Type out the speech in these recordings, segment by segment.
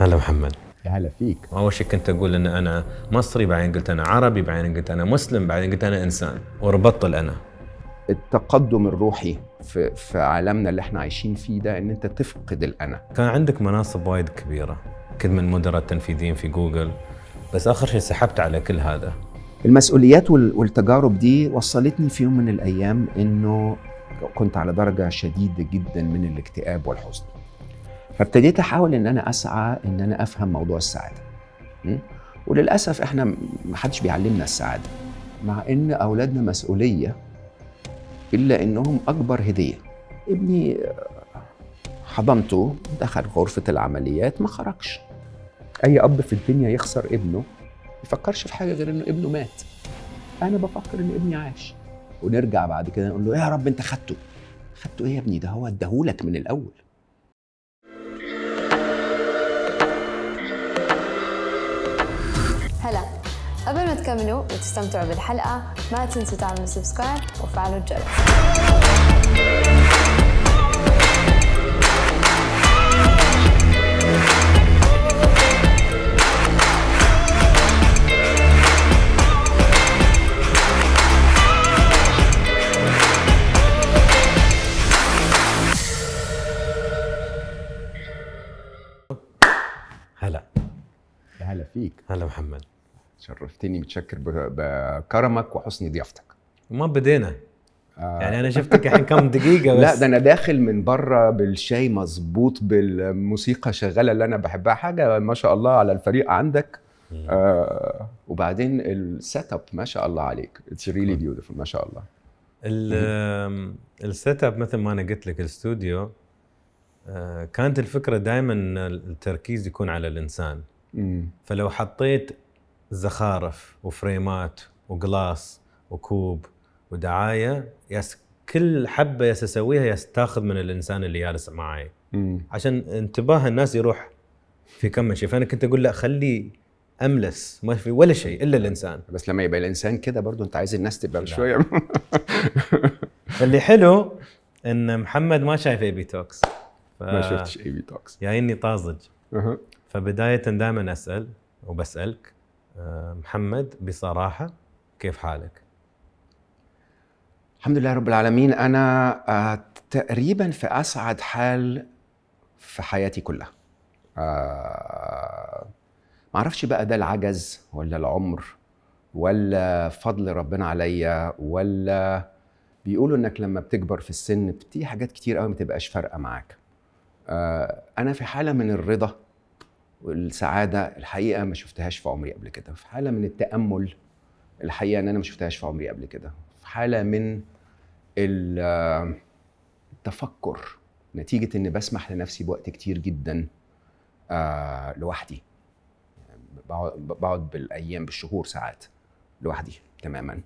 هلا محمد هلا فيك اول شيء كنت اقول ان انا مصري بعدين قلت انا عربي بعدين قلت انا مسلم بعدين قلت انا انسان وربطت الانا التقدم الروحي في, في عالمنا اللي احنا عايشين فيه ده ان انت تفقد الانا كان عندك مناصب وايد كبيره كنت من مدراء تنفيذيين في جوجل بس اخر شيء سحبت على كل هذا المسؤوليات والتجارب دي وصلتني في يوم من الايام انه كنت على درجه شديده جدا من الاكتئاب والحزن فابتديت احاول ان انا اسعى ان انا افهم موضوع السعاده وللاسف احنا ما حدش بيعلمنا السعاده مع ان اولادنا مسؤوليه الا انهم اكبر هديه ابني آه، حضنته دخل غرفه العمليات ما خرجش اي اب في الدنيا يخسر ابنه يفكرش في حاجه غير انه ابنه مات انا بفكر ان ابني عاش ونرجع بعد كده نقول له يا رب انت خدته خدته ايه يا ابني ده هو اداهولك من الاول هلا قبل ما تكملوا وتستمتعوا بالحلقة ما تنسوا تعملوا سبسكرايب وفعلوا الجرس هلا فيك هلا محمد شرفتني متشكر بكرمك وحسن ضيافتك ما بدينا آه. يعني انا شفتك الحين كم دقيقه بس لا ده انا داخل من بره بالشاي مظبوط بالموسيقى شغاله اللي انا بحبها حاجه ما شاء الله على الفريق عندك آه وبعدين السيت اب ما شاء الله عليك اتس ريلي بيوتيفول ما شاء الله السيت اب مثل ما انا قلت لك الاستوديو آه، كانت الفكره دائما التركيز يكون على الانسان فلو حطيت زخارف وفريمات وجلاس وكوب ودعايه يس كل حبه يس اسويها يس تاخذ من الانسان اللي جالس معي مم. عشان انتباه الناس يروح في كم شيء فانا كنت اقول لا خلي املس ما في ولا شيء الا الانسان بس لما يبقى الانسان كده برضو انت عايز الناس تبقى شويه اللي حلو ان محمد ما شايف اي بي توكس ف... ما شفتش اي بي توكس يعني طازج فبداية دائما أسأل وبسألك آه، محمد بصراحة كيف حالك؟ الحمد لله رب العالمين أنا آه، تقريبا في أسعد حال في حياتي كلها آه، معرفش بقى ده العجز ولا العمر ولا فضل ربنا عليا ولا بيقولوا انك لما بتكبر في السن بتيجي حاجات كتير قوي ما تبقاش فارقه معاك انا في حاله من الرضا والسعاده الحقيقه ما شفتهاش في عمري قبل كده في حاله من التامل الحقيقه ان انا ما شفتهاش في عمري قبل كده في حاله من التفكر نتيجه ان بسمح لنفسي بوقت كتير جدا آه، لوحدي بقعد بالايام بالشهور ساعات لوحدي تماما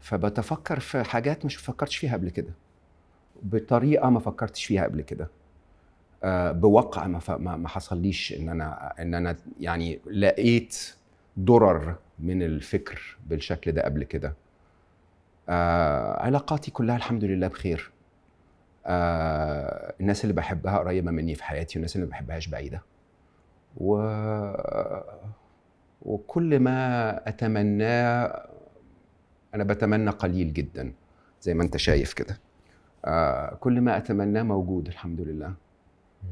فبتفكر في حاجات مش فكرتش فيها قبل كده بطريقه ما فكرتش فيها قبل كده آه، بوقع ما ما حصليش ان انا ان انا يعني لقيت درر من الفكر بالشكل ده قبل كده آه، علاقاتي كلها الحمد لله بخير آه، الناس اللي بحبها قريبه مني في حياتي والناس اللي ما بحبهاش بعيده و وكل ما اتمناه انا بتمنى قليل جدا زي ما انت شايف كده كل ما اتمناه موجود الحمد لله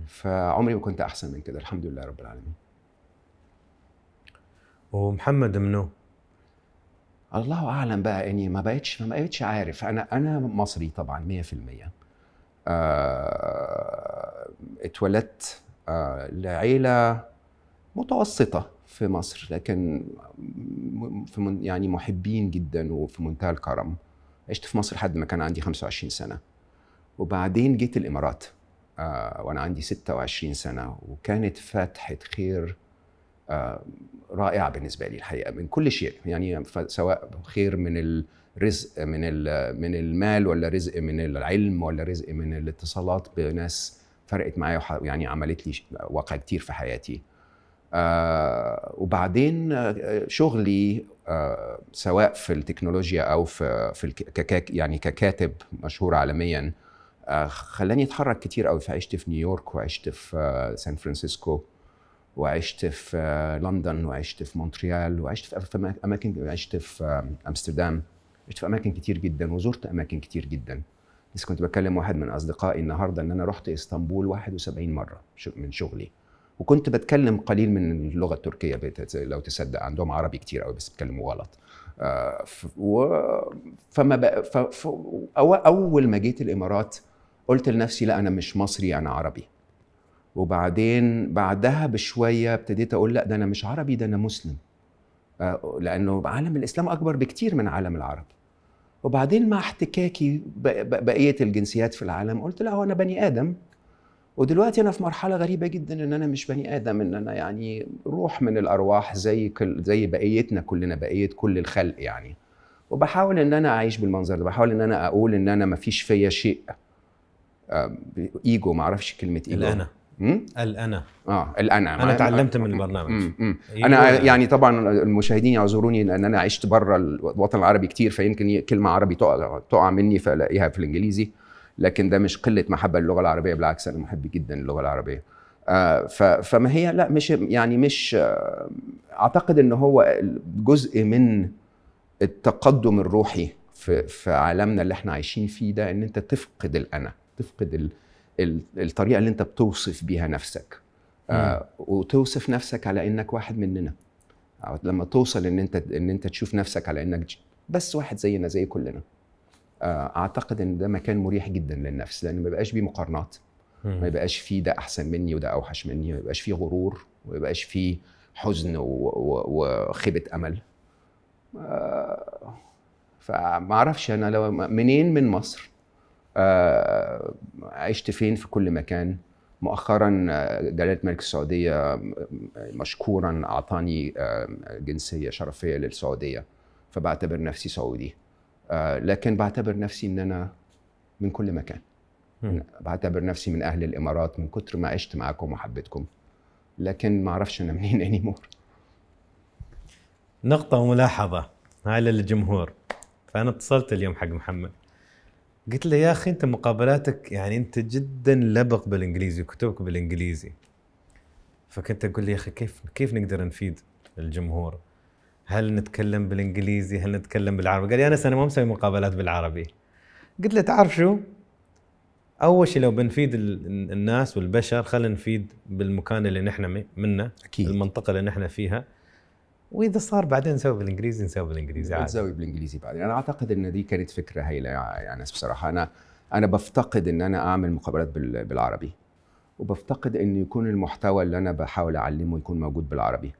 فعمري ما كنت احسن من كده الحمد لله رب العالمين ومحمد منو الله اعلم بقى اني ما بقتش ما بقتش عارف انا انا مصري طبعا 100% آه اتولدت آه لعيله متوسطه في مصر لكن في من يعني محبين جدا وفي منتهى الكرم عشت في مصر لحد ما كان عندي 25 سنه وبعدين جيت الامارات آه، وانا عندي 26 سنه وكانت فاتحه خير آه، رائعه بالنسبه لي الحقيقه من كل شيء يعني سواء خير من الرزق من من المال ولا رزق من العلم ولا رزق من الاتصالات بناس فرقت معايا يعني عملت لي واقع كتير في حياتي آه، وبعدين شغلي سواء في التكنولوجيا او في في يعني ككاتب مشهور عالميا آه، خلاني اتحرك كتير قوي فعشت في نيويورك وعشت في آه، سان فرانسيسكو وعشت في آه، لندن وعشت في مونتريال وعشت في اماكن عشت في امستردام عشت في اماكن كتير جدا وزرت اماكن كتير جدا لسه كنت بكلم واحد من اصدقائي النهارده ان انا رحت اسطنبول 71 مره من شغلي وكنت بتكلم قليل من اللغه التركيه لو تصدق عندهم عربي كتير قوي بس بيتكلموا غلط و... فما بقى... ف... ف... أو... اول ما جيت الامارات قلت لنفسي لا انا مش مصري انا عربي وبعدين بعدها بشويه ابتديت اقول لا ده انا مش عربي ده انا مسلم آه، لانه عالم الاسلام اكبر بكتير من عالم العرب وبعدين مع احتكاكي بقيه الجنسيات في العالم قلت لا هو انا بني ادم ودلوقتي انا في مرحله غريبه جدا ان انا مش بني ادم ان انا يعني روح من الارواح زي كل زي بقيتنا كلنا بقيه كل الخلق يعني وبحاول ان انا اعيش بالمنظر ده بحاول ان انا اقول ان انا ما فيش فيا شيء ايجو آه، ما اعرفش كلمه ايجو الانا الانا اه الانا انا اتعلمت من البرنامج مم. مم. انا يعني. يعني طبعا المشاهدين يعذروني لان انا عشت بره الوطن العربي كتير فيمكن كلمه عربي تقع تقع مني فالاقيها في الانجليزي لكن ده مش قله محبه للغه العربيه بالعكس انا محب جدا للغه العربيه آه فما هي لا مش يعني مش آه اعتقد ان هو جزء من التقدم الروحي في في عالمنا اللي احنا عايشين فيه ده ان انت تفقد الانا تفقد الطريقه اللي انت بتوصف بيها نفسك آه وتوصف نفسك على انك واحد مننا آه، لما توصل ان انت ان انت تشوف نفسك على انك بس واحد زينا زي كلنا آه اعتقد ان ده مكان مريح جدا للنفس لان ما بيبقاش بيه مقارنات ما يبقاش فيه ده احسن مني وده اوحش مني ما يبقاش فيه غرور وما يبقاش فيه حزن وخيبه امل آه فما اعرفش انا لو منين من مصر آه، عشت فين في كل مكان مؤخرا جلاله آه، ملك السعوديه آه، مشكورا اعطاني جنسيه شرفيه للسعوديه فبعتبر نفسي سعودي لكن بعتبر نفسي ان انا من كل مكان بعتبر نفسي من اهل الامارات من كتر ما عشت معاكم وحبيتكم لكن ما اعرفش انا منين اني مور نقطه وملاحظه على الجمهور فانا اتصلت اليوم حق محمد قلت له يا اخي انت مقابلاتك يعني انت جدا لبق بالانجليزي وكتبك بالانجليزي فكنت اقول لي يا اخي كيف كيف نقدر نفيد الجمهور؟ هل نتكلم بالانجليزي؟ هل نتكلم بالعربي؟ قال لي انا انا ما مسوي مقابلات بالعربي. قلت له تعرف شو؟ اول شيء لو بنفيد الناس والبشر خلينا نفيد بالمكان اللي نحن منه اكيد المنطقه اللي نحن فيها واذا صار بعدين نسوي بالانجليزي نسوي بالانجليزي عادي نسوي بالانجليزي بعدين انا اعتقد ان دي كانت فكره هايله يا انس بصراحه انا انا بفتقد ان انا اعمل مقابلات بالعربي وبفتقد ان يكون المحتوى اللي انا بحاول اعلمه يكون موجود بالعربي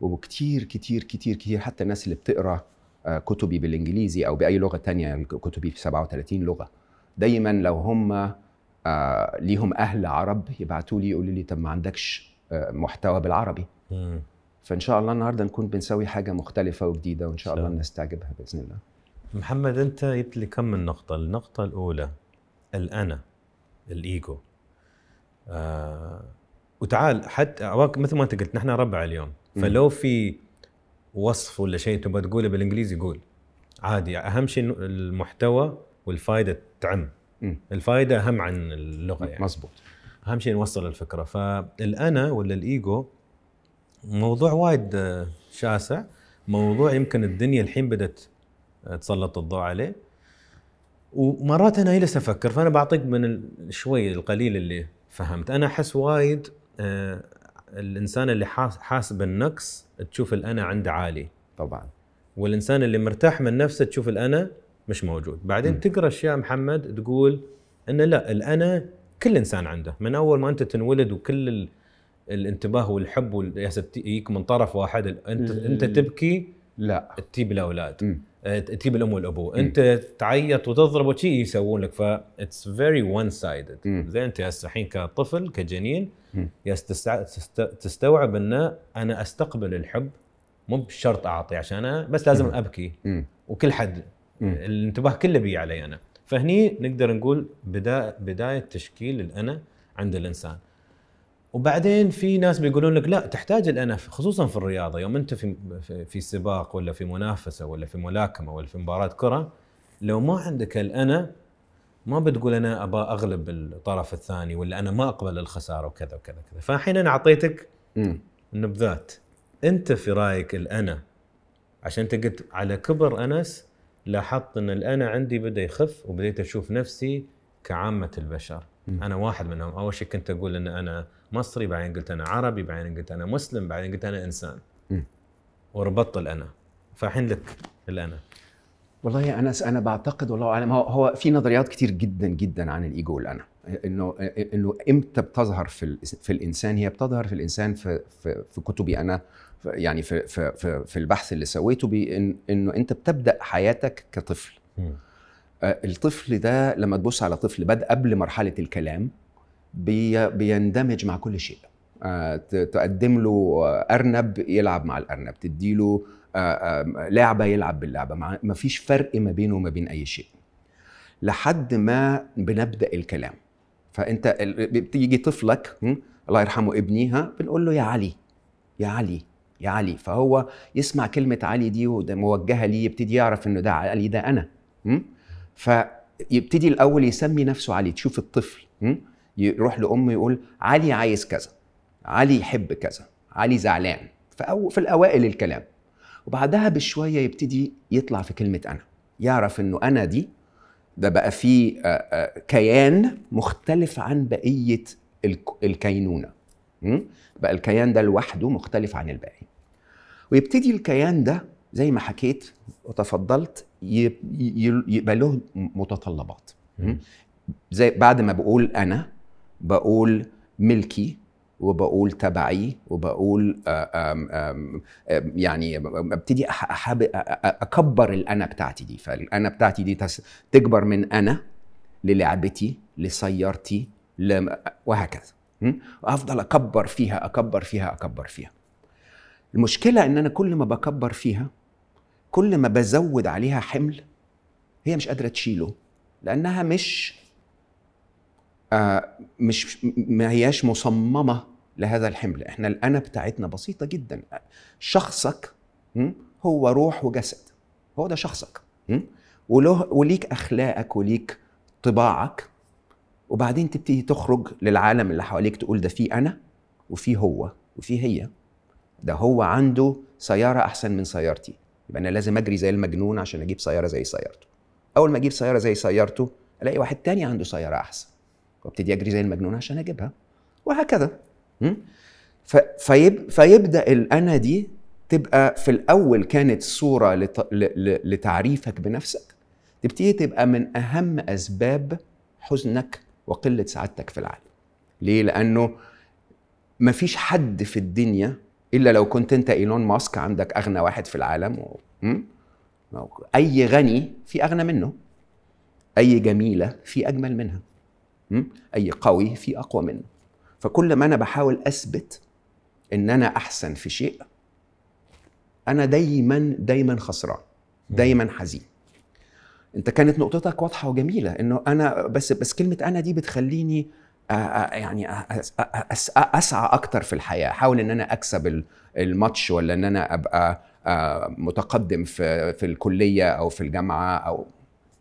وكتير كتير كتير كتير حتى الناس اللي بتقرا آه، كتبي بالانجليزي او باي لغه تانية يعني كتبي في 37 لغه دايما لو هم آه، ليهم اهل عرب يبعتوا لي يقولوا لي طب ما عندكش آه، محتوى بالعربي فان شاء الله النهارده نكون بنسوي حاجه مختلفه وجديده وان شاء الله نستعجبها باذن الله محمد انت جبت لي كم من نقطه النقطه الاولى الانا الايجو آه وتعال حتى مثل ما انت قلت نحن ربع اليوم فلو في وصف ولا شيء تبغى تقوله بالانجليزي قول عادي اهم شيء المحتوى والفائده تعم الفائده اهم عن اللغه يعني مزبوط اهم شيء نوصل الفكره فالانا ولا الايجو موضوع وايد آه، شاسع موضوع يمكن الدنيا الحين بدات آه، تسلط الضوء عليه ومرات انا جالس افكر فانا بعطيك من شوي القليل اللي فهمت انا احس وايد آه، الانسان اللي حاسب النقص تشوف الانا عنده عالي طبعا والانسان اللي مرتاح من نفسه تشوف الانا مش موجود بعدين تقرا اشياء محمد تقول انه لا الانا كل انسان عنده من اول ما انت تنولد وكل الانتباه والحب يجيك من طرف واحد انت انت تبكي لا تجيب الاولاد آه، تجيب الام والابو انت تعيط وتضرب وشي يسوون لك ف اتس فيري وان سايدد زين انت هسه الحين كطفل كجنين تستوعب انه انا استقبل الحب مو بشرط اعطي عشان انا بس لازم ابكي وكل حد الانتباه كله بي علي انا فهني نقدر نقول بدا... بدايه تشكيل الانا عند الانسان وبعدين في ناس بيقولون لك لا تحتاج الانف خصوصا في الرياضه يوم انت في في سباق ولا في منافسه ولا في ملاكمه ولا في مباراه كره لو ما عندك الانا ما بتقول انا ابا اغلب الطرف الثاني ولا انا ما اقبل الخساره وكذا وكذا وكذا فالحين انا اعطيتك نبذات انت في رايك الانا عشان انت قلت على كبر انس لاحظت ان الانا عندي بدا يخف وبديت اشوف نفسي كعامه البشر م. انا واحد منهم اول شيء كنت اقول ان انا مصري بعدين قلت انا عربي بعدين قلت انا مسلم بعدين قلت انا انسان وربطت الانا فالحين لك الانا والله يا انس انا بعتقد والله اعلم هو في نظريات كتير جدا جدا عن الايجو والانا انه انه امتى بتظهر في في الانسان هي بتظهر في الانسان في في, في كتبي انا يعني في في في, في البحث اللي سويته بان انه انت بتبدا حياتك كطفل م. آه، الطفل ده لما تبص على طفل بدا قبل مرحله الكلام بي بيندمج مع كل شيء آه، تقدم له آه، ارنب يلعب مع الارنب تديله آه، لعبه يلعب باللعبه ما فيش فرق ما بينه وما بين اي شيء لحد ما بنبدا الكلام فانت بتيجي طفلك الله يرحمه ابني ها بنقول له يا علي يا علي يا علي فهو يسمع كلمه علي دي موجهه ليه يبتدي يعرف انه ده علي ده انا فيبتدي الاول يسمي نفسه علي تشوف الطفل يروح لامه يقول علي عايز كذا علي يحب كذا علي زعلان في الاوائل الكلام وبعدها بشويه يبتدي يطلع في كلمه انا يعرف انه انا دي ده بقى فيه كيان مختلف عن بقيه الكينونه بقى الكيان ده لوحده مختلف عن الباقي ويبتدي الكيان ده زي ما حكيت وتفضلت يبقى له متطلبات زي بعد ما بقول انا بقول ملكي وبقول تبعي وبقول آه، آم آم يعني ابتدي اكبر الانا بتاعتي دي فالانا بتاعتي دي تكبر من انا للعبتي لسيارتي وهكذا افضل اكبر فيها اكبر فيها اكبر فيها المشكله ان انا كل ما بكبر فيها كل ما بزود عليها حمل هي مش قادره تشيله لانها مش آه، مش ما هياش مصممه لهذا الحمل احنا الانا بتاعتنا بسيطه جدا شخصك هو روح وجسد هو ده شخصك وله وليك اخلاقك وليك طباعك وبعدين تبتدي تخرج للعالم اللي حواليك تقول ده في انا وفي هو وفي هي ده هو عنده سياره احسن من سيارتي يبقى انا لازم اجري زي المجنون عشان اجيب سياره زي سيارته اول ما اجيب سياره زي سيارته الاقي واحد تاني عنده سياره احسن وابتدي اجري زي المجنون عشان اجيبها وهكذا فيب فيبدا الانا دي تبقى في الاول كانت صوره لت... ل... لتعريفك بنفسك تبتدي تبقى من اهم اسباب حزنك وقله سعادتك في العالم ليه لانه مفيش حد في الدنيا الا لو كنت انت ايلون ماسك عندك اغنى واحد في العالم و... اي غني في اغنى منه اي جميله في اجمل منها أي قوي في أقوى منه فكل ما أنا بحاول أثبت إن أنا أحسن في شيء أنا دايما دايما خسران دايما حزين انت كانت نقطتك واضحه وجميله انه انا بس بس كلمه انا دي بتخليني يعني اسعى اكتر في الحياه احاول ان انا اكسب الماتش ولا ان انا ابقى متقدم في في الكليه او في الجامعه او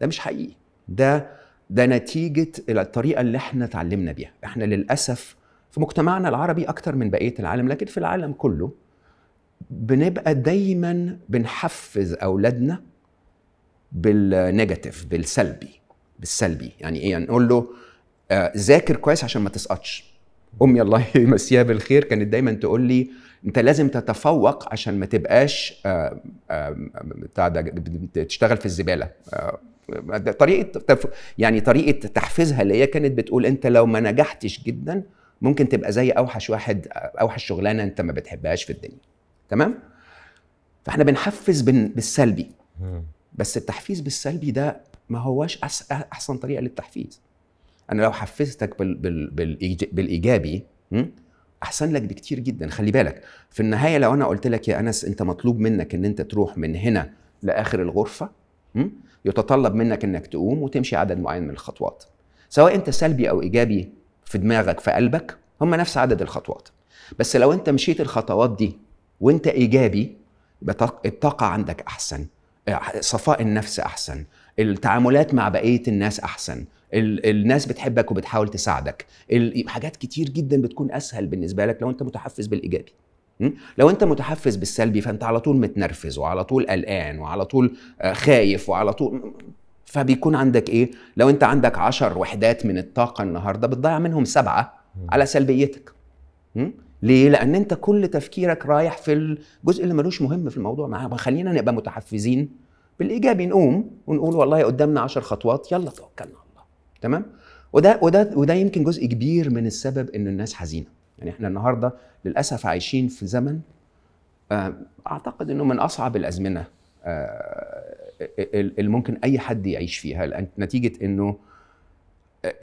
ده مش حقيقي ده ده نتيجه الطريقه اللي احنا اتعلمنا بيها احنا للاسف في مجتمعنا العربي اكتر من بقيه العالم لكن في العالم كله بنبقى دايما بنحفز اولادنا بالنيجاتيف بالسلبي بالسلبي يعني ايه يعني نقول له آه ذاكر كويس عشان ما تسقطش امي الله يمسيها بالخير كانت دايما تقول لي انت لازم تتفوق عشان ما تبقاش آه، آه، آه، بتاع ده تشتغل في الزباله طريقه يعني طريقه تحفيزها اللي هي كانت بتقول انت لو ما نجحتش جدا ممكن تبقى زي اوحش واحد اوحش شغلانه انت ما بتحبهاش في الدنيا تمام فاحنا بنحفز بالسلبي بس التحفيز بالسلبي ده ما هواش احسن طريقه للتحفيز انا لو حفزتك بال بال بالايجابي احسن لك بكتير جدا خلي بالك في النهايه لو انا قلت لك يا انس انت مطلوب منك ان انت تروح من هنا لاخر الغرفه يتطلب منك انك تقوم وتمشي عدد معين من الخطوات سواء انت سلبي او ايجابي في دماغك في قلبك هم نفس عدد الخطوات بس لو انت مشيت الخطوات دي وانت ايجابي الطاقه عندك احسن آه، صفاء النفس احسن التعاملات مع بقيه الناس احسن الناس بتحبك وبتحاول تساعدك حاجات كتير جدا بتكون اسهل بالنسبه لك لو انت متحفز بالايجابي لو انت متحفز بالسلبي فانت على طول متنرفز وعلى طول قلقان وعلى طول آه، خايف وعلى طول فبيكون عندك ايه لو انت عندك عشر وحدات من الطاقه النهارده بتضيع منهم سبعه على سلبيتك ليه؟ لأن أنت كل تفكيرك رايح في الجزء اللي ملوش مهم في الموضوع معاه، خلينا نبقى متحفزين بالإيجابي نقوم ونقول والله قدامنا 10 خطوات يلا توكلنا على الله، تمام؟ وده وده وده يمكن جزء كبير من السبب ان الناس حزينة. يعني احنا النهارده للاسف عايشين في زمن آه، اعتقد انه من اصعب الازمنه آه، اللي ممكن اي حد يعيش فيها نتيجه انه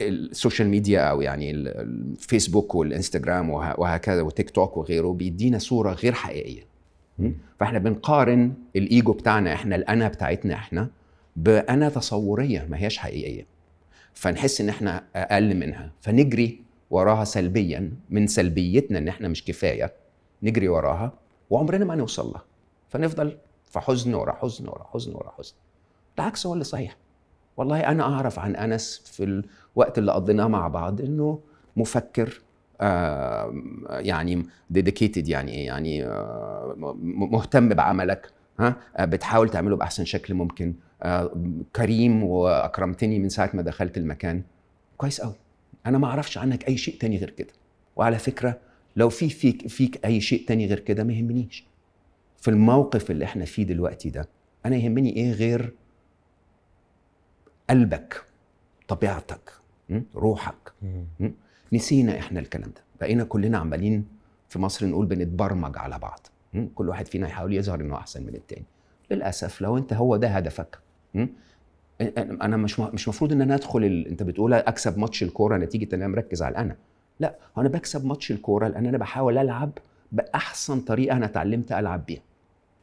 السوشيال آه، ميديا او يعني الفيسبوك والانستجرام وهكذا وتيك توك وغيره بيدينا صوره غير حقيقيه فاحنا بنقارن الايجو بتاعنا احنا الانا بتاعتنا احنا بانا تصوريه ما هياش حقيقيه فنحس ان احنا اقل منها فنجري وراها سلبيا من سلبيتنا ان احنا مش كفايه نجري وراها وعمرنا ما نوصل لها فنفضل في حزن ورا حزن ورا حزن ورا حزن العكس هو اللي صحيح والله انا اعرف عن انس في الوقت اللي قضيناه مع بعض انه مفكر آه يعني ديديكيتد يعني ايه يعني آه مهتم بعملك ها آه بتحاول تعمله باحسن شكل ممكن آه، كريم واكرمتني من ساعه ما دخلت المكان كويس قوي انا ما اعرفش عنك اي شيء تاني غير كده وعلى فكره لو في فيك فيك اي شيء تاني غير كده ما يهمنيش في الموقف اللي احنا فيه دلوقتي ده انا يهمني ايه غير قلبك طبيعتك روحك نسينا احنا الكلام ده بقينا كلنا عمالين في مصر نقول بنتبرمج على بعض كل واحد فينا يحاول يظهر انه احسن من التاني للاسف لو انت هو ده هدفك انا مش مش مفروض ان انا ادخل ال... انت بتقول اكسب ماتش الكوره نتيجه ان انا مركز على الانا لا انا بكسب ماتش الكوره لان انا بحاول العب باحسن طريقه انا اتعلمت العب بيها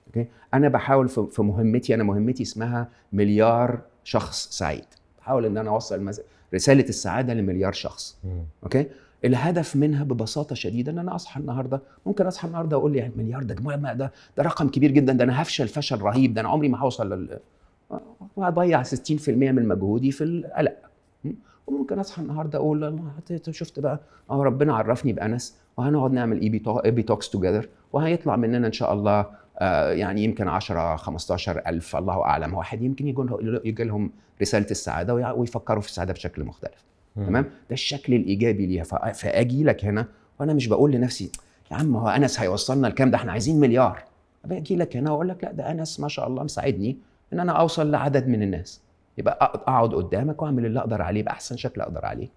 اوكي انا بحاول في مهمتي انا مهمتي اسمها مليار شخص سعيد بحاول ان انا اوصل مز... رساله السعاده لمليار شخص اوكي الهدف منها ببساطه شديده ان انا اصحى النهارده ممكن اصحى النهارده اقول لي يعني مليار ده ده ده رقم كبير جدا ده انا هفشل فشل رهيب ده انا عمري ما هوصل لل... وهضيع 60% من مجهودي في القلق وممكن اصحى النهارده اقول شفت بقى اه ربنا عرفني بانس وهنقعد نعمل اي بي توكس توجذر وهيطلع مننا ان شاء الله آه، يعني يمكن 10 15 ألف الله اعلم واحد يمكن يجي لهم رساله السعاده ويفكروا في السعاده بشكل مختلف تمام ده الشكل الايجابي ليها فاجي لك هنا وانا مش بقول لنفسي يا عم هو انس هيوصلنا لكام ده احنا عايزين مليار باجي لك هنا واقول لك لا ده انس ما شاء الله مساعدني ان انا اوصل لعدد من الناس يبقى اقعد قدامك واعمل اللي اقدر عليه باحسن شكل اقدر عليه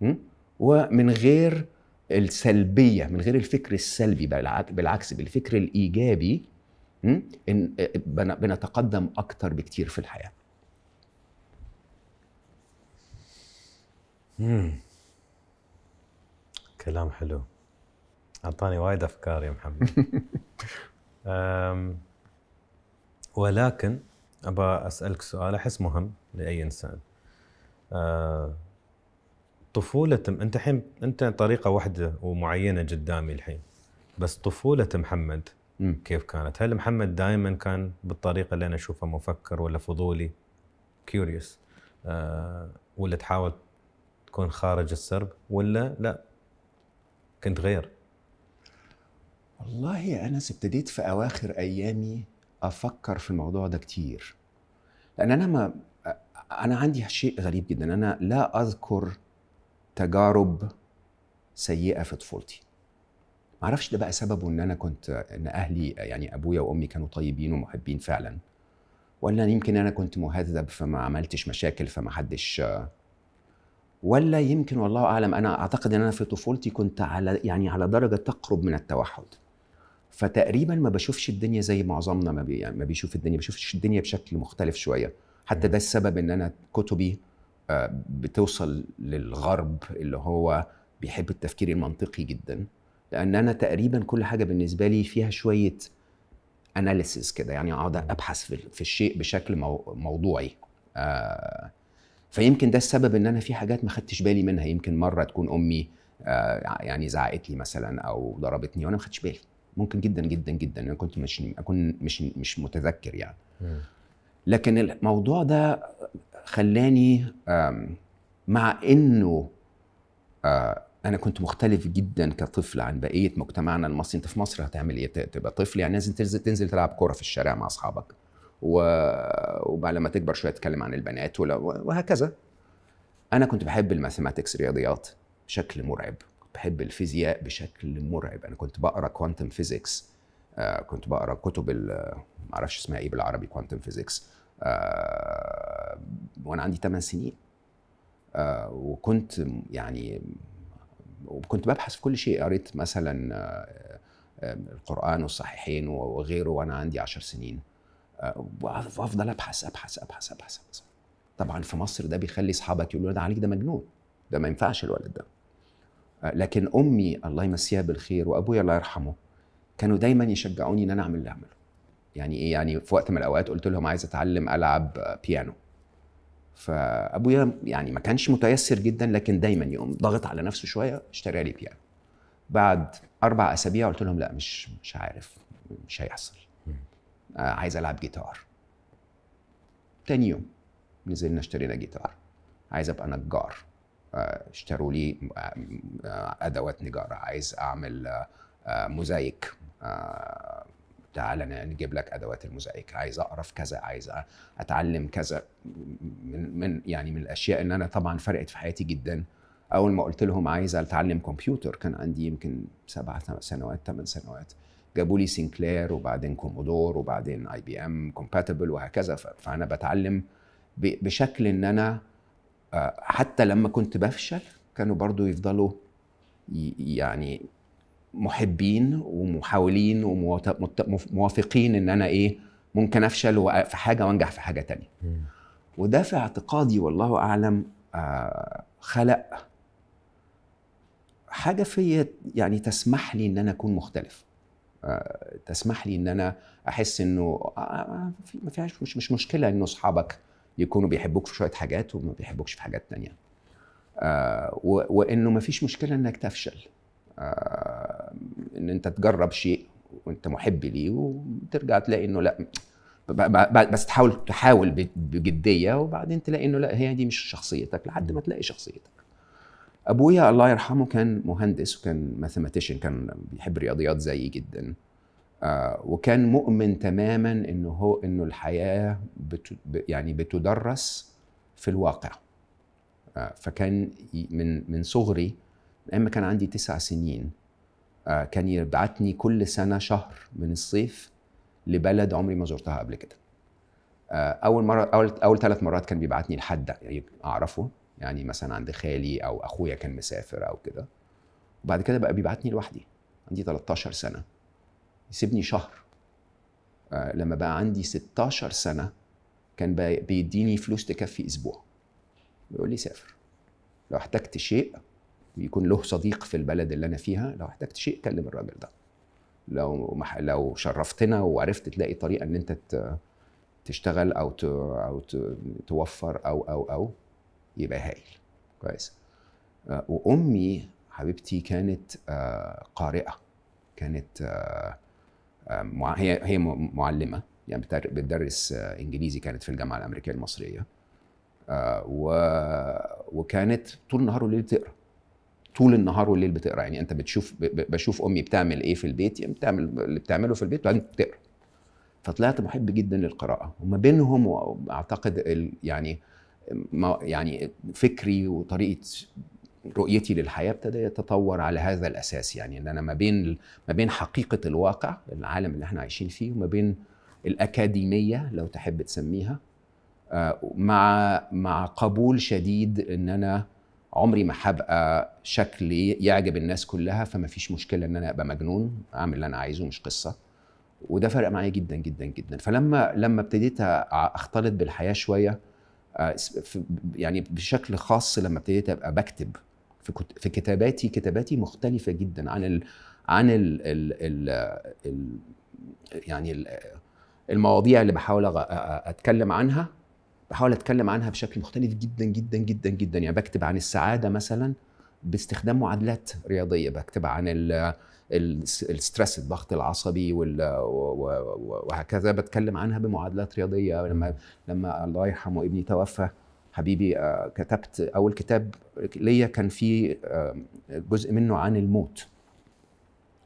م. ومن غير السلبيه من غير الفكر السلبي بالعكس بالفكر الايجابي ان بنتقدم اكتر بكتير في الحياه مم. كلام حلو اعطاني وايد افكار يا محمد ولكن أبى أسألك سؤال أحس مهم لأي إنسان أه طفولة أنت الحين أنت طريقة واحدة ومعينة قدامي الحين بس طفولة محمد كيف كانت؟ هل محمد دائما كان بالطريقة اللي أنا أشوفها مفكر ولا فضولي؟ كيوريوس أه ولا تحاول تكون خارج السرب ولا لا كنت غير؟ والله يا أنس ابتديت في أواخر أيامي افكر في الموضوع ده كتير لان انا ما انا عندي شيء غريب جدا انا لا اذكر تجارب سيئه في طفولتي ما اعرفش ده بقى سببه ان انا كنت ان اهلي يعني ابويا وامي كانوا طيبين ومحبين فعلا ولا يمكن انا كنت مهذب فما عملتش مشاكل فما حدش ولا يمكن والله اعلم انا اعتقد ان انا في طفولتي كنت على يعني على درجه تقرب من التوحد فتقريبا ما بشوفش الدنيا زي معظمنا ما, بي يعني ما بيشوف الدنيا بشوفش الدنيا بشكل مختلف شويه حتى ده السبب ان انا كتبي آه، بتوصل للغرب اللي هو بيحب التفكير المنطقي جدا لان انا تقريبا كل حاجه بالنسبه لي فيها شويه اناليسيس كده يعني اقعد ابحث في الشيء بشكل موضوعي آه، فيمكن ده السبب ان انا في حاجات ما خدتش بالي منها يمكن مره تكون امي آه، يعني زعقت لي مثلا او ضربتني وانا ما خدتش بالي ممكن جدا جدا جدا انا كنت مش اكون مش مش متذكر يعني لكن الموضوع ده خلاني مع انه انا كنت مختلف جدا كطفل عن بقيه مجتمعنا المصري انت في مصر هتعمل ايه تبقى طفل يعني لازم تنزل تنزل تلعب كوره في الشارع مع اصحابك و... وبعد لما تكبر شويه تتكلم عن البنات وهكذا انا كنت بحب الماثيماتكس رياضيات بشكل مرعب بحب الفيزياء بشكل مرعب انا كنت بقرا كوانتم فيزيكس آه كنت بقرا كتب ما اعرفش اسمها ايه بالعربي كوانتم فيزيكس آه وانا عندي 8 سنين آه وكنت يعني وكنت ببحث في كل شيء قريت مثلا آه، آه، القران والصحيحين وغيره وانا عندي 10 سنين آه، وافضل أبحث, ابحث ابحث ابحث ابحث طبعا في مصر ده بيخلي اصحابك يقولوا ده عليك ده مجنون ده ما ينفعش الولد ده لكن امي الله يمسيها بالخير وابويا الله يرحمه كانوا دايما يشجعوني ان انا اعمل اللي اعمله يعني ايه يعني في وقت من الاوقات قلت لهم عايز اتعلم العب بيانو فابويا يعني ما كانش متيسر جدا لكن دايما يقوم ضاغط على نفسه شويه اشترى لي بيانو بعد اربع اسابيع قلت لهم لا مش مش عارف مش هيحصل آه، عايز العب جيتار تاني يوم نزلنا اشترينا جيتار عايز ابقى نجار اشتروا لي آه، ادوات نجاره عايز اعمل آه، موزايك آه، تعال نجيب لك ادوات الموزايك عايز اقرا في كذا عايز اتعلم كذا من, من يعني من الاشياء ان انا طبعا فرقت في حياتي جدا اول ما قلت لهم عايز اتعلم كمبيوتر كان عندي يمكن سبع سنوات ثمان سنوات جابوا لي سينكلير وبعدين كومودور وبعدين اي بي ام كومباتبل وهكذا فانا بتعلم بشكل ان انا آه، حتى لما كنت بفشل كانوا برضو يفضلوا يعني محبين ومحاولين وموافقين ان انا ايه ممكن افشل في حاجه وانجح في حاجه تانية وده في اعتقادي والله اعلم آه، خلق حاجه فيا يعني تسمح لي ان انا اكون مختلف آه، تسمح لي ان انا احس انه ما فيهاش مش, مش مشكله انه اصحابك يكونوا بيحبوك في شويه حاجات وما بيحبوكش في حاجات تانية آه، وانه ما فيش مشكله انك تفشل آه، ان انت تجرب شيء وانت محب ليه وترجع تلاقي انه لا بس تحاول تحاول بجديه وبعدين تلاقي انه لا هي دي مش شخصيتك لحد ما تلاقي شخصيتك ابويا الله يرحمه كان مهندس وكان ماثيماتيشن كان بيحب الرياضيات زيي جدا آه، وكان مؤمن تماما انه هو انه الحياه يعني بتدرس في الواقع آه، فكان من من صغري اما كان عندي تسع سنين آه، كان يبعتني كل سنه شهر من الصيف لبلد عمري ما زرتها قبل كده اول مره اول اول ثلاث مرات كان بيبعتني لحد يعني اعرفه يعني مثلا عند خالي او اخويا كان مسافر او كده وبعد كده بقى بيبعتني لوحدي عندي 13 سنه يسيبني شهر آه، لما بقى عندي 16 سنه كان بيديني فلوس تكفي اسبوع بيقول لي سافر لو احتجت شيء يكون له صديق في البلد اللي انا فيها لو احتجت شيء كلم الراجل ده لو لو شرفتنا وعرفت تلاقي طريقه ان انت تشتغل او او توفر او او او يبقى هايل كويس آه، وامي حبيبتي كانت آه، قارئه كانت آه، هي هي معلمه يعني بتدرس آه، انجليزي كانت في الجامعه الامريكيه المصريه آه، و... وكانت طول النهار والليل بتقرا طول النهار والليل بتقرا يعني انت بتشوف بشوف امي بتعمل ايه في البيت يعني بتعمل اللي بتعمله في البيت وبعدين بتقرا فطلعت محب جدا للقراءه وما بينهم واعتقد يعني يعني فكري وطريقه رؤيتي للحياه ابتدى يتطور على هذا الاساس يعني ان انا ما بين ما بين حقيقه الواقع العالم اللي احنا عايشين فيه وما بين الاكاديميه لو تحب تسميها آه، مع مع قبول شديد ان انا عمري ما هبقى شكلي يعجب الناس كلها فما فيش مشكله ان انا ابقى مجنون اعمل اللي انا عايزه مش قصه وده فرق معايا جدا جدا جدا فلما لما ابتديت اختلط بالحياه شويه آه، يعني بشكل خاص لما ابتديت ابقى بكتب في كتاباتي كتاباتي مختلفه جدا عن الـ عن ال ال ال ال يعني الـ المواضيع اللي بحاول اتكلم عنها بحاول اتكلم عنها بشكل مختلف جدا جدا جدا جدا يعني بكتب عن السعاده مثلا باستخدام معادلات رياضيه بكتب عن الستريس الضغط العصبي وهكذا بتكلم عنها بمعادلات رياضيه لما لما الله يرحمه ابني توفى حبيبي آه، كتبت اول كتاب ليا كان فيه آه، جزء منه عن الموت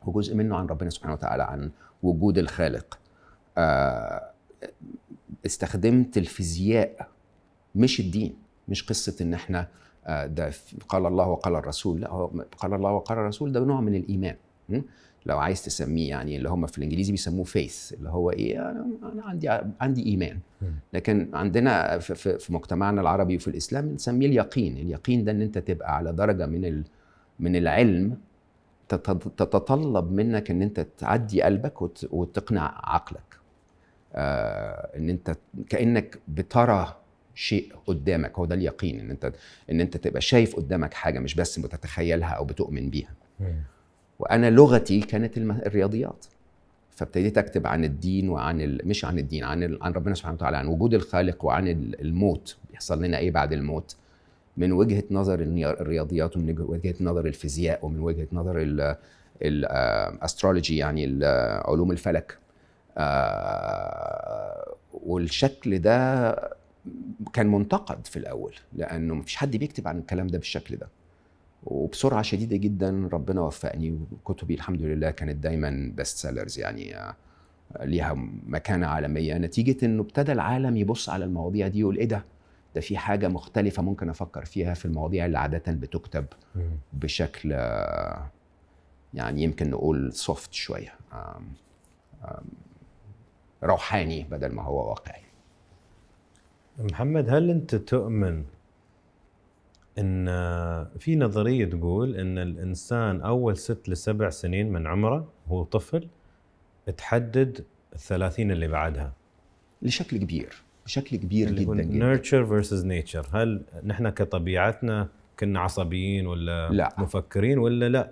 وجزء منه عن ربنا سبحانه وتعالى عن وجود الخالق آه، استخدمت الفيزياء مش الدين مش قصه ان احنا ده قال الله وقال الرسول لا هو قال الله وقال الرسول ده نوع من الايمان لو عايز تسميه يعني اللي هم في الانجليزي بيسموه فيث اللي هو ايه انا, عندي عندي ايمان لكن عندنا في, في مجتمعنا العربي وفي الاسلام بنسميه اليقين اليقين ده ان انت تبقى على درجه من من العلم تتطلب منك ان انت تعدي قلبك وتقنع عقلك آه، ان انت كانك بترى شيء قدامك هو ده اليقين ان انت ان انت تبقى شايف قدامك حاجه مش بس بتتخيلها او بتؤمن بيها وانا لغتي كانت الرياضيات فابتديت اكتب عن الدين وعن ال... مش عن الدين عن ال... عن ربنا سبحانه وتعالى عن وجود الخالق وعن الموت بيحصل لنا ايه بعد الموت من وجهه نظر الرياضيات ومن وجهه نظر الفيزياء ومن وجهه نظر الاسترولوجي آه، يعني آه، علوم الفلك آه، والشكل ده كان منتقد في الاول لانه مفيش حد بيكتب عن الكلام ده بالشكل ده وبسرعه شديده جدا ربنا وفقني وكتبي الحمد لله كانت دايما بيست سيلرز يعني آه، ليها مكانه عالميه نتيجه انه ابتدى العالم يبص على المواضيع دي يقول ايه ده؟ ده في حاجه مختلفه ممكن افكر فيها في المواضيع اللي عاده بتكتب بشكل آه، يعني يمكن نقول سوفت شويه روحاني بدل ما هو واقعي. محمد هل انت تؤمن ان آه، في نظريه تقول ان الانسان اول ست لسبع سنين من عمره وهو طفل تحدد الثلاثين اللي بعدها لشكل كبير بشكل كبير جدا جدا نيرتشر فيرسز نيتشر هل نحن كطبيعتنا كنا عصبيين ولا لا. مفكرين ولا لا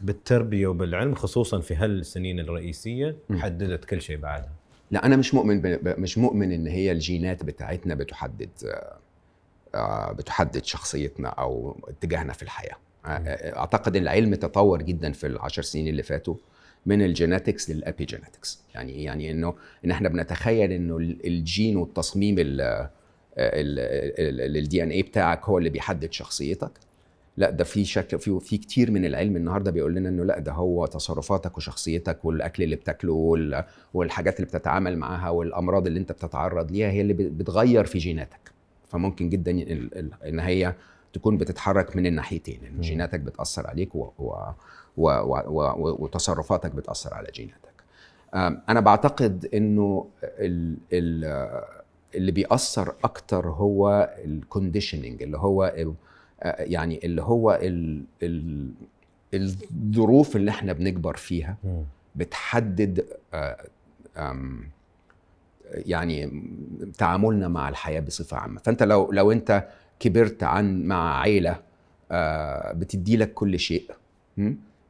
بالتربيه وبالعلم خصوصا في هالسنين الرئيسيه حددت كل شيء بعدها لا انا مش مؤمن ب... مش مؤمن ان هي الجينات بتاعتنا بتحدد آه، آه، بتحدد شخصيتنا او اتجاهنا في الحياه آه، آه، اعتقد العلم تطور جدا في العشر سنين اللي فاتوا من الجيناتكس للابيجيناتكس يعني إيه؟ يعني انه ان احنا بنتخيل انه الجين والتصميم للدي ان اي بتاعك هو اللي بيحدد شخصيتك لا ده في شكل في في كتير من العلم النهارده بيقول لنا انه لا ده هو تصرفاتك وشخصيتك والاكل اللي بتاكله والحاجات اللي بتتعامل معاها والامراض اللي انت بتتعرض ليها هي اللي بتغير في جيناتك فممكن جدا ان هي تكون بتتحرك من الناحيتين ان جيناتك بتاثر عليك و... و... و... و... وتصرفاتك بتاثر على جيناتك انا بعتقد انه ال... ال... اللي بيأثر اكتر هو الكونديشننج اللي هو يعني اللي هو ال... ال... الظروف اللي احنا بنكبر فيها بتحدد يعني تعاملنا مع الحياه بصفه عامه فانت لو لو انت كبرت عن مع عيله آه، بتدي لك كل شيء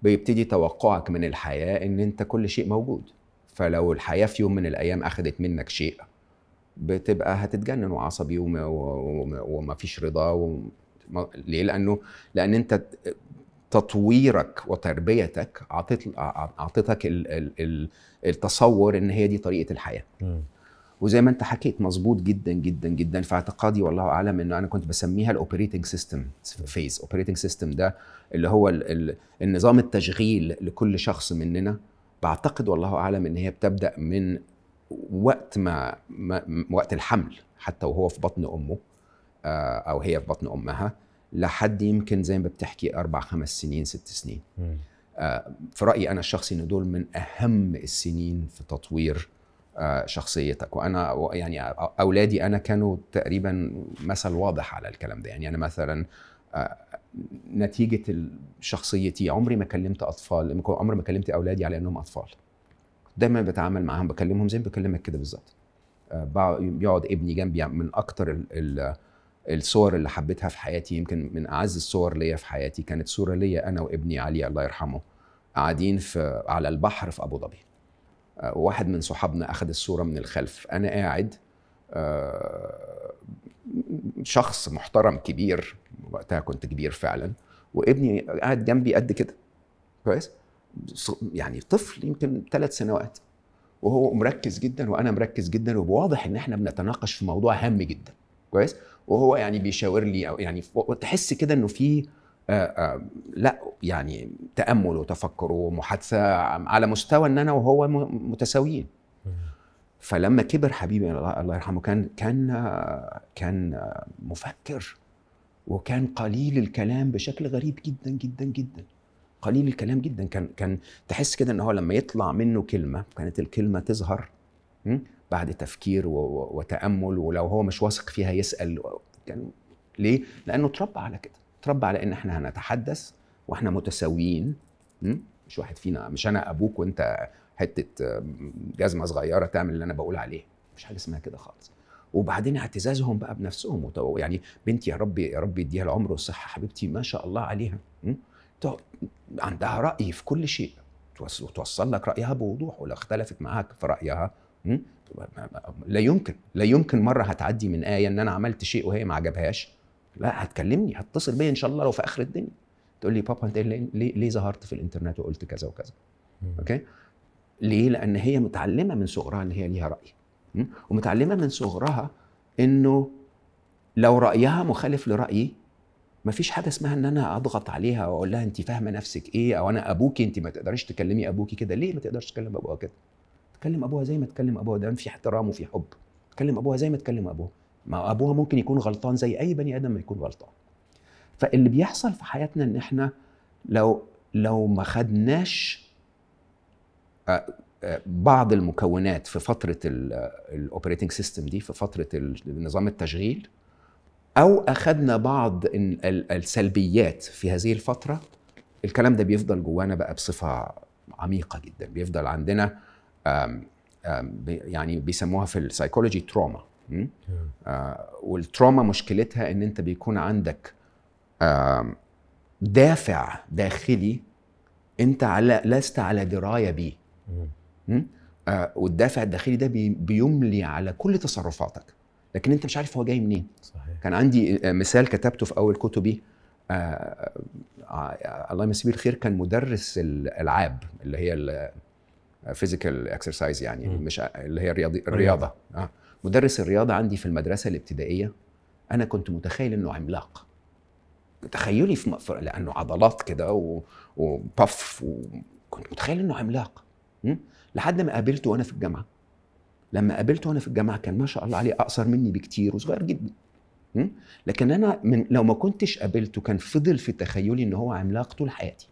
بيبتدي توقعك من الحياه ان انت كل شيء موجود فلو الحياه في يوم من الايام اخذت منك شيء بتبقى هتتجنن وعصبي وما, وما فيش رضا وما ليه لانه لان انت تطويرك وتربيتك اعطيتك التصور ان هي دي طريقه الحياه م. وزي ما انت حكيت مظبوط جدا جدا جدا في اعتقادي والله اعلم انه انا كنت بسميها الاوبريتنج سيستم فيز اوبريتنج سيستم ده اللي هو الـ الـ النظام التشغيل لكل شخص مننا بعتقد والله اعلم ان هي بتبدا من وقت ما, ما وقت الحمل حتى وهو في بطن امه آه، او هي في بطن امها لحد يمكن زي ما بتحكي اربع خمس سنين ست سنين آه، في رايي انا الشخصي ان دول من اهم السنين في تطوير آه، شخصيتك وانا يعني اولادي انا كانوا تقريبا مثل واضح على الكلام ده يعني انا مثلا آه، نتيجه شخصيتي عمري ما كلمت اطفال عمري ما كلمت اولادي على انهم اطفال دايما بتعامل معاهم بكلمهم زي ما بكلمك كده بالظبط آه، بيقعد ابني جنبي يعني من اكتر الصور اللي حبيتها في حياتي يمكن من اعز الصور ليا في حياتي كانت صوره ليا انا وابني علي الله يرحمه قاعدين في على البحر في ابو ظبي واحد من صحابنا اخذ الصوره من الخلف انا قاعد آه، شخص محترم كبير وقتها كنت كبير فعلا وابني قاعد جنبي قد كده كويس يعني طفل يمكن ثلاث سنوات وهو مركز جدا وانا مركز جدا وواضح ان احنا بنتناقش في موضوع هام جدا كويس وهو يعني بيشاور لي او يعني تحس كده انه في آه، آه، لا يعني تامل وتفكر ومحادثه على مستوى ان انا وهو متساويين فلما كبر حبيبي الله يرحمه كان كان كان مفكر وكان قليل الكلام بشكل غريب جدا جدا جدا قليل الكلام جدا كان كان تحس كده ان هو لما يطلع منه كلمه كانت الكلمه تظهر بعد تفكير وتامل ولو هو مش واثق فيها يسال كان ليه؟ لانه اتربى على كده اتربى على ان احنا هنتحدث واحنا متساويين مش واحد فينا مش انا ابوك وانت حته جزمه صغيره تعمل اللي انا بقول عليه مش حاجه اسمها كده خالص وبعدين اعتزازهم بقى بنفسهم يعني بنتي يا رب يا رب يديها العمر والصحه حبيبتي ما شاء الله عليها عندها راي في كل شيء وتوصل لك رايها بوضوح ولو اختلفت معاك في رايها لا يمكن لا يمكن مره هتعدي من ايه ان انا عملت شيء وهي ما عجبهاش لا هتكلمني هتصل بيا ان شاء الله لو في اخر الدنيا تقول لي بابا انت ليه ليه ظهرت في الانترنت وقلت كذا وكذا اوكي ليه لان هي متعلمه من صغرها ان هي ليها راي ومتعلمه من صغرها انه لو رايها مخالف لرايي مفيش حاجه اسمها ان انا اضغط عليها واقول لها انت فاهمه نفسك ايه او انا ابوكي انت ما تقدريش تكلمي ابوكي كده ليه ما تقدرش تكلم ابوها كده تكلم ابوها زي ما تكلم ابوها ده في احترام وفي حب تكلم ابوها زي ما تكلم ابوها ما ابوها ممكن يكون غلطان زي اي بني ادم ما يكون غلطان فاللي بيحصل في حياتنا ان احنا لو لو ما خدناش آه، آه، بعض المكونات في فتره الاوبريتنج سيستم دي في فتره نظام التشغيل او اخذنا بعض السلبيات في هذه الفتره الكلام ده بيفضل جوانا بقى بصفه عميقه جدا بيفضل عندنا يعني بيسموها في السايكولوجي تروما آه، والتروما مشكلتها ان انت بيكون عندك دافع داخلي انت على لست على درايه بيه آه، والدافع الداخلي ده بيملي على كل تصرفاتك لكن انت مش عارف هو جاي منين صحيح. كان عندي آه، مثال كتبته في اول كتبي الله يمسيه بالخير كان مدرس الالعاب اللي هي الفيزيكال اكسرسايز يعني مش اللي هي الرياضي الرياضه آه. مدرس الرياضه عندي في المدرسه الابتدائيه انا كنت متخيل انه عملاق تخيلي في مقفر لانه عضلات كده و... وبف وكنت متخيل انه عملاق لحد ما قابلته وانا في الجامعه لما قابلته وانا في الجامعه كان ما شاء الله عليه اقصر مني بكتير وصغير جدا لكن انا من لو ما كنتش قابلته كان فضل في تخيلي ان هو عملاق طول حياتي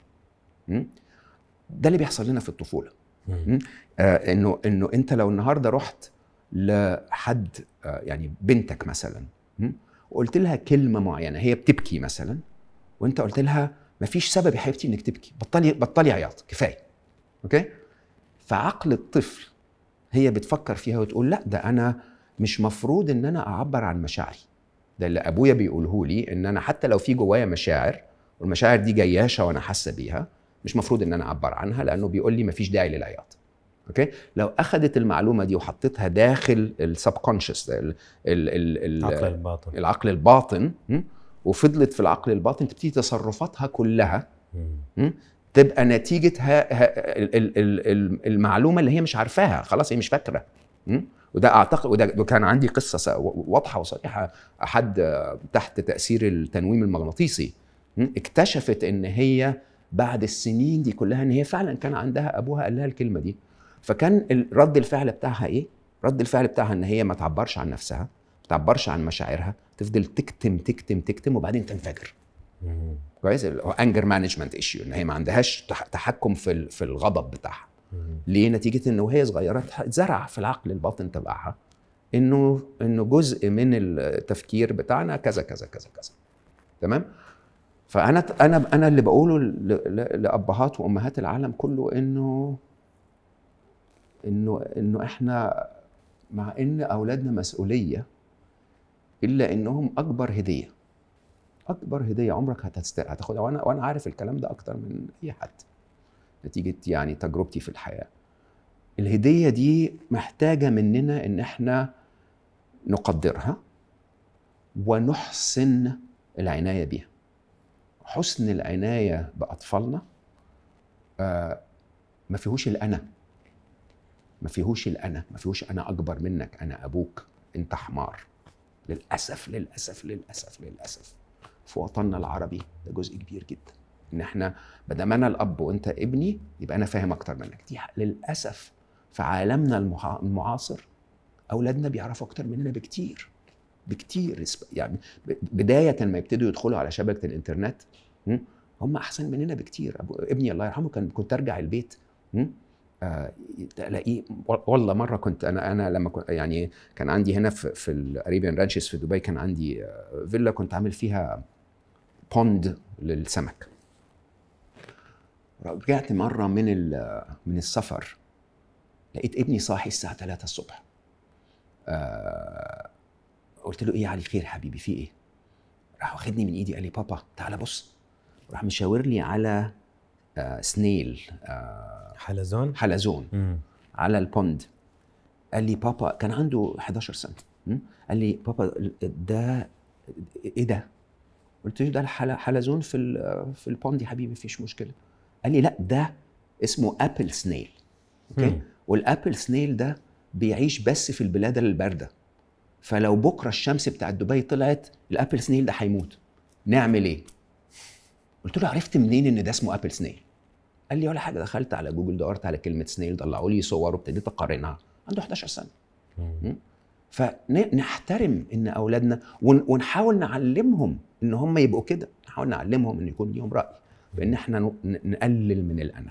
ده اللي بيحصل لنا في الطفوله آه انه انه انت لو النهارده رحت لحد آه، يعني بنتك مثلا وقلت لها كلمه معينه هي بتبكي مثلا وانت قلت لها مفيش سبب يا حبيبتي انك تبكي بطلي بطلي عياط كفايه اوكي فعقل الطفل هي بتفكر فيها وتقول لا ده انا مش مفروض ان انا اعبر عن مشاعري ده اللي ابويا بيقوله لي ان انا حتى لو في جوايا مشاعر والمشاعر دي جياشه وانا حاسه بيها مش مفروض ان انا اعبر عنها لانه بيقول لي مفيش داعي للعياط اوكي لو اخذت المعلومه دي وحطيتها داخل السبكونشس العقل الباطن العقل الباطن وفضلت في العقل الباطن تبتدي تصرفاتها كلها تبقى نتيجه المعلومه اللي هي مش عارفاها خلاص هي مش فاكره وده اعتقد وده كان عندي قصه واضحه وصريحه احد تحت تاثير التنويم المغناطيسي اكتشفت ان هي بعد السنين دي كلها ان هي فعلا كان عندها ابوها قال لها الكلمه دي فكان رد الفعل بتاعها ايه؟ رد الفعل بتاعها ان هي ما تعبرش عن نفسها ما تعبرش عن مشاعرها تفضل تكتم تكتم تكتم وبعدين تنفجر كويس انجر مانجمنت ايشيو ان هي ما عندهاش تحكم في في الغضب بتاعها ليه نتيجه ان وهي صغيره اتزرع في العقل الباطن تبعها انه انه جزء من التفكير بتاعنا كذا كذا كذا كذا تمام فانا انا انا اللي بقوله لابهات وامهات العالم كله انه انه انه احنا مع ان اولادنا مسؤوليه الا انهم اكبر هديه اكبر هديه عمرك هتاخدها وانا وانا عارف الكلام ده اكتر من اي حد نتيجه يعني تجربتي في الحياه الهديه دي محتاجه مننا ان احنا نقدرها ونحسن العنايه بيها حسن العنايه باطفالنا آه ما فيهوش الانا ما فيهوش الانا ما فيهوش انا اكبر منك انا ابوك انت حمار للاسف للاسف للاسف للاسف في وطننا العربي ده جزء كبير جدا ان احنا ما دام انا الاب وانت ابني يبقى انا فاهم اكتر منك دي للاسف في عالمنا المعاصر اولادنا بيعرفوا اكتر مننا بكتير بكتير يعني بدايه ما يبتدوا يدخلوا على شبكه الانترنت هم احسن مننا بكتير ابني الله يرحمه كان كنت ارجع البيت الاقيه آه، والله مره كنت انا انا لما كنت يعني كان عندي هنا في, في الاريبيان رانشز في دبي كان عندي آه، فيلا كنت عامل فيها بوند للسمك رجعت مره من من السفر لقيت ابني صاحي الساعه 3 الصبح آه قلت له ايه علي خير حبيبي في ايه راح واخدني من ايدي قال لي بابا تعالى بص راح مشاور لي على آه، سنيل آه، حلزون حلزون مم. على البوند قال لي بابا كان عنده 11 سنه قال لي بابا ده ايه ده؟ قلت له ده حلزون في في البوند يا حبيبي مفيش مشكله قال لي لا ده اسمه ابل سنيل اوكي مم. والابل سنيل ده بيعيش بس في البلاد البارده فلو بكره الشمس بتاع دبي طلعت الابل سنيل ده هيموت نعمل ايه؟ قلت له عرفت منين ان ده اسمه ابل سنيل؟ قال لي ولا حاجه دخلت على جوجل دورت على كلمه سنيل طلعوا لي صور وابتديت اقارنها عنده 11 سنه فنحترم ان اولادنا ونحاول نعلمهم ان هم يبقوا كده نحاول نعلمهم ان يكون ليهم راي بان احنا نقلل من الانا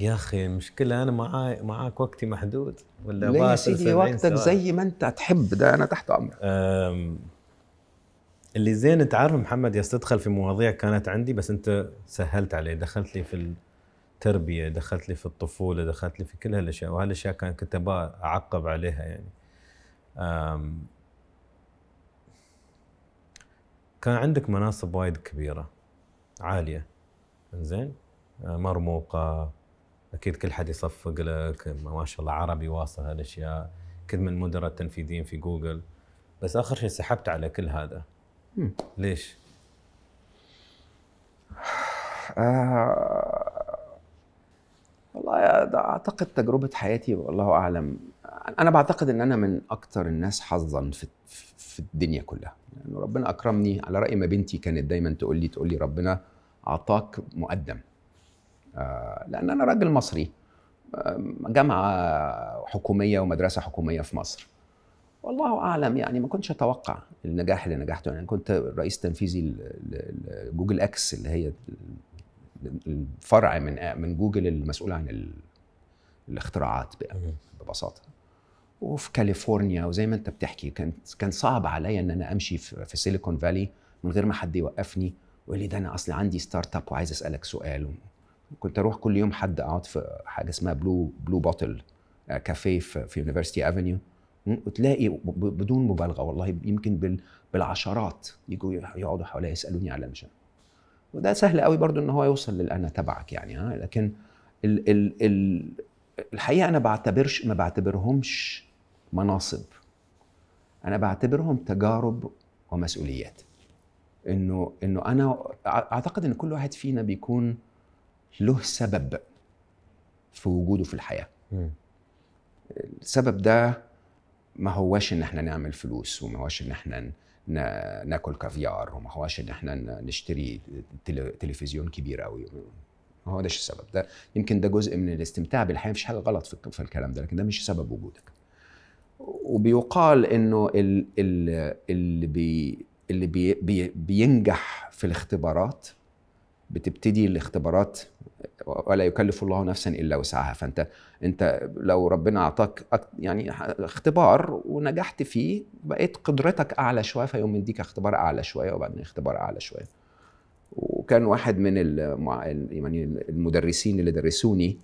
يا اخي المشكله انا معاي معاك وقتي محدود ولا لا يا سيدي وقتك سؤال. زي ما انت تحب ده انا تحت امرك اللي زين انت عارف محمد يستدخل في مواضيع كانت عندي بس انت سهلت عليه دخلت لي في التربيه دخلت لي في الطفوله دخلت لي في كل هالاشياء وهالاشياء كان كنت اعقب عليها يعني كان عندك مناصب وايد كبيره عاليه زين آه، مرموقه اكيد كل حد يصفق لك ما شاء الله عربي واصل هالاشياء كنت من مدراء التنفيذيين في جوجل بس اخر شيء سحبت على كل هذا ليش؟ آه والله اعتقد تجربه حياتي والله اعلم انا بعتقد ان انا من اكثر الناس حظا في في الدنيا كلها يعني ربنا اكرمني على راي ما بنتي كانت دايما تقول لي تقول لي ربنا اعطاك مقدم آه لان انا راجل مصري آه، جامعه حكوميه ومدرسه حكوميه في مصر والله اعلم يعني ما كنتش اتوقع النجاح اللي نجحته يعني كنت رئيس تنفيذي لجوجل اكس اللي هي الفرع من من جوجل المسؤول عن الاختراعات ببساطه وفي كاليفورنيا وزي ما انت بتحكي كان كان صعب عليا ان انا امشي في سيليكون فالي من غير ما حد يوقفني ويقول لي ده انا اصلي عندي ستارت اب وعايز اسالك سؤال كنت اروح كل يوم حد اقعد في حاجه اسمها بلو بلو بوتل كافيه في يونيفرستي افنيو وتلاقي بدون مبالغه والله يمكن بالعشرات يجوا يقعدوا حواليا يسالوني على مش وده سهل قوي برضو ان هو يوصل للانا تبعك يعني ها لكن ال ال ال الحقيقه انا بعتبرش ما بعتبرهمش مناصب انا بعتبرهم تجارب ومسؤوليات انه انه انا اعتقد ان كل واحد فينا بيكون له سبب في وجوده في الحياه السبب ده ما هواش ان احنا نعمل فلوس وما هواش ان احنا ناكل كافيار وما هواش ان احنا نشتري تلفزيون كبير قوي ما هو ده السبب ده يمكن ده جزء من الاستمتاع بالحياه مش حاجه غلط في, في الكلام ده لكن ده مش سبب وجودك وبيقال انه اللي بي اللي بي بي بينجح في الاختبارات بتبتدي الاختبارات ولا يكلف الله نفسا الا وسعها فانت انت لو ربنا اعطاك يعني اختبار ونجحت فيه بقيت قدرتك اعلى شويه فيقوم يديك اختبار اعلى شويه وبعدين اختبار اعلى شويه وكان واحد من يعني المدرسين اللي درسوني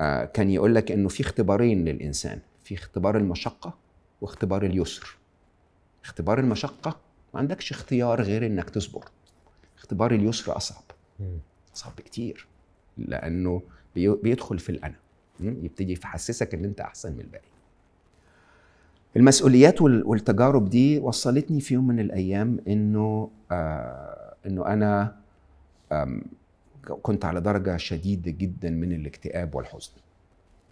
آه، كان يقول لك انه في اختبارين للانسان في اختبار المشقه واختبار اليسر اختبار المشقه ما عندكش اختيار غير انك تصبر اختبار اليسر اصعب صعب كتير لانه بيدخل في الانا يبتدي يحسسك ان انت احسن من الباقي المسؤوليات والتجارب دي وصلتني في يوم من الايام انه آه انه انا كنت على درجه شديده جدا من الاكتئاب والحزن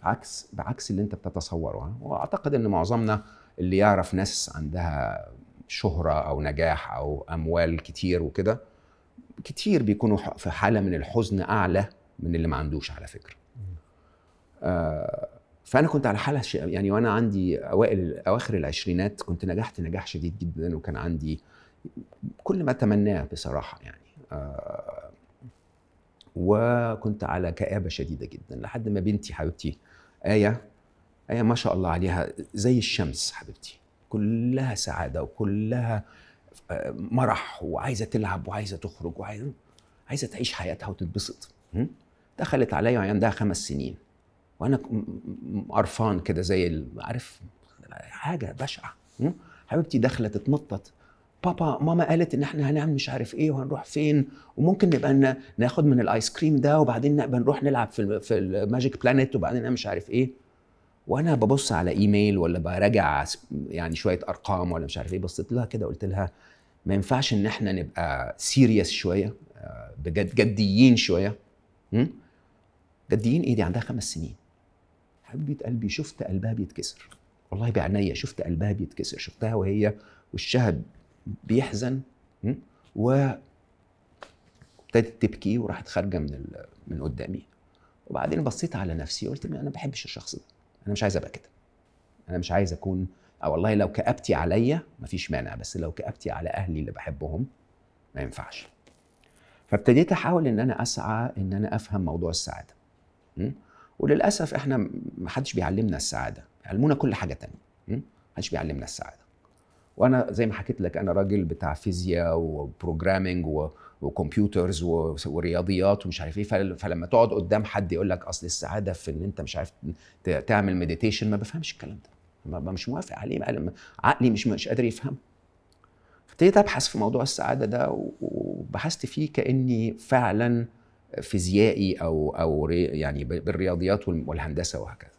عكس بعكس اللي انت بتتصوره واعتقد ان معظمنا اللي يعرف ناس عندها شهره او نجاح او اموال كتير وكده كتير بيكونوا في حاله من الحزن اعلى من اللي ما عندوش على فكره آه فانا كنت على حاله يعني وانا عندي اوائل اواخر العشرينات كنت نجحت نجاح شديد جدا وكان عندي كل ما اتمناه بصراحه يعني آه وكنت على كآبة شديدة جدا لحد ما بنتي حبيبتي آية آية ما شاء الله عليها زي الشمس حبيبتي كلها سعادة وكلها مرح وعايزه تلعب وعايزه تخرج وعايزه عايزه تعيش حياتها وتتبسط دخلت عليا وهي عندها خمس سنين وانا قرفان كده زي عارف حاجه بشعه حبيبتي داخله تتنطط بابا ماما قالت ان احنا هنعمل مش عارف ايه وهنروح فين وممكن نبقى ناخد من الايس كريم ده وبعدين نبقى نروح نلعب في في الماجيك بلانيت وبعدين مش عارف ايه وانا ببص على ايميل ولا براجع يعني شويه ارقام ولا مش عارف ايه بصيت لها كده قلت لها ما ينفعش ان احنا نبقى سيريس شويه آه، بجد جديين شويه جديين ايه دي عندها خمس سنين حبيبه قلبي شفت قلبها بيتكسر والله بعناية شفت قلبها بيتكسر شفتها وهي وشها بيحزن و ابتدت تبكي وراحت خارجه من من قدامي وبعدين بصيت على نفسي وقلت انا ما بحبش الشخص ده انا مش عايز ابقى كده انا مش عايز اكون او آه والله لو كابتي عليا مفيش مانع بس لو كابتي على اهلي اللي بحبهم ما ينفعش فابتديت احاول ان انا اسعى ان انا افهم موضوع السعاده م? وللاسف احنا ما حدش بيعلمنا السعاده علمونا كل حاجه تانية ما حدش بيعلمنا السعاده وانا زي ما حكيت لك انا راجل بتاع فيزياء وبروجرامينج و... وكمبيوترز ورياضيات ومش عارف ايه فلما تقعد قدام حد يقول لك اصل السعاده في ان انت مش عارف تعمل مديتيشن ما بفهمش الكلام ده ما مش موافق عليه عقلي مش مش قادر يفهمه ابتديت ابحث في موضوع السعاده ده وبحثت فيه كاني فعلا فيزيائي او او يعني بالرياضيات والهندسه وهكذا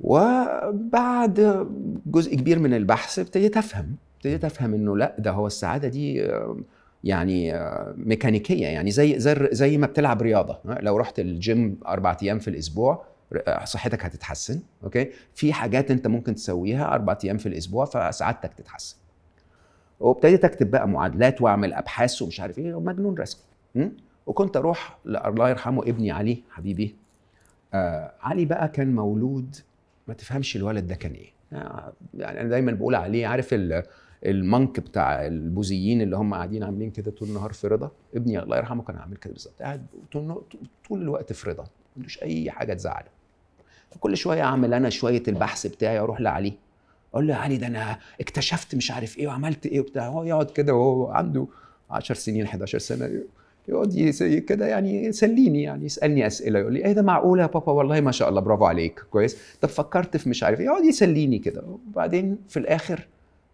وبعد جزء كبير من البحث ابتديت افهم ابتديت افهم انه لا ده هو السعاده دي يعني آه، ميكانيكيه يعني زي زي زي ما بتلعب رياضه لو رحت الجيم اربع ايام في الاسبوع آه، صحتك هتتحسن اوكي في حاجات انت ممكن تسويها اربع ايام في الاسبوع فسعادتك تتحسن وابتديت اكتب بقى معادلات واعمل ابحاث ومش عارف ايه ومجنون رسمي وكنت اروح الله يرحمه ابني علي حبيبي آه علي بقى كان مولود ما تفهمش الولد ده كان ايه آه، يعني انا دايما بقول عليه عارف المنك بتاع البوذيين اللي هم قاعدين عاملين كده طول النهار في رضا ابني الله يرحمه كان عامل كده بالظبط قاعد طول الوقت في رضا ما عندوش اي حاجه تزعله فكل شويه اعمل انا شويه البحث بتاعي اروح لعلي اقول له يا علي ده انا اكتشفت مش عارف ايه وعملت ايه وبتاع هو يقعد كده وهو عنده 10 سنين 11 سنه يقعد كده يعني يسليني يعني يسالني اسئله يقول لي ايه ده معقوله يا بابا والله ما شاء الله برافو عليك كويس طب فكرت في مش عارف ايه يقعد يسليني كده وبعدين في الاخر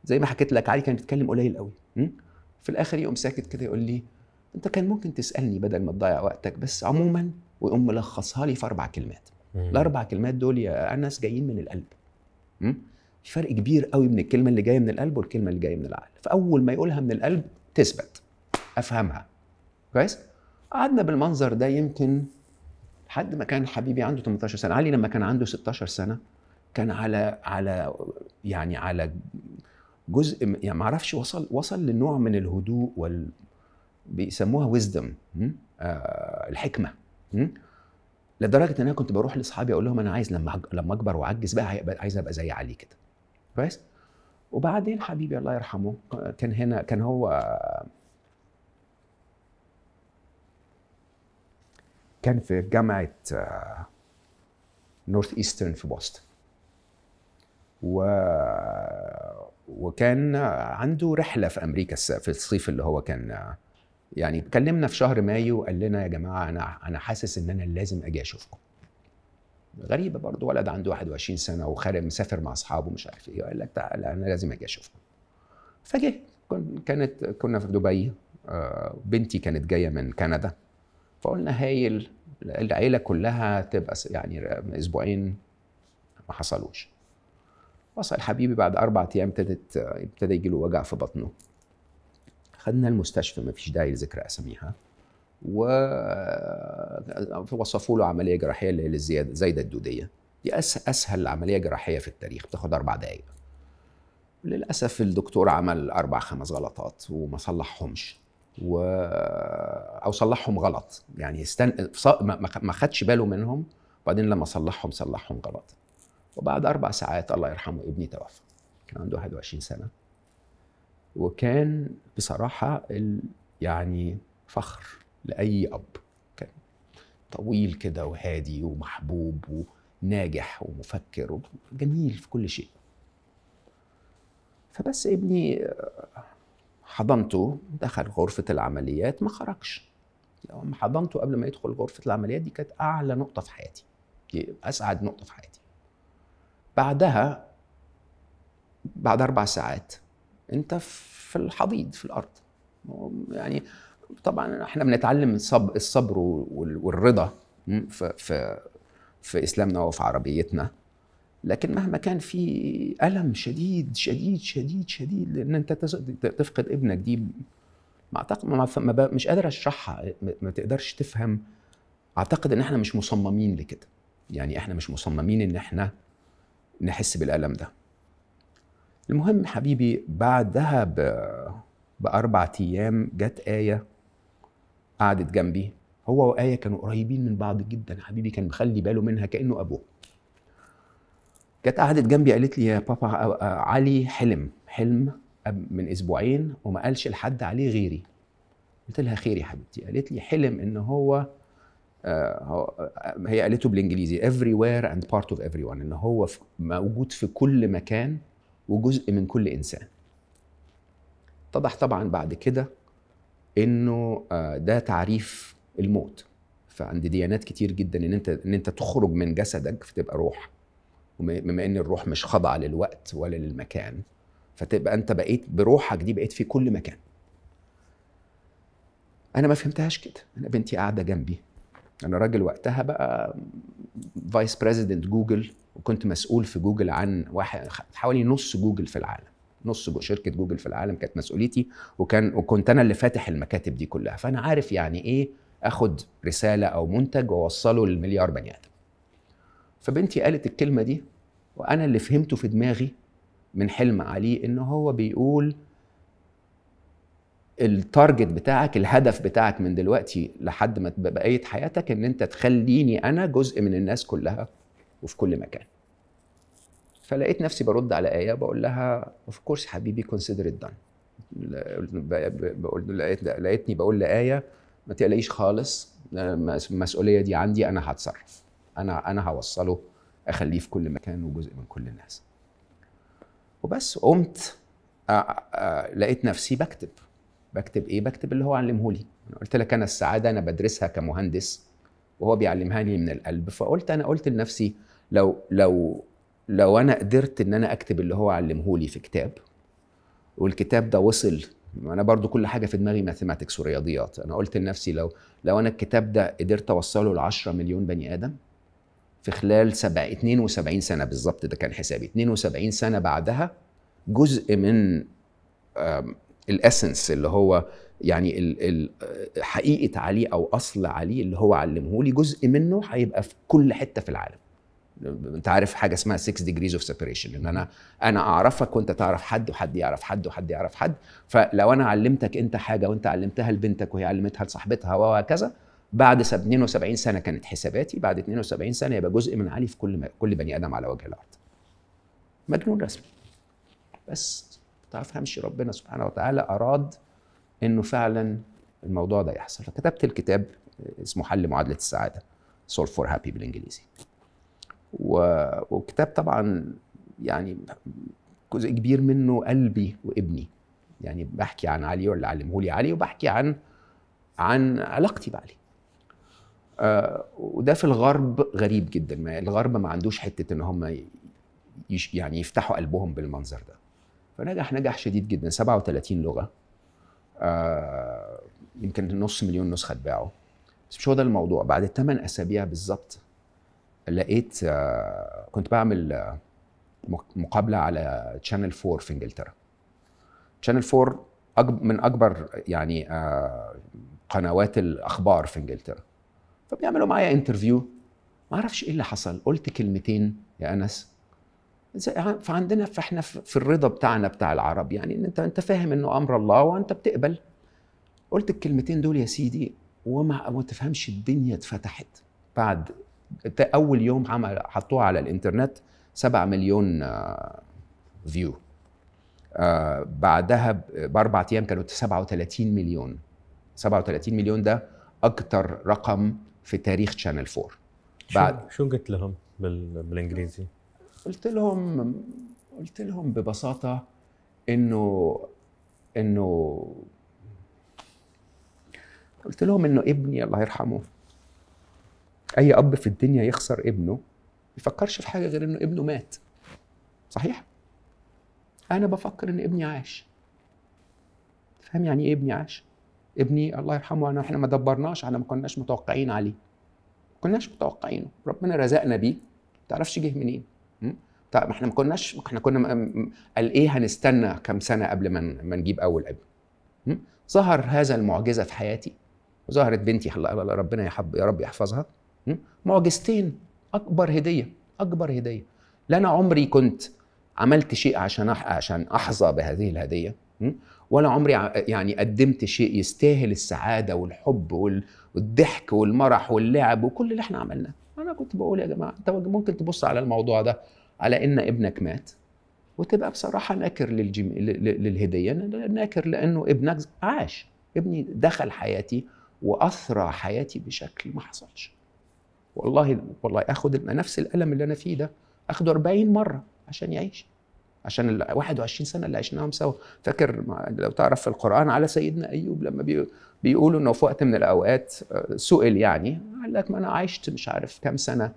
زي ما حكيت لك علي كان بيتكلم قليل قوي في الاخر يقوم ساكت كده يقول لي انت كان ممكن تسالني بدل ما تضيع وقتك بس عموما ويقوم ملخصها لي في اربع كلمات الاربع كلمات دول يا انس جايين من القلب في فرق كبير قوي من الكلمه اللي جايه من القلب والكلمه اللي جايه من العقل فاول ما يقولها من القلب تثبت افهمها كويس قعدنا بالمنظر ده يمكن لحد ما كان حبيبي عنده 18 سنه علي لما كان عنده 16 سنه كان على على يعني على جزء يعني ما اعرفش وصل وصل لنوع من الهدوء وال بيسموها ويزدم آه الحكمه لدرجه ان انا كنت بروح لاصحابي اقول لهم انا عايز لما لما اكبر واعجز بقى عايز ابقى زي علي كده كويس وبعدين حبيبي الله يرحمه كان هنا كان هو كان في جامعه نورث آه، ايسترن في بوسطن و وكان عنده رحله في امريكا في الصيف اللي هو كان يعني اتكلمنا في شهر مايو وقال لنا يا جماعه انا انا حاسس ان انا لازم اجي اشوفكم غريبه برضه ولد عنده 21 سنه وخارج مسافر مع اصحابه مش عارف ايه قال لك تعالى انا لازم اجي اشوفكم فجه كانت كنا في دبي آه، بنتي كانت جايه من كندا فقلنا هايل العيله كلها تبقى يعني اسبوعين ما حصلوش وصل حبيبي بعد أربعة أيام ابتدت ابتدى يجي له وجع في بطنه خدنا المستشفى ما فيش داعي لذكر أساميها ووصفوا له عملية جراحية اللي هي الزايدة الدودية دي أسهل عملية جراحية في التاريخ بتاخد أربع دقايق للأسف الدكتور عمل أربع خمس غلطات وما صلحهمش و... أو صلحهم غلط يعني استن... ما خدش باله منهم وبعدين لما صلحهم صلحهم غلط وبعد أربع ساعات الله يرحمه ابني توفى كان عنده 21 سنة وكان بصراحة يعني فخر لأي أب كان طويل كده وهادي ومحبوب وناجح ومفكر وجميل في كل شيء فبس ابني حضنته دخل غرفة العمليات ما خرجش حضنته قبل ما يدخل غرفة العمليات دي كانت أعلى نقطة في حياتي دي أسعد نقطة في حياتي بعدها بعد اربع ساعات انت في الحضيض في الارض يعني طبعا احنا بنتعلم الصبر, والرضا في في في اسلامنا وفي عربيتنا لكن مهما كان في الم شديد شديد شديد شديد لان انت تفقد ابنك دي ما اعتقد ما مش قادر اشرحها ما تقدرش تفهم اعتقد ان احنا مش مصممين لكده يعني احنا مش مصممين ان احنا نحس بالألم ده المهم حبيبي بعدها بأربع أيام جت آية قعدت جنبي هو وآية كانوا قريبين من بعض جدا حبيبي كان مخلي باله منها كأنه أبوه جت قعدت جنبي قالت لي يا بابا علي حلم حلم من أسبوعين وما قالش لحد عليه غيري قلت لها خير يا حبيبتي قالت لي حلم إن هو آه، آه، هي قالته بالانجليزي everywhere and part of everyone ان هو موجود في كل مكان وجزء من كل انسان اتضح طبعا بعد كده انه آه، ده تعريف الموت فعند ديانات كتير جدا ان انت ان انت تخرج من جسدك فتبقى روح بما ان الروح مش خاضعه للوقت ولا للمكان فتبقى انت بقيت بروحك دي بقيت في كل مكان انا ما فهمتهاش كده انا بنتي قاعده جنبي انا راجل وقتها بقى فايس بريزيدنت جوجل وكنت مسؤول في جوجل عن واحد حوالي نص جوجل في العالم نص شركه جوجل في العالم كانت مسؤوليتي وكان وكنت انا اللي فاتح المكاتب دي كلها فانا عارف يعني ايه اخد رساله او منتج واوصله للمليار بني ادم فبنتي قالت الكلمه دي وانا اللي فهمته في دماغي من حلم علي ان هو بيقول التارجت بتاعك الهدف بتاعك من دلوقتي لحد ما بقيه حياتك ان انت تخليني انا جزء من الناس كلها وفي كل مكان فلقيت نفسي برد على ايه بقول لها اوف كورس حبيبي كونسيدر ات دان بقول لقيت لقيتني بقول لايه ما تقلقيش خالص المسؤوليه دي عندي انا هتصرف انا انا هوصله اخليه في كل مكان وجزء من كل الناس وبس قمت لقيت نفسي بكتب بكتب ايه بكتب اللي هو علمه لي انا قلت لك انا السعاده انا بدرسها كمهندس وهو بيعلمها لي من القلب فقلت انا قلت لنفسي لو لو لو انا قدرت ان انا اكتب اللي هو علمه لي في كتاب والكتاب ده وصل انا برضو كل حاجه في دماغي ماثيماتكس ورياضيات انا قلت لنفسي لو لو انا الكتاب ده قدرت اوصله ل 10 مليون بني ادم في خلال سبع 72 سنه بالظبط ده كان حسابي 72 سنه بعدها جزء من الاسنس اللي هو يعني حقيقه علي او اصل علي اللي هو علمه لي جزء منه هيبقى في كل حته في العالم انت عارف حاجه اسمها 6 ديجريز اوف سيبريشن ان انا انا اعرفك وانت تعرف حد وحد يعرف حد وحد يعرف حد فلو انا علمتك انت حاجه وانت علمتها لبنتك وهي علمتها لصاحبتها وهكذا بعد 72 سنه كانت حساباتي بعد 72 سنه يبقى جزء من علي في كل كل بني ادم على وجه الارض مجنون رسمي بس ما ربنا سبحانه وتعالى اراد انه فعلا الموضوع ده يحصل فكتبت الكتاب اسمه حل معادله السعاده سول فور هابي بالانجليزي وكتاب طبعا يعني جزء كبير منه قلبي وابني يعني بحكي عن علي واللي علمه لي علي وبحكي عن عن علاقتي بعلي آه وده في الغرب غريب جدا ما الغرب ما عندوش حته ان هم يعني يفتحوا قلبهم بالمنظر ده فنجح نجاح شديد جدا 37 لغه آه يمكن نص مليون نسخه اتباعوا بس مش هو ده الموضوع بعد الثمان اسابيع بالظبط لقيت آه كنت بعمل آه، مقابله على تشانل 4 في انجلترا تشانل 4 من اكبر يعني آه قنوات الاخبار في انجلترا فبيعملوا معايا انترفيو ما اعرفش ايه اللي حصل قلت كلمتين يا انس يعني فعندنا فاحنا في الرضا بتاعنا بتاع العرب يعني ان انت انت فاهم انه امر الله وانت بتقبل قلت الكلمتين دول يا سيدي وما ما تفهمش الدنيا اتفتحت بعد اول يوم عمل حطوها على الانترنت 7 مليون فيو آه، آه، بعدها باربع ايام كانوا 37 مليون 37 مليون ده اكتر رقم في تاريخ شانل 4 بعد شو قلت لهم بالانجليزي؟ قلت لهم قلت لهم ببساطه انه انه قلت لهم انه ابني الله يرحمه اي اب في الدنيا يخسر ابنه ما يفكرش في حاجه غير انه ابنه مات صحيح انا بفكر ان ابني عاش فاهم يعني ايه ابني عاش ابني الله يرحمه انا احنا ما دبرناش على ما كناش متوقعين عليه ما كناش متوقعينه ربنا رزقنا بيه ما تعرفش جه منين طب ما احنا ما كناش احنا كنا قال ايه هنستنى كام سنه قبل ما ما نجيب اول ابن ظهر هذا المعجزه في حياتي وظهرت بنتي ربنا يحب يا رب يحفظها معجزتين اكبر هديه اكبر هديه لا انا عمري كنت عملت شيء عشان عشان احظى بهذه الهديه ولا عمري يعني قدمت شيء يستاهل السعاده والحب والضحك والمرح واللعب وكل اللي احنا عملناه انا كنت بقول يا جماعه انت ممكن تبص على الموضوع ده على ان ابنك مات وتبقى بصراحه ناكر للجم... للهديه ناكر لانه ابنك عاش ابني دخل حياتي واثرى حياتي بشكل ما حصلش والله والله اخد نفس الالم اللي انا فيه ده اخده 40 مره عشان يعيش عشان ال 21 سنه اللي عشناهم سوا فاكر لو تعرف في القران على سيدنا ايوب لما بيقولوا انه في وقت من الاوقات آه، سئل يعني قال لك ما انا عشت مش عارف كام سنه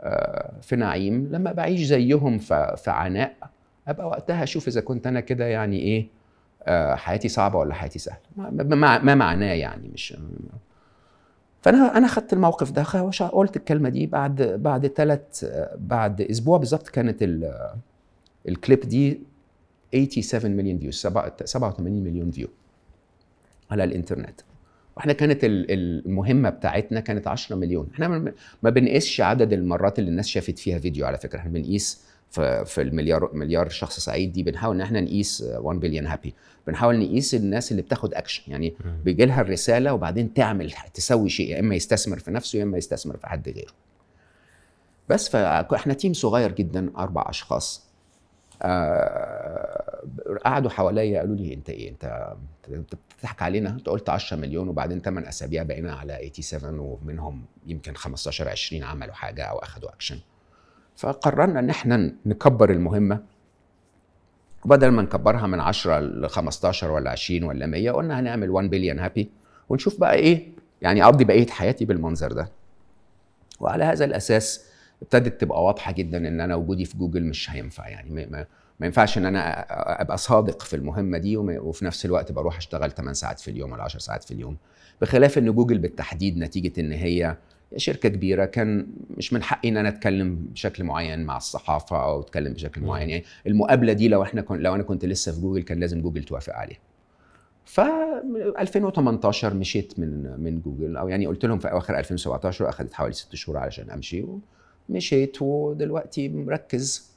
آه، في نعيم لما بعيش زيهم في عناء ابقى وقتها اشوف اذا كنت انا كده يعني ايه آه، حياتي صعبه ولا حياتي سهله ما معناه يعني مش فانا انا خدت الموقف ده قلت الكلمه دي بعد بعد ثلاث بعد اسبوع بالظبط كانت الكليب دي 87 مليون فيو 87 مليون فيو على الانترنت واحنا كانت المهمه بتاعتنا كانت 10 مليون احنا ما بنقيسش عدد المرات اللي الناس شافت فيها فيديو على فكره احنا بنقيس في, في المليار مليار شخص سعيد دي بنحاول ان احنا نقيس 1 بليون هابي بنحاول نقيس الناس اللي بتاخد اكشن يعني بيجي لها الرساله وبعدين تعمل تسوي شيء يا اما يستثمر في نفسه يا اما يستثمر في حد غيره بس فاحنا تيم صغير جدا اربع اشخاص آه قعدوا حواليا قالوا لي انت ايه انت انت بتضحك علينا انت قلت 10 مليون وبعدين 8 اسابيع بقينا على 87 ومنهم يمكن 15 20 عملوا حاجه او اخذوا اكشن فقررنا ان احنا نكبر المهمه وبدل ما نكبرها من 10 ل 15 ولا 20 ولا 100 قلنا هنعمل 1 بليون هابي ونشوف بقى ايه يعني اقضي بقيه حياتي بالمنظر ده وعلى هذا الاساس ابتدت تبقى واضحه جدا ان انا وجودي في جوجل مش هينفع يعني ما ينفعش ان انا ابقى صادق في المهمه دي وفي نفس الوقت بروح اشتغل 8 ساعات في اليوم ولا 10 ساعات في اليوم بخلاف ان جوجل بالتحديد نتيجه ان هي شركه كبيره كان مش من حقي ان انا اتكلم بشكل معين مع الصحافه او اتكلم بشكل معين يعني المقابله دي لو احنا كن لو انا كنت لسه في جوجل كان لازم جوجل توافق عليها ف 2018 مشيت من من جوجل او يعني قلت لهم في اواخر 2017 اخذت حوالي ست شهور علشان امشي ومشيت ودلوقتي مركز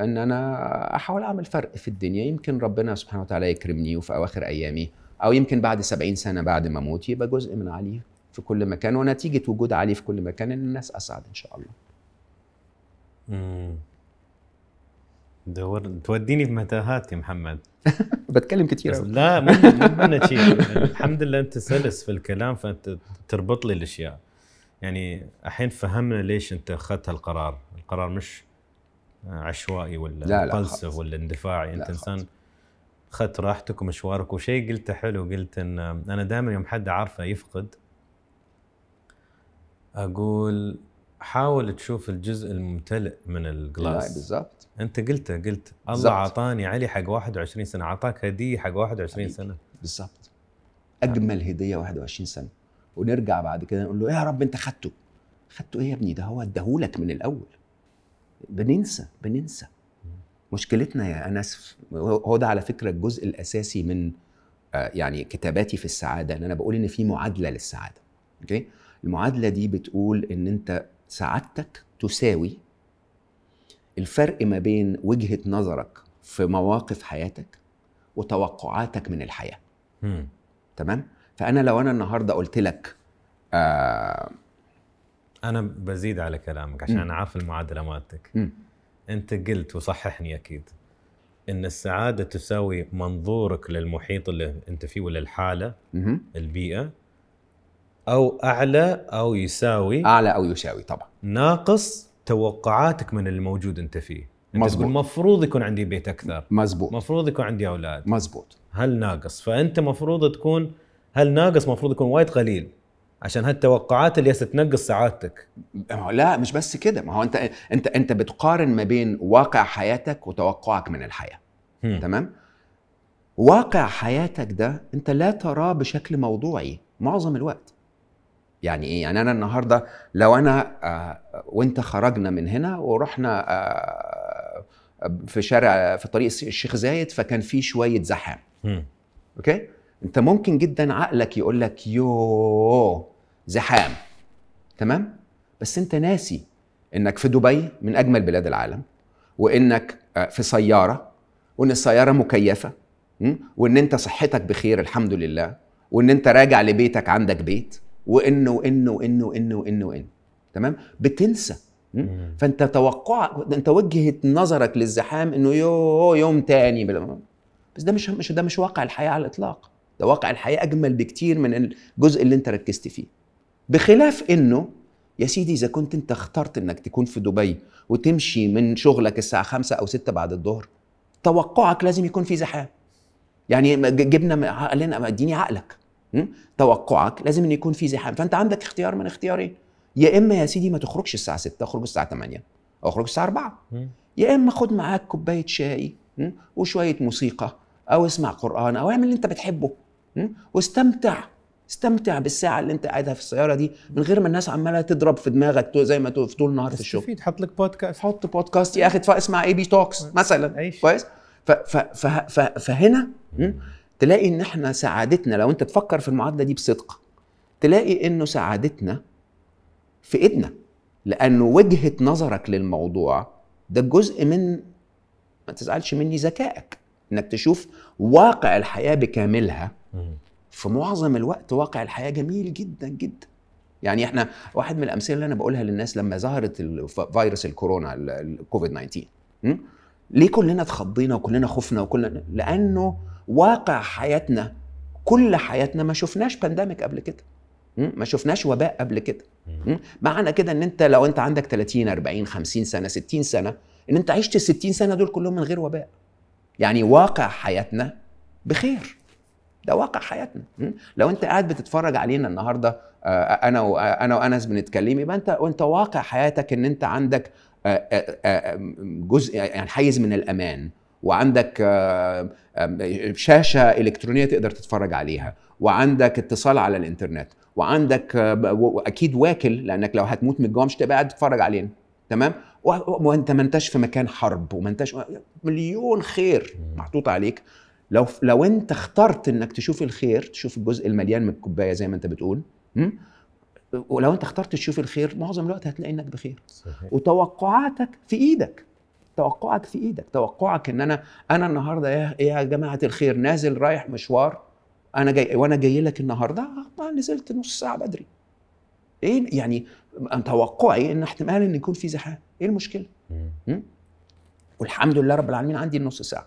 ان انا احاول اعمل فرق في الدنيا يمكن ربنا سبحانه وتعالى يكرمني وفي اواخر ايامي او يمكن بعد 70 سنه بعد ما اموت يبقى جزء من علي في كل مكان ونتيجه وجود علي في كل مكان ان الناس اسعد ان شاء الله. دور توديني في متاهات يا محمد بتكلم كثير لا مو الحمد لله انت سلس في الكلام فانت تربط لي الاشياء يعني الحين فهمنا ليش انت اخذت هالقرار القرار مش عشوائي ولا لا لا مقلسف ولا اندفاعي انت انسان خذت راحتك ومشوارك وشيء قلته حلو قلت ان انا دائما يوم حد اعرفه يفقد اقول حاول تشوف الجزء الممتلئ من الجلاس بالضبط انت قلته قلت الله اعطاني علي حق 21 سنه اعطاك هديه حق 21 سنه بالضبط اجمل هديه 21 سنه ونرجع بعد كده نقول له يا رب انت خدته خدته ايه يا ابني ده هو اداهولك من الاول بننسى بننسى مشكلتنا يا انس هو ده على فكره الجزء الاساسي من آه، يعني كتاباتي في السعاده ان انا بقول ان في معادله للسعاده اوكي المعادله دي بتقول ان انت سعادتك تساوي الفرق ما بين وجهه نظرك في مواقف حياتك وتوقعاتك من الحياه م. تمام فانا لو انا النهارده قلت لك آه انا بزيد على كلامك عشان انا عارف المعادله مالتك انت قلت وصححني اكيد ان السعاده تساوي منظورك للمحيط اللي انت فيه ولا الحاله البيئه او اعلى او يساوي اعلى او يساوي طبعا ناقص توقعاتك من الموجود انت فيه مزبوط. المفروض يكون عندي بيت اكثر مزبوط المفروض يكون عندي اولاد مزبوط هل ناقص فانت مفروض تكون هل ناقص مفروض يكون وايد قليل عشان هالتوقعات اللي ستنقص سعادتك لا مش بس كده ما هو انت انت انت بتقارن ما بين واقع حياتك وتوقعك من الحياه هم. تمام واقع حياتك ده انت لا تراه بشكل موضوعي معظم الوقت يعني ايه يعني انا النهارده لو انا آه، وانت خرجنا من هنا ورحنا آه، في شارع في طريق الشيخ زايد فكان في شويه زحام اوكي انت ممكن جدا عقلك يقول لك يو زحام تمام بس انت ناسي انك في دبي من اجمل بلاد العالم وانك آه، في سياره وان السياره مكيفه وان انت صحتك بخير الحمد لله وان انت راجع لبيتك عندك بيت وانه وانه وانه وانه وانه وإن. تمام بتنسى فانت توقع انت وجهه نظرك للزحام انه يو يوم تاني بس ده مش مش ده مش واقع الحياه على الاطلاق ده واقع الحياه اجمل بكتير من الجزء اللي انت ركزت فيه بخلاف انه يا سيدي اذا كنت انت اخترت انك تكون في دبي وتمشي من شغلك الساعه خمسة او ستة بعد الظهر توقعك لازم يكون في زحام يعني جبنا عقلنا اديني عقلك توقعك لازم ان يكون في زحام فانت عندك اختيار من اختيارين يا اما يا سيدي ما تخرجش الساعه 6 اخرج الساعه 8 او اخرج الساعه 4 يا اما خد معاك كوبايه شاي وشويه موسيقى او اسمع قران او اعمل اللي انت بتحبه واستمتع استمتع بالساعه اللي انت قاعدها في السياره دي من غير ما الناس عماله تضرب في دماغك زي ما في طول النهار في الشغل حط لك بودكاست حط بودكاست يا اخي اسمع اي بي توكس مثلا كويس فهنا تلاقي ان احنا سعادتنا لو انت تفكر في المعادله دي بصدق تلاقي انه سعادتنا في ايدنا لانه وجهه نظرك للموضوع ده جزء من ما تزعلش مني ذكائك انك تشوف واقع الحياه بكاملها في معظم الوقت واقع الحياه جميل جدا جدا يعني احنا واحد من الامثله اللي انا بقولها للناس لما ظهرت فيروس الكورونا الكوفيد 19 ليه كلنا اتخضينا وكلنا خفنا وكلنا لانه واقع حياتنا كل حياتنا ما شفناش بانديميك قبل كده ما شفناش وباء قبل كده معنى كده ان انت لو انت عندك 30 40 50 سنه 60 سنه ان انت عشت ال 60 سنه دول كلهم من غير وباء يعني واقع حياتنا بخير ده واقع حياتنا لو انت قاعد بتتفرج علينا النهارده آه، انا وانا آه، وانس بنتكلم يبقى انت وانت واقع حياتك ان انت عندك آه، جزء يعني حيز من الامان وعندك شاشه الكترونيه تقدر تتفرج عليها وعندك اتصال على الانترنت وعندك اكيد واكل لانك لو هتموت من الجوع مش تبقى قاعد تتفرج علينا تمام وانت ما انتش في مكان حرب وما انتش مليون خير محطوط عليك لو لو انت اخترت انك تشوف الخير تشوف الجزء المليان من الكوبايه زي ما انت بتقول م? ولو انت اخترت تشوف الخير معظم الوقت هتلاقي انك بخير صحيح. وتوقعاتك في ايدك توقعك في ايدك توقعك ان انا انا النهارده يا يا جماعه الخير نازل رايح مشوار انا جاي وانا جاي لك النهارده ما آه، نزلت نص ساعه بدري ايه يعني توقعي ان احتمال ان يكون في زحام ايه المشكله م? والحمد لله رب العالمين عندي النص ساعه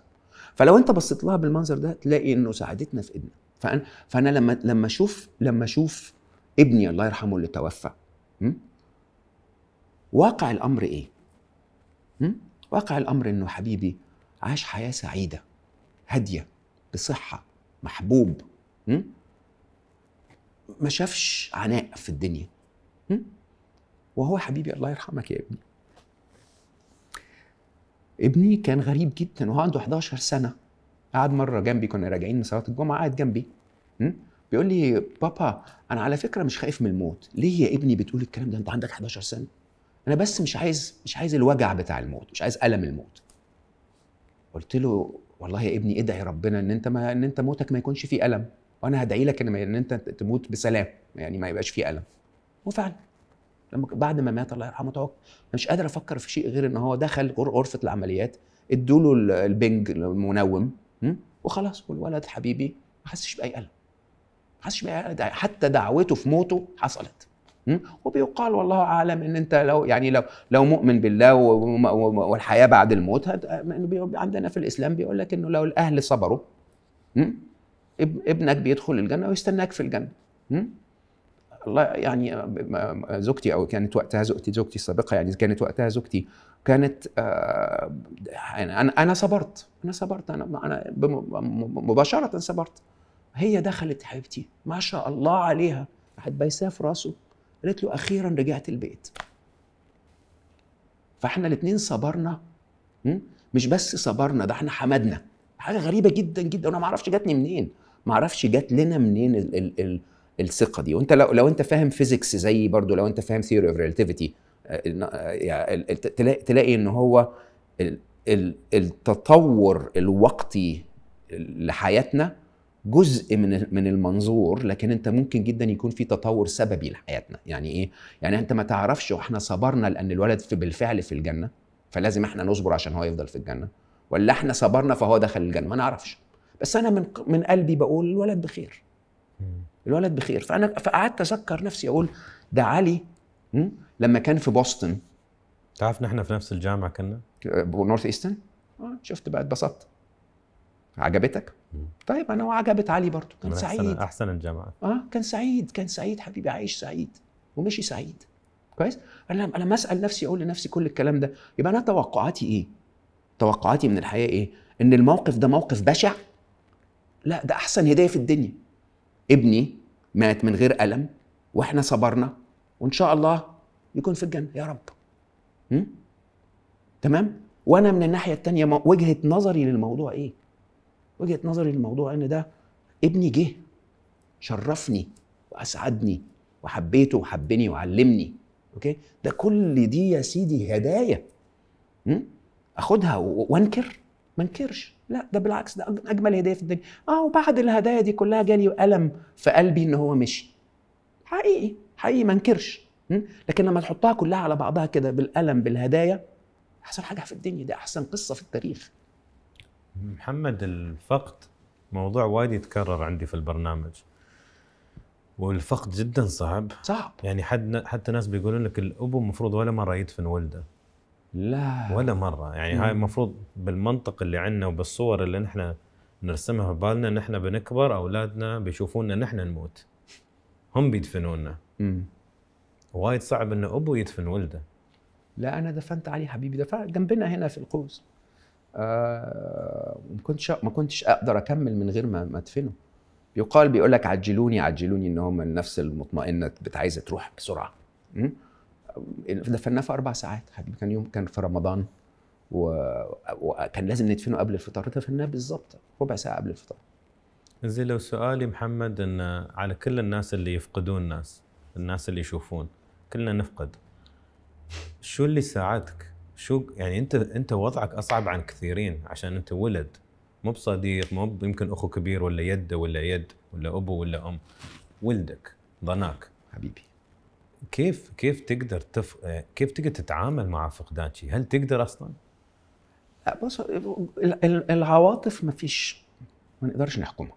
فلو انت بصيت لها بالمنظر ده تلاقي انه ساعدتنا في ايدنا فانا فانا لما لما اشوف لما اشوف ابني الله يرحمه اللي توفى واقع الامر ايه؟ واقع الامر انه حبيبي عاش حياه سعيده هاديه بصحه محبوب ما شافش عناء في الدنيا وهو حبيبي الله يرحمك يا ابني ابني كان غريب جدا وهو عنده 11 سنه قعد مره جنبي كنا راجعين من صلاه الجمعه قعد جنبي م? بيقول لي بابا انا على فكره مش خايف من الموت ليه يا ابني بتقول الكلام ده انت عندك 11 سنه انا بس مش عايز مش عايز الوجع بتاع الموت مش عايز الم الموت قلت له والله يا ابني ادعي ربنا ان انت ما ان انت موتك ما يكونش فيه الم وانا هدعي لك ان انت تموت بسلام يعني ما يبقاش فيه الم وفعلا لما بعد ما مات الله يرحمه توفى مش قادر افكر في شيء غير ان هو دخل غرفه العمليات ادوا له البنج المنوم وخلاص والولد حبيبي ما حسش باي الم ما حسش باي ألم حتى دعوته في موته حصلت وبيقال والله اعلم ان انت لو يعني لو لو مؤمن بالله والحياه بعد الموت عندنا في الاسلام بيقول لك انه لو الاهل صبروا ابنك بيدخل الجنه ويستناك في الجنه الله يعني آه، زوجتي او كانت وقتها زوجتي زوجتي السابقه يعني كانت وقتها زوجتي كانت آه، يعني انا انا صبرت انا صبرت انا انا مباشره صبرت هي دخلت حبيبتي ما شاء الله عليها راحت بايساه في راسه قالت له اخيرا رجعت البيت فاحنا الاثنين صبرنا مش بس صبرنا ده احنا حمدنا حاجه غريبه جدا جدا وانا ما اعرفش جاتني منين ما اعرفش جات لنا منين ال ال ال الثقه دي وانت لو, لو انت فاهم فيزيكس زي برضو لو انت فاهم ثيوري اوف ريلاتيفيتي تلاقي ان هو التطور الوقتي لحياتنا جزء من من المنظور لكن انت ممكن جدا يكون في تطور سببي لحياتنا يعني ايه يعني انت ما تعرفش واحنا صبرنا لان الولد في بالفعل في الجنه فلازم احنا نصبر عشان هو يفضل في الجنه ولا احنا صبرنا فهو دخل الجنه ما نعرفش بس انا من من قلبي بقول الولد بخير الولد بخير فانا فقعدت اذكر نفسي اقول ده علي لما كان في بوسطن تعرف ان احنا في نفس الجامعه كنا أه، نورث ايسترن آه، شفت بقى اتبسطت عجبتك طيب انا وعجبت علي برضو كان سعيد أحسن, احسن الجامعه اه كان سعيد كان سعيد حبيبي عايش سعيد ومشي سعيد كويس انا لما اسال نفسي اقول لنفسي كل الكلام ده يبقى انا توقعاتي ايه توقعاتي من الحياه ايه ان الموقف ده موقف بشع لا ده احسن هدايه في الدنيا ابني مات من غير ألم وإحنا صبرنا وإن شاء الله يكون في الجنة يا رب م? تمام وأنا من الناحية التانية وجهة نظري للموضوع إيه وجهة نظري للموضوع إن ده ابني جه شرفني وأسعدني وحبيته وحبني وعلمني أوكي ده كل دي يا سيدي هدايا أخدها وأنكر ما انكرش لا ده بالعكس ده اجمل هديه في الدنيا اه وبعد الهدايا دي كلها جالي الم في قلبي ان هو مشي حقيقي حقيقي ما انكرش لكن لما تحطها كلها على بعضها كده بالالم بالهدايا احسن حاجه في الدنيا دي احسن قصه في التاريخ محمد الفقد موضوع وايد يتكرر عندي في البرنامج والفقد جدا صعب صعب يعني حد حتى ناس بيقولون لك الابو المفروض ولا مره يدفن ولده لا ولا مره يعني هاي المفروض بالمنطق اللي عندنا وبالصور اللي نحن نرسمها في بالنا نحن بنكبر اولادنا بيشوفونا نحن نموت هم بيدفنونا وايد صعب ان ابو يدفن ولده لا انا دفنت علي حبيبي دفن جنبنا هنا في القوس آه ما كنتش ما كنتش اقدر اكمل من غير ما ما ادفنه يقال بيقول لك عجلوني عجلوني ان هم النفس المطمئنه عايزه تروح بسرعه م? دفناه في اربع ساعات كان يوم كان في رمضان وكان لازم ندفنه قبل الفطار دفناه بالظبط ربع ساعه قبل الفطار زين لو سؤالي محمد ان على كل الناس اللي يفقدون ناس الناس اللي يشوفون كلنا نفقد شو اللي ساعدك شو يعني انت انت وضعك اصعب عن كثيرين عشان انت ولد مو بصديق مو يمكن اخو كبير ولا يده ولا يد ولا ابو ولا ام ولدك ضناك حبيبي كيف كيف تقدر تف... كيف تقدر تتعامل مع فقدان شيء؟ هل تقدر اصلا؟ لا بص العواطف ما فيش ما نقدرش نحكمها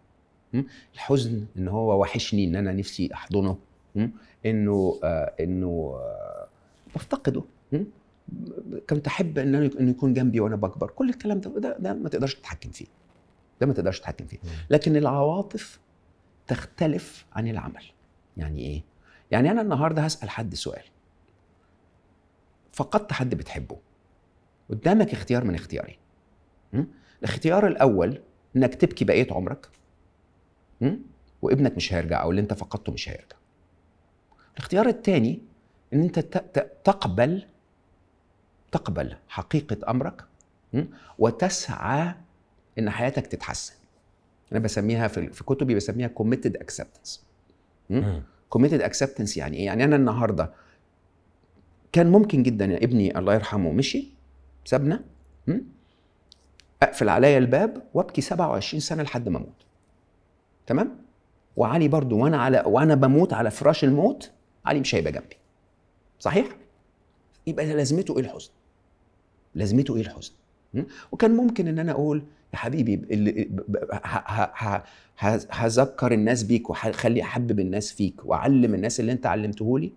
الحزن ان هو وحشني ان انا نفسي احضنه انه آه، انه آه، بفتقده كنت احب ان انه يكون جنبي وانا بكبر كل الكلام ده, ده ما تقدرش تتحكم فيه ده ما تقدرش تتحكم فيه لكن العواطف تختلف عن العمل يعني ايه يعني انا النهارده هسال حد سؤال فقدت حد بتحبه قدامك اختيار من اختيارين الاختيار الاول انك تبكي بقيه عمرك م? وابنك مش هيرجع او اللي انت فقدته مش هيرجع الاختيار الثاني ان انت تقبل تقبل حقيقه امرك م? وتسعى ان حياتك تتحسن انا بسميها في في كتبي بسميها كوميتد اكسبتنس كوميتد اكسبتنس يعني ايه يعني انا النهارده كان ممكن جدا ابني الله يرحمه مشي سابنا اقفل عليا الباب وابكي 27 سنه لحد ما اموت تمام وعلي برضو وانا على وانا بموت على فراش الموت علي مش هيبقى جنبي صحيح يبقى لازمته ايه الحزن لازمته ايه الحزن وكان ممكن ان انا اقول يا حبيبي هذكر الناس بيك وخلي احبب الناس فيك واعلم الناس اللي انت علمتهولي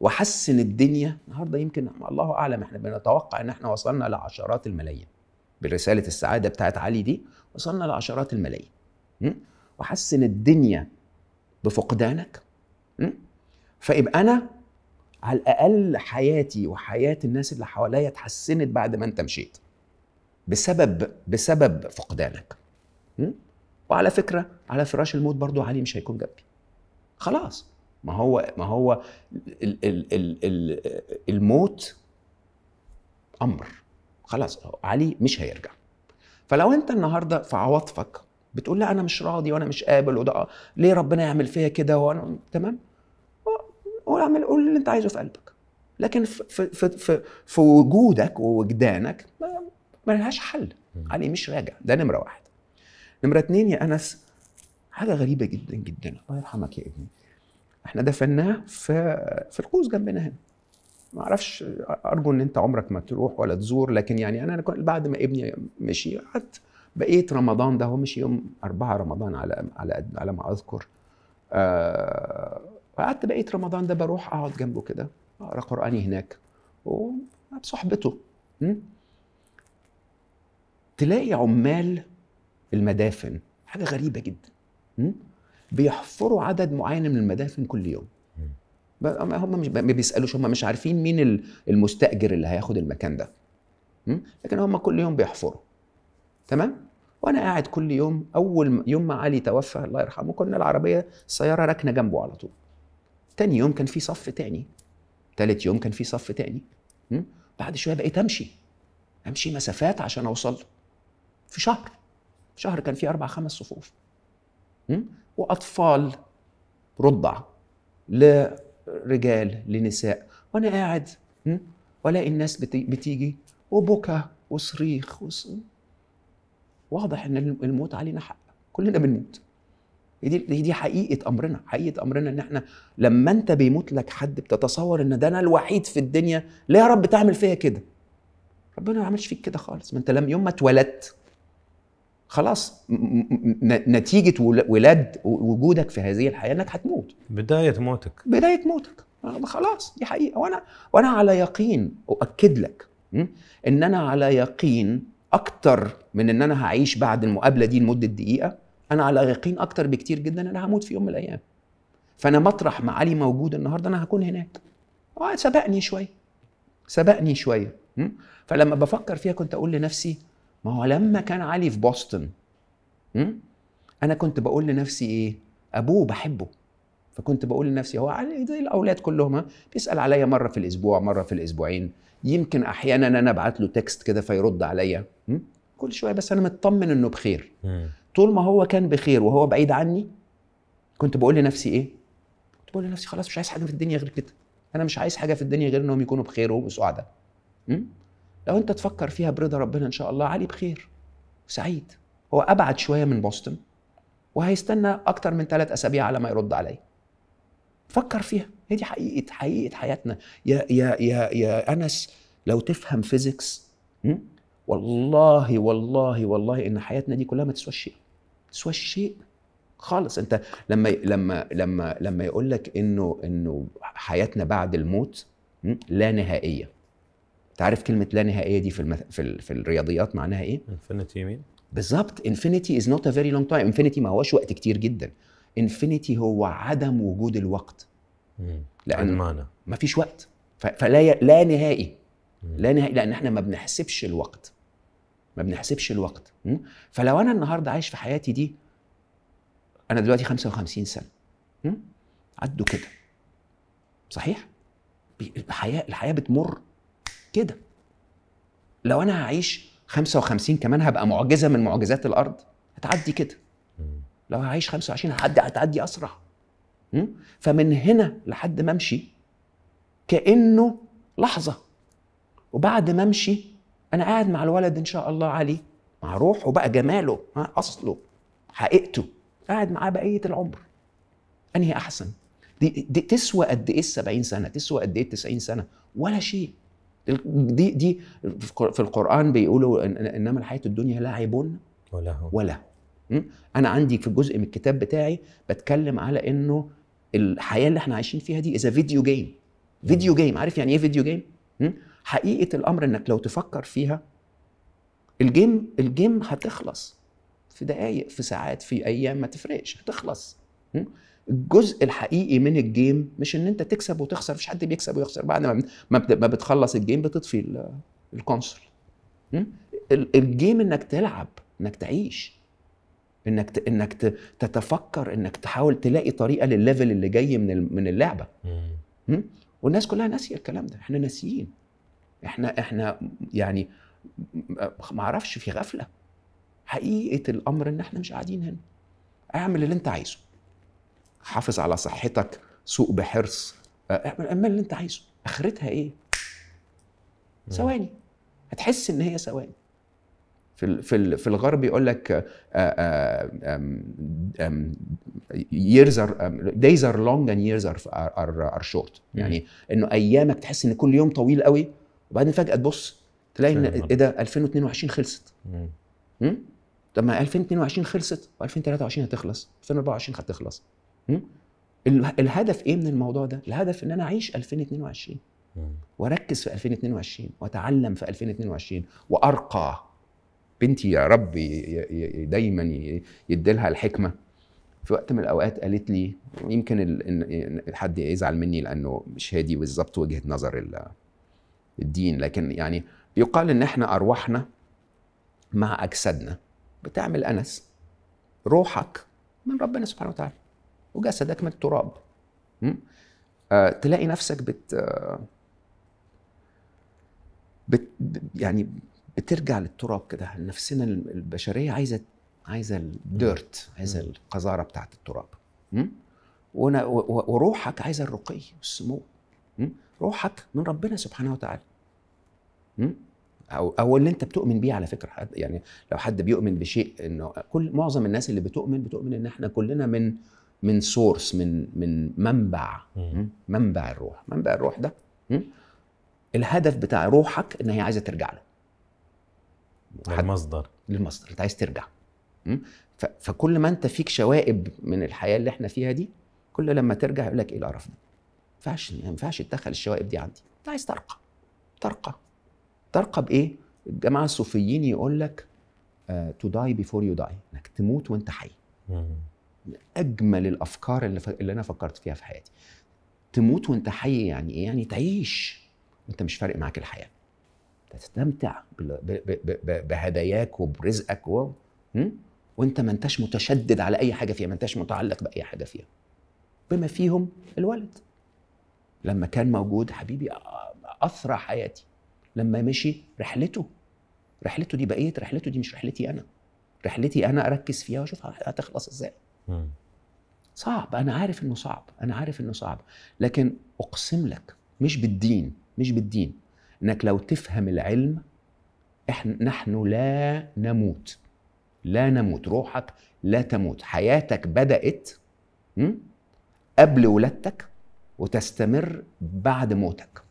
واحسن الدنيا النهارده يمكن الله اعلم احنا بنتوقع ان احنا وصلنا لعشرات الملايين برساله السعاده بتاعت علي دي وصلنا لعشرات الملايين واحسن الدنيا بفقدانك فيبقى انا على الاقل حياتي وحياه الناس اللي حواليا اتحسنت بعد ما انت مشيت بسبب بسبب فقدانك وعلى فكره على فراش الموت برضو علي مش هيكون جنبي خلاص ما هو ما هو الـ الـ الـ الـ الموت امر خلاص علي مش هيرجع فلو انت النهارده في عواطفك بتقول لا انا مش راضي وانا مش قابل وده ليه ربنا يعمل فيا كده وانا تمام حاول اعمل قول اللي انت عايزه في قلبك لكن في في في, في وجودك ووجدانك ما, ما لهاش حل علي مش راجع ده نمره واحد نمره اتنين يا انس حاجه غريبه جدا جدا الله يرحمك يا ابني احنا دفناه في في القوس جنبنا هنا ما اعرفش ارجو ان انت عمرك ما تروح ولا تزور لكن يعني انا بعد ما ابني مشي قعدت بقيت رمضان ده هو مش يوم 4 رمضان على على على ما اذكر آه فقعدت بقيت رمضان ده بروح اقعد جنبه كده اقرا قراني هناك وبصحبته تلاقي عمال المدافن حاجه غريبه جدا م? بيحفروا عدد معين من المدافن كل يوم هم مش ما بيسالوش هم مش عارفين مين المستاجر اللي هياخد المكان ده م? لكن هم كل يوم بيحفروا تمام وانا قاعد كل يوم اول يوم ما علي توفى الله يرحمه كنا العربيه السياره راكنه جنبه على طول تاني يوم كان في صف تاني تالت يوم كان في صف تاني بعد شويه بقيت امشي امشي مسافات عشان اوصل في شهر في شهر كان في اربع خمس صفوف واطفال رضع لرجال لنساء وانا قاعد والاقي الناس بتيجي وبكى وصريخ وص... واضح ان الموت علينا حق كلنا بنموت هي دي دي حقيقه امرنا حقيقه امرنا ان احنا لما انت بيموت لك حد بتتصور ان ده انا الوحيد في الدنيا ليه يا رب تعمل فيا كده ربنا ما عملش فيك كده خالص ما انت لم يوم ما اتولدت خلاص نتيجه ولاد وجودك في هذه الحياه انك هتموت بدايه موتك بدايه موتك آه، خلاص دي حقيقه وانا وانا على يقين اؤكد لك ان انا على يقين اكتر من ان انا هعيش بعد المقابله دي لمده دقيقه انا على يقين اكتر بكتير جدا انا هموت في يوم من الايام فانا مطرح ما علي موجود النهارده انا هكون هناك آه، سبقني شويه سبقني شويه فلما بفكر فيها كنت اقول لنفسي ما هو لما كان علي في بوسطن انا كنت بقول لنفسي ايه ابوه بحبه فكنت بقول لنفسي هو علي زي الاولاد كلهم بيسال عليا مره في الاسبوع مره في الاسبوعين يمكن احيانا انا ابعت له تكست كده فيرد عليا كل شويه بس انا مطمن انه بخير طول ما هو كان بخير وهو بعيد عني كنت بقول لنفسي ايه؟ كنت بقول لنفسي خلاص مش عايز حاجه في الدنيا غير كده انا مش عايز حاجه في الدنيا غير انهم يكونوا بخير وبسعداء لو انت تفكر فيها برضا ربنا ان شاء الله علي بخير وسعيد هو ابعد شويه من بوسطن وهيستنى اكتر من ثلاث اسابيع على ما يرد علي فكر فيها هي دي حقيقه حقيقه حياتنا يا يا يا يا انس لو تفهم فيزيكس والله والله والله ان حياتنا دي كلها ما تسواش شيء ما تسواش شيء خالص انت لما لما لما لما يقول لك انه انه حياتنا بعد الموت لا نهائيه تعرف كلمه لا نهائيه دي في المث... في, ال... في الرياضيات معناها ايه انفينيتي مين بالظبط انفينيتي از نوت ا فيري لونج تايم انفينيتي ما هوش وقت كتير جدا انفينيتي هو عدم وجود الوقت لان معنى ما فيش وقت ف... فلا لا نهائي لا نهائي لان احنا ما بنحسبش الوقت ما بنحسبش الوقت فلو انا النهارده عايش في حياتي دي انا دلوقتي 55 سنه عدوا كده صحيح الحياه الحياه بتمر كده لو انا هعيش 55 كمان هبقى معجزه من معجزات الارض هتعدي كده لو هعيش 25 هتعدي هتعدي اسرع فمن هنا لحد ما امشي كانه لحظه وبعد ما امشي انا قاعد مع الولد ان شاء الله علي مع روحه بقى جماله ها اصله حقيقته قاعد معاه بقيه العمر انهي احسن دي, دي تسوى قد ايه ال 70 سنه تسوى قد ايه التسعين سنه ولا شيء دي دي في القران بيقولوا إن انما الحياه الدنيا لعب ولهو ولا انا عندي في جزء من الكتاب بتاعي بتكلم على انه الحياه اللي احنا عايشين فيها دي از فيديو جيم فيديو جيم عارف يعني ايه فيديو جيم حقيقه الامر انك لو تفكر فيها الجيم الجيم هتخلص في دقائق في ساعات في ايام ما تفرقش هتخلص الجزء الحقيقي من الجيم مش ان انت تكسب وتخسر مفيش حد بيكسب ويخسر بعد ما ما بتخلص الجيم بتطفي الكونسول الجيم انك تلعب انك تعيش انك انك تتفكر انك تحاول تلاقي طريقه للليفل اللي جاي من من اللعبه والناس كلها ناسيه الكلام ده احنا ناسيين احنا احنا يعني ما اعرفش في غفله حقيقه الامر ان احنا مش قاعدين هنا اعمل اللي انت عايزه حافظ على صحتك سوق بحرص اعمل اللي انت عايزه اخرتها ايه ثواني هتحس ان هي ثواني في في في الغرب يقول لك years are days are long and years are are, are short يعني انه ايامك تحس ان كل يوم طويل قوي وبعدين فجاه تبص تلاقي ان ايه ده 2022 خلصت طب ما 2022 خلصت و2023 هتخلص 2024 هتخلص الهدف ايه من الموضوع ده؟ الهدف ان انا اعيش 2022 واركز في 2022 واتعلم في 2022 وارقى بنتي يا رب دايما يديلها الحكمه في وقت من الاوقات قالت لي يمكن حد يزعل مني لانه مش هادي بالظبط وجهه نظر الدين لكن يعني يقال ان احنا ارواحنا مع اجسادنا بتعمل انس روحك من ربنا سبحانه وتعالى وجسدك من التراب آه تلاقي نفسك بت, آه بت يعني بترجع للتراب كده نفسنا البشريه عايزه عايزه الديرت عايزه القذاره بتاعت التراب وروحك عايزه الرقي والسمو روحك من ربنا سبحانه وتعالى او او اللي انت بتؤمن بيه على فكره حد يعني لو حد بيؤمن بشيء انه كل معظم الناس اللي بتؤمن بتؤمن ان احنا كلنا من من سورس من من منبع منبع الروح منبع الروح ده الهدف بتاع روحك ان هي عايزه ترجع له للمصدر للمصدر انت عايز ترجع فكل ما انت فيك شوائب من الحياه اللي احنا فيها دي كل لما ترجع يقول لك ايه القرف ده ما ينفعش ما ينفعش تدخل الشوائب دي عندي انت عايز ترقى ترقى ترقى بايه؟ الجماعه الصوفيين يقول لك تو داي بيفور يو داي انك تموت وانت حي من اجمل الافكار اللي, ف... اللي انا فكرت فيها في حياتي تموت وانت حي يعني ايه يعني تعيش وانت مش فارق معاك الحياه تستمتع ب... ب... ب... بهداياك وبرزقك و... وانت ما انتش متشدد على اي حاجه فيها ما انتش متعلق باي حاجه فيها بما فيهم الولد لما كان موجود حبيبي آه، اثرى حياتي لما مشي رحلته رحلته دي بقيه رحلته دي مش رحلتي انا رحلتي انا اركز فيها واشوف هتخلص ازاي صعب انا عارف انه صعب انا عارف انه صعب لكن اقسم لك مش بالدين مش بالدين انك لو تفهم العلم احنا نحن لا نموت لا نموت روحك لا تموت حياتك بدات قبل ولادتك وتستمر بعد موتك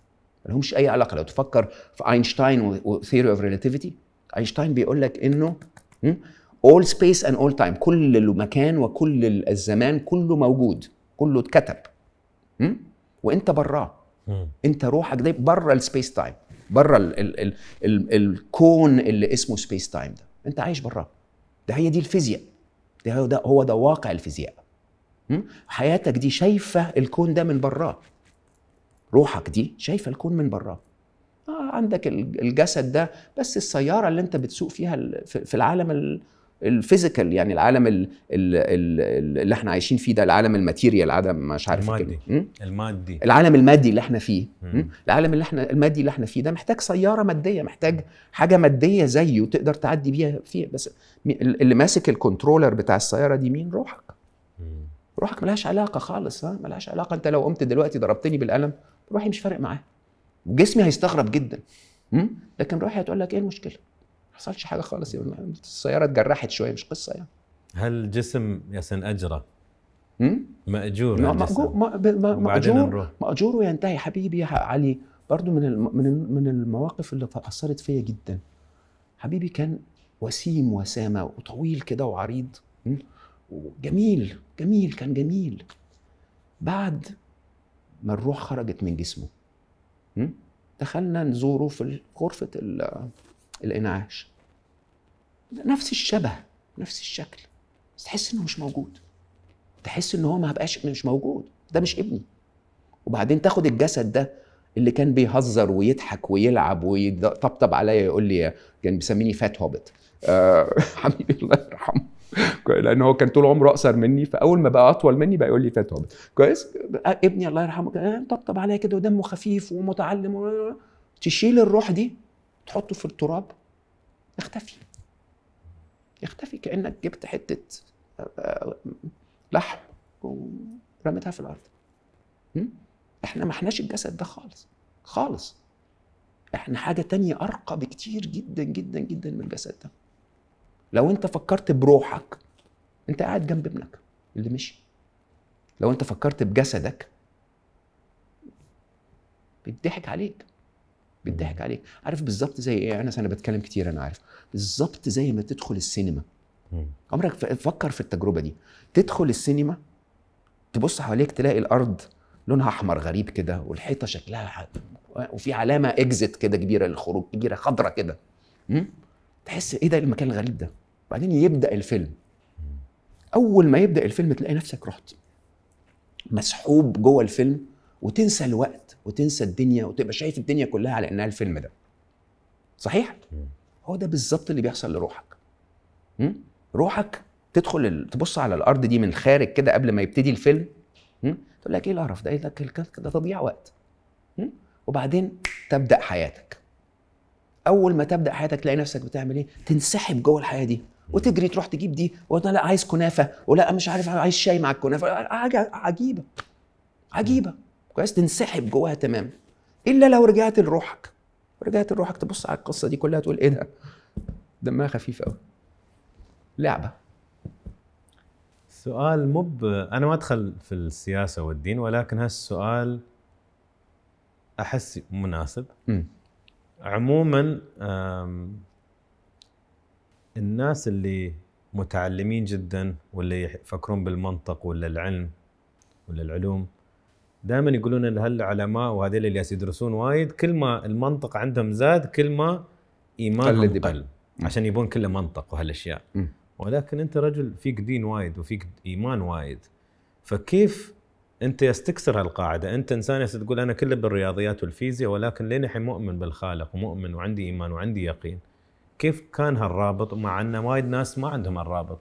لهمش اي علاقه لو تفكر في اينشتاين وثيوري اوف ريلاتيفيتي اينشتاين بيقول لك انه all space and all time كل المكان وكل الزمان كله موجود كله اتكتب وانت براه انت روحك ده بره السبيس تايم بره ال ال ال ال الكون اللي اسمه سبيس تايم ده انت عايش براه ده هي دي الفيزياء ده هو ده واقع الفيزياء حياتك دي شايفه الكون ده من براه روحك دي شايفه الكون من بره آه عندك الجسد ده بس السياره اللي انت بتسوق فيها في العالم الفيزيكال يعني العالم الـ الـ الـ اللي احنا عايشين فيه ده العالم الماتيريال عدم مش عارف المادي المادي العالم المادي اللي احنا فيه مم. العالم اللي احنا المادي اللي احنا فيه ده محتاج سياره ماديه محتاج حاجه ماديه زيه تقدر تعدي بيها فيه بس اللي ماسك الكنترولر بتاع السياره دي مين روحك روحك ملهاش علاقه خالص ها ملهاش علاقه انت لو قمت دلوقتي ضربتني بالقلم روحي مش فارق معاه جسمي هيستغرب جدا م? لكن روحي هتقول لك ايه المشكله ما حصلش حاجه خالص يا السياره اتجرحت شويه مش قصه يعني هل جسم يسن اجره ماجور ماجور ماجور وينتهي حبيبي يا علي برضو من من من المواقف اللي اثرت فيا جدا حبيبي كان وسيم وسامه وطويل كده وعريض م? وجميل جميل كان جميل بعد ما الروح خرجت من جسمه دخلنا نزوره في غرفة الإنعاش نفس الشبه نفس الشكل بس تحس إنه مش موجود تحس إن هو ما بقاش مش موجود ده مش ابني وبعدين تاخد الجسد ده اللي كان بيهزر ويضحك ويلعب ويطبطب عليا يقول لي كان يعني بيسميني فات هوبت آه حبيبي الله يرحمه لان هو كان طول عمره اقصر مني فاول ما بقى اطول مني بقى يقول لي فات كويس ابني الله يرحمه طبطب عليا كده ودمه خفيف ومتعلم و... تشيل الروح دي تحطه في التراب يختفي يختفي كانك جبت حته آه، آه، لحم ورميتها في الارض احنا ما احناش الجسد ده خالص خالص احنا حاجه تانية ارقى بكتير جدا جدا جدا من الجسد ده لو انت فكرت بروحك انت قاعد جنب ابنك اللي مشي لو انت فكرت بجسدك بيضحك عليك بيضحك عليك عارف بالظبط زي ايه انا انا بتكلم كتير انا عارف بالظبط زي ما تدخل السينما عمرك فكر في التجربه دي تدخل السينما تبص حواليك تلاقي الارض لونها احمر غريب كده والحيطه شكلها وفي علامه اكزيت كده كبيره للخروج كبيره خضره كده تحس ايه ده إيه المكان الغريب ده بعدين يبدا الفيلم اول ما يبدا الفيلم تلاقي نفسك رحت مسحوب جوه الفيلم وتنسى الوقت وتنسى الدنيا وتبقى شايف الدنيا كلها على انها الفيلم ده صحيح هو ده بالظبط اللي بيحصل لروحك روحك تدخل تبص على الارض دي من خارج كده قبل ما يبتدي الفيلم تقول لك ايه القرف ده ايه ده تضييع وقت وبعدين تبدا حياتك اول ما تبدا حياتك تلاقي نفسك بتعمل ايه تنسحب جوه الحياه دي وتجري تروح تجيب دي ولا لا عايز كنافه ولا مش عارف عايز شاي مع الكنافه عجيبه عجيبه كويس تنسحب جواها تماما الا لو رجعت لروحك رجعت لروحك تبص على القصه دي كلها تقول ايه ده دمها خفيف قوي لعبه سؤال مب انا ما ادخل في السياسه والدين ولكن هالسؤال احس مناسب م. عموما الناس اللي متعلمين جدا واللي يفكرون بالمنطق ولا العلم ولا العلوم دائما يقولون ان هالعلماء وهذول اللي يدرسون وايد كل ما المنطق عندهم زاد كل ما ايمانهم قل, عشان يبون كله منطق وهالاشياء ولكن انت رجل فيك دين وايد وفيك ايمان وايد فكيف انت يستكسر هالقاعده انت انسان تقول انا كله بالرياضيات والفيزياء ولكن لين الحين مؤمن بالخالق ومؤمن وعندي ايمان وعندي يقين كيف كان هالرابط مع ان وايد ناس ما عندهم هالرابط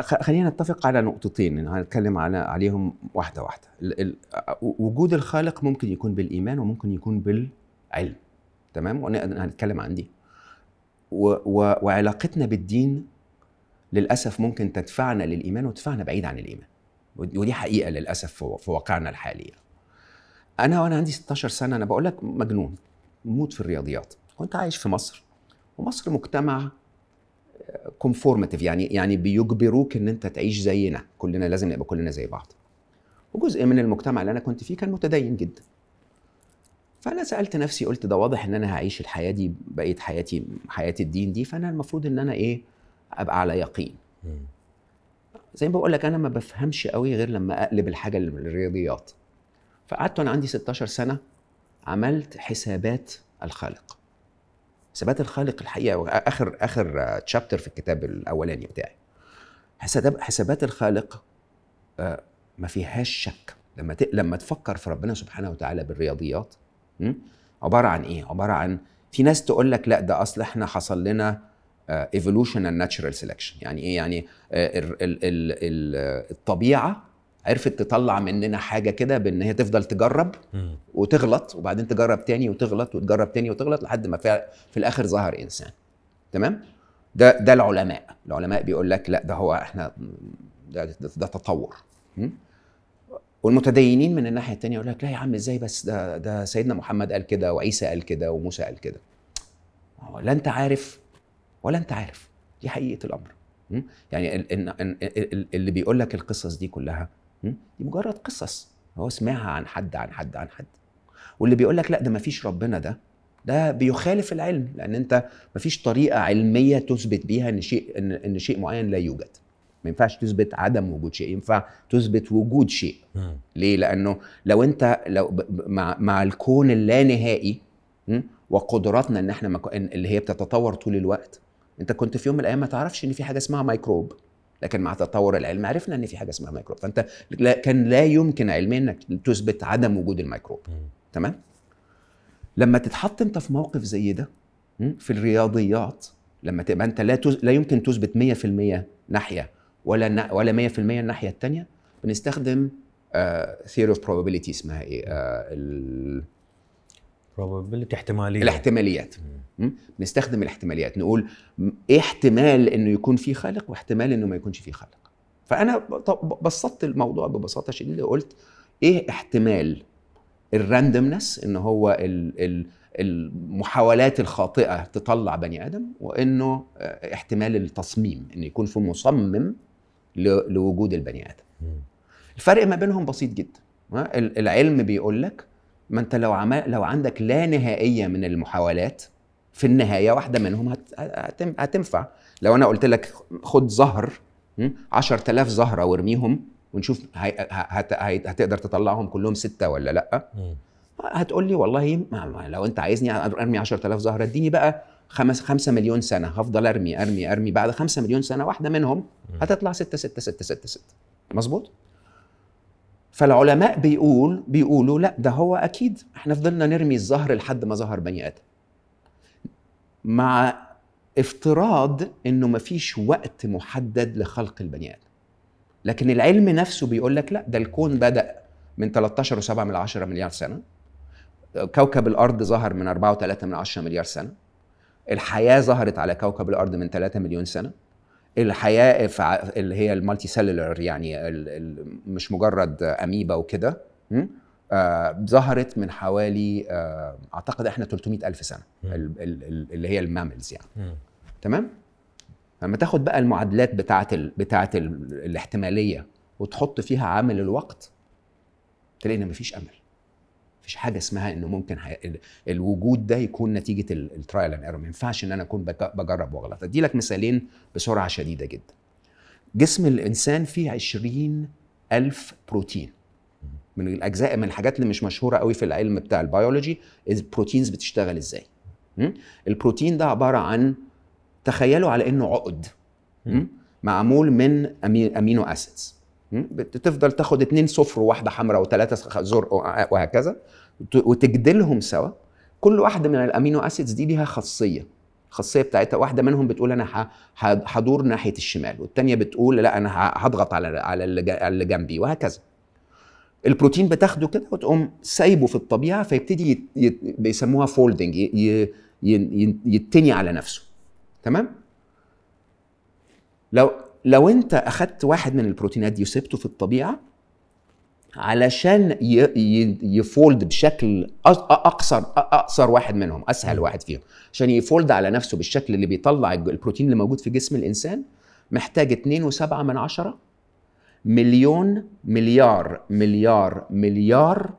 خلينا نتفق على نقطتين هنتكلم على عليهم واحده واحده ال ال وجود الخالق ممكن يكون بالايمان وممكن يكون بالعلم تمام ونقدر هنتكلم عن دي وعلاقتنا بالدين للاسف ممكن تدفعنا للايمان وتدفعنا بعيد عن الايمان ودي حقيقه للاسف في واقعنا الحالي انا وانا عندي 16 سنه انا بقول لك مجنون موت في الرياضيات كنت عايش في مصر ومصر مجتمع كونفورماتيف آه، يعني يعني بيجبروك ان انت تعيش زينا كلنا لازم نبقى كلنا زي بعض وجزء من المجتمع اللي انا كنت فيه كان متدين جدا فانا سالت نفسي قلت ده واضح ان انا هعيش الحياه دي بقيه حياتي حياه الدين دي فانا المفروض ان انا ايه ابقى على يقين زي ما بقول لك انا ما بفهمش قوي غير لما اقلب الحاجه للرياضيات فقعدت وانا عندي 16 سنه عملت حسابات الخالق حسابات الخالق الحقيقه اخر اخر تشابتر في الكتاب الاولاني بتاعي حسابات الخالق آه، ما فيهاش شك لما لما تفكر في ربنا سبحانه وتعالى بالرياضيات عباره عن ايه عباره عن في ناس تقول لك لا ده اصل احنا حصل لنا ايفولوشن اند ناتشرال سيلكشن يعني ايه يعني آه، الطبيعه عرفت تطلع مننا حاجه كده بان هي تفضل تجرب وتغلط وبعدين تجرب تاني وتغلط وتجرب تاني وتغلط لحد ما في الاخر ظهر انسان تمام ده ده العلماء العلماء بيقول لك لا ده هو احنا ده, ده تطور والمتدينين من الناحيه الثانيه يقول لك لا يا عم ازاي بس ده ده سيدنا محمد قال كده وعيسى قال كده وموسى قال كده لا انت عارف ولا انت عارف دي حقيقه الامر يعني اللي بيقول لك القصص دي كلها دي مجرد قصص هو سمعها عن حد عن حد عن حد واللي بيقول لك لا ده ما فيش ربنا ده ده بيخالف العلم لان انت ما فيش طريقه علميه تثبت بيها ان شيء ان, إن شيء معين لا يوجد ما ينفعش تثبت عدم وجود شيء ينفع تثبت وجود شيء ليه لانه لو انت لو مع مع الكون اللانهائي وقدراتنا ان احنا اللي هي بتتطور طول الوقت انت كنت في يوم من الايام ما تعرفش ان في حاجه اسمها ميكروب لكن مع تطور العلم عرفنا ان في حاجه اسمها ميكروب فانت لا كان لا يمكن علميا انك تثبت عدم وجود الميكروب تمام لما تتحط انت في موقف زي ده في الرياضيات لما تبقى انت لا تز... لا يمكن تثبت 100% ناحيه ولا ن... ولا 100% الناحيه الثانيه بنستخدم ثيوري اوف بروبابيلتي اسمها ايه آه ال... probability احتماليات الاحتماليات بنستخدم الاحتماليات نقول ايه احتمال انه يكون في خالق واحتمال انه ما يكونش في خالق فانا بسطت الموضوع ببساطه شديده وقلت ايه احتمال الراندمنس ان هو الـ الـ المحاولات الخاطئه تطلع بني ادم وانه آه، احتمال التصميم ان يكون في مصمم لوجود البني ادم الفرق ما بينهم بسيط جدا العلم بيقول لك ما انت لو عم... لو عندك لا نهائيه من المحاولات في النهايه واحده منهم هت... هتم... هتنفع لو انا قلت لك خد زهر 10000 زهره وارميهم ونشوف هي... هت... هتقدر تطلعهم كلهم سته ولا لا هتقول لي والله ما لو انت عايزني ارمي 10000 زهره اديني بقى خمس 5 مليون سنه هفضل ارمي ارمي ارمي بعد 5 مليون سنه واحده منهم هتطلع 6 6 6 6 6 مظبوط؟ فالعلماء بيقول بيقولوا لا ده هو اكيد احنا فضلنا نرمي الزهر لحد ما ظهر بني ادم مع افتراض انه مفيش وقت محدد لخلق البني ادم لكن العلم نفسه بيقول لك لا ده الكون بدا من 13 و7 من عشرة مليار سنه كوكب الارض ظهر من 4 و3 من عشرة مليار سنه الحياه ظهرت على كوكب الارض من 3 مليون سنه الحياه اللي هي المالتي سيلولر يعني مش مجرد اميبا وكده آه ظهرت من حوالي آه اعتقد احنا 300 الف سنه اللي هي الماملز يعني تمام لما تاخد بقى المعادلات بتاعه ال بتاعه الاحتماليه وتحط فيها عامل الوقت تلاقي ان مفيش امل فيش حاجه اسمها انه ممكن حي... الوجود ده يكون نتيجه الترايل اند ايرور ما ينفعش ان انا اكون بجرب واغلط ادي لك مثالين بسرعه شديده جدا جسم الانسان فيه 20 ألف بروتين من الاجزاء من الحاجات اللي مش مشهوره قوي في العلم بتاع البيولوجي البروتينز بتشتغل ازاي البروتين ده عباره عن تخيلوا على انه عقد معمول من امينو اسيدز تفضل تاخد اتنين صفر وواحده حمراء وثلاثه زرق وهكذا وتجدلهم سوا كل واحده من الامينو اسيدز دي ليها خاصيه الخاصيه بتاعتها واحده منهم بتقول انا هدور ناحيه الشمال والتانية بتقول لا انا هضغط على على اللي جنبي وهكذا البروتين بتاخده كده وتقوم سايبه في الطبيعه فيبتدي بيسموها فولدنج يتني على نفسه تمام لو لو انت اخدت واحد من البروتينات دي وسبته في الطبيعه علشان يفولد بشكل اقصر اقصر واحد منهم اسهل واحد فيهم عشان يفولد على نفسه بالشكل اللي بيطلع البروتين اللي موجود في جسم الانسان محتاج 2.7 من عشرة مليون مليار مليار مليار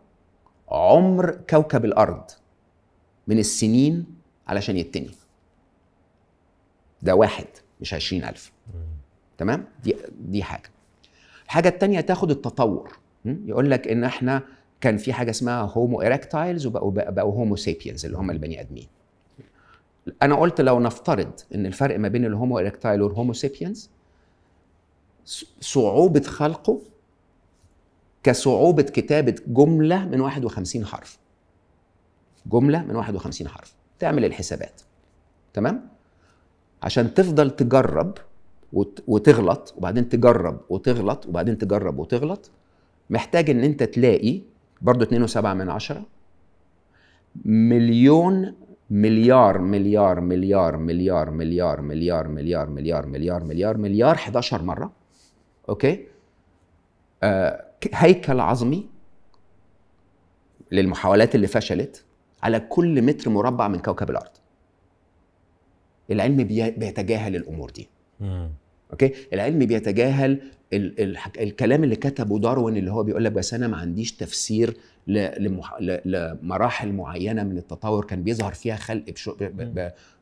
عمر كوكب الارض من السنين علشان يتني ده واحد مش عشرين ألف تمام دي دي حاجه الحاجه الثانيه تاخد التطور يقول لك ان احنا كان في حاجه اسمها هومو ايركتايلز وبقوا بقوا هومو سابينز اللي هم البني ادمين انا قلت لو نفترض ان الفرق ما بين الهومو ايركتايل والهومو سابينز صعوبه خلقه كصعوبه كتابه جمله من 51 حرف جمله من 51 حرف تعمل الحسابات تمام عشان تفضل تجرب وتغلط وبعدين تجرب وتغلط وبعدين تجرب وتغلط محتاج ان انت تلاقي برضه 2.7 من عشرة مليون مليار مليار مليار مليار مليار مليار مليار مليار مليار مليار مليار 11 مره اوكي هيكل عظمي للمحاولات اللي فشلت على كل متر مربع من كوكب الارض العلم بيتجاهل الامور دي اوكي العلم بيتجاهل ال ال الكلام اللي كتبه داروين اللي هو بيقول لك بس انا ما عنديش تفسير لمراحل معينه من التطور كان بيظهر فيها خلق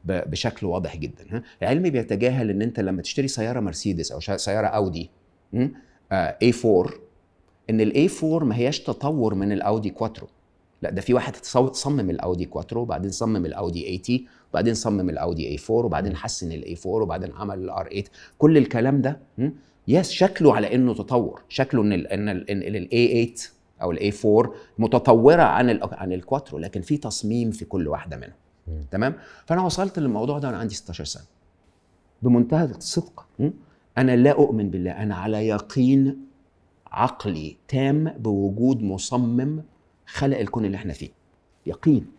بشكل واضح جدا ها العلم بيتجاهل ان انت لما تشتري سياره مرسيدس او سياره اودي اي آه، A4 ان الاي 4 ما هياش تطور من الاودي كواترو لا ده في واحد صمم الاودي كواترو وبعدين صمم الاودي 80 وبعدين صمم الاودي اي 4 وبعدين حسن الاي 4 وبعدين عمل الار 8 كل الكلام ده يس شكله على انه تطور شكله ان ان الاي 8 او الاي 4 متطوره عن الـ عن الكواترو لكن في تصميم في كل واحده منهم تمام فانا وصلت للموضوع ده وانا عندي 16 سنه بمنتهى الصدق انا لا اؤمن بالله انا على يقين عقلي تام بوجود مصمم خلق الكون اللي احنا فيه يقين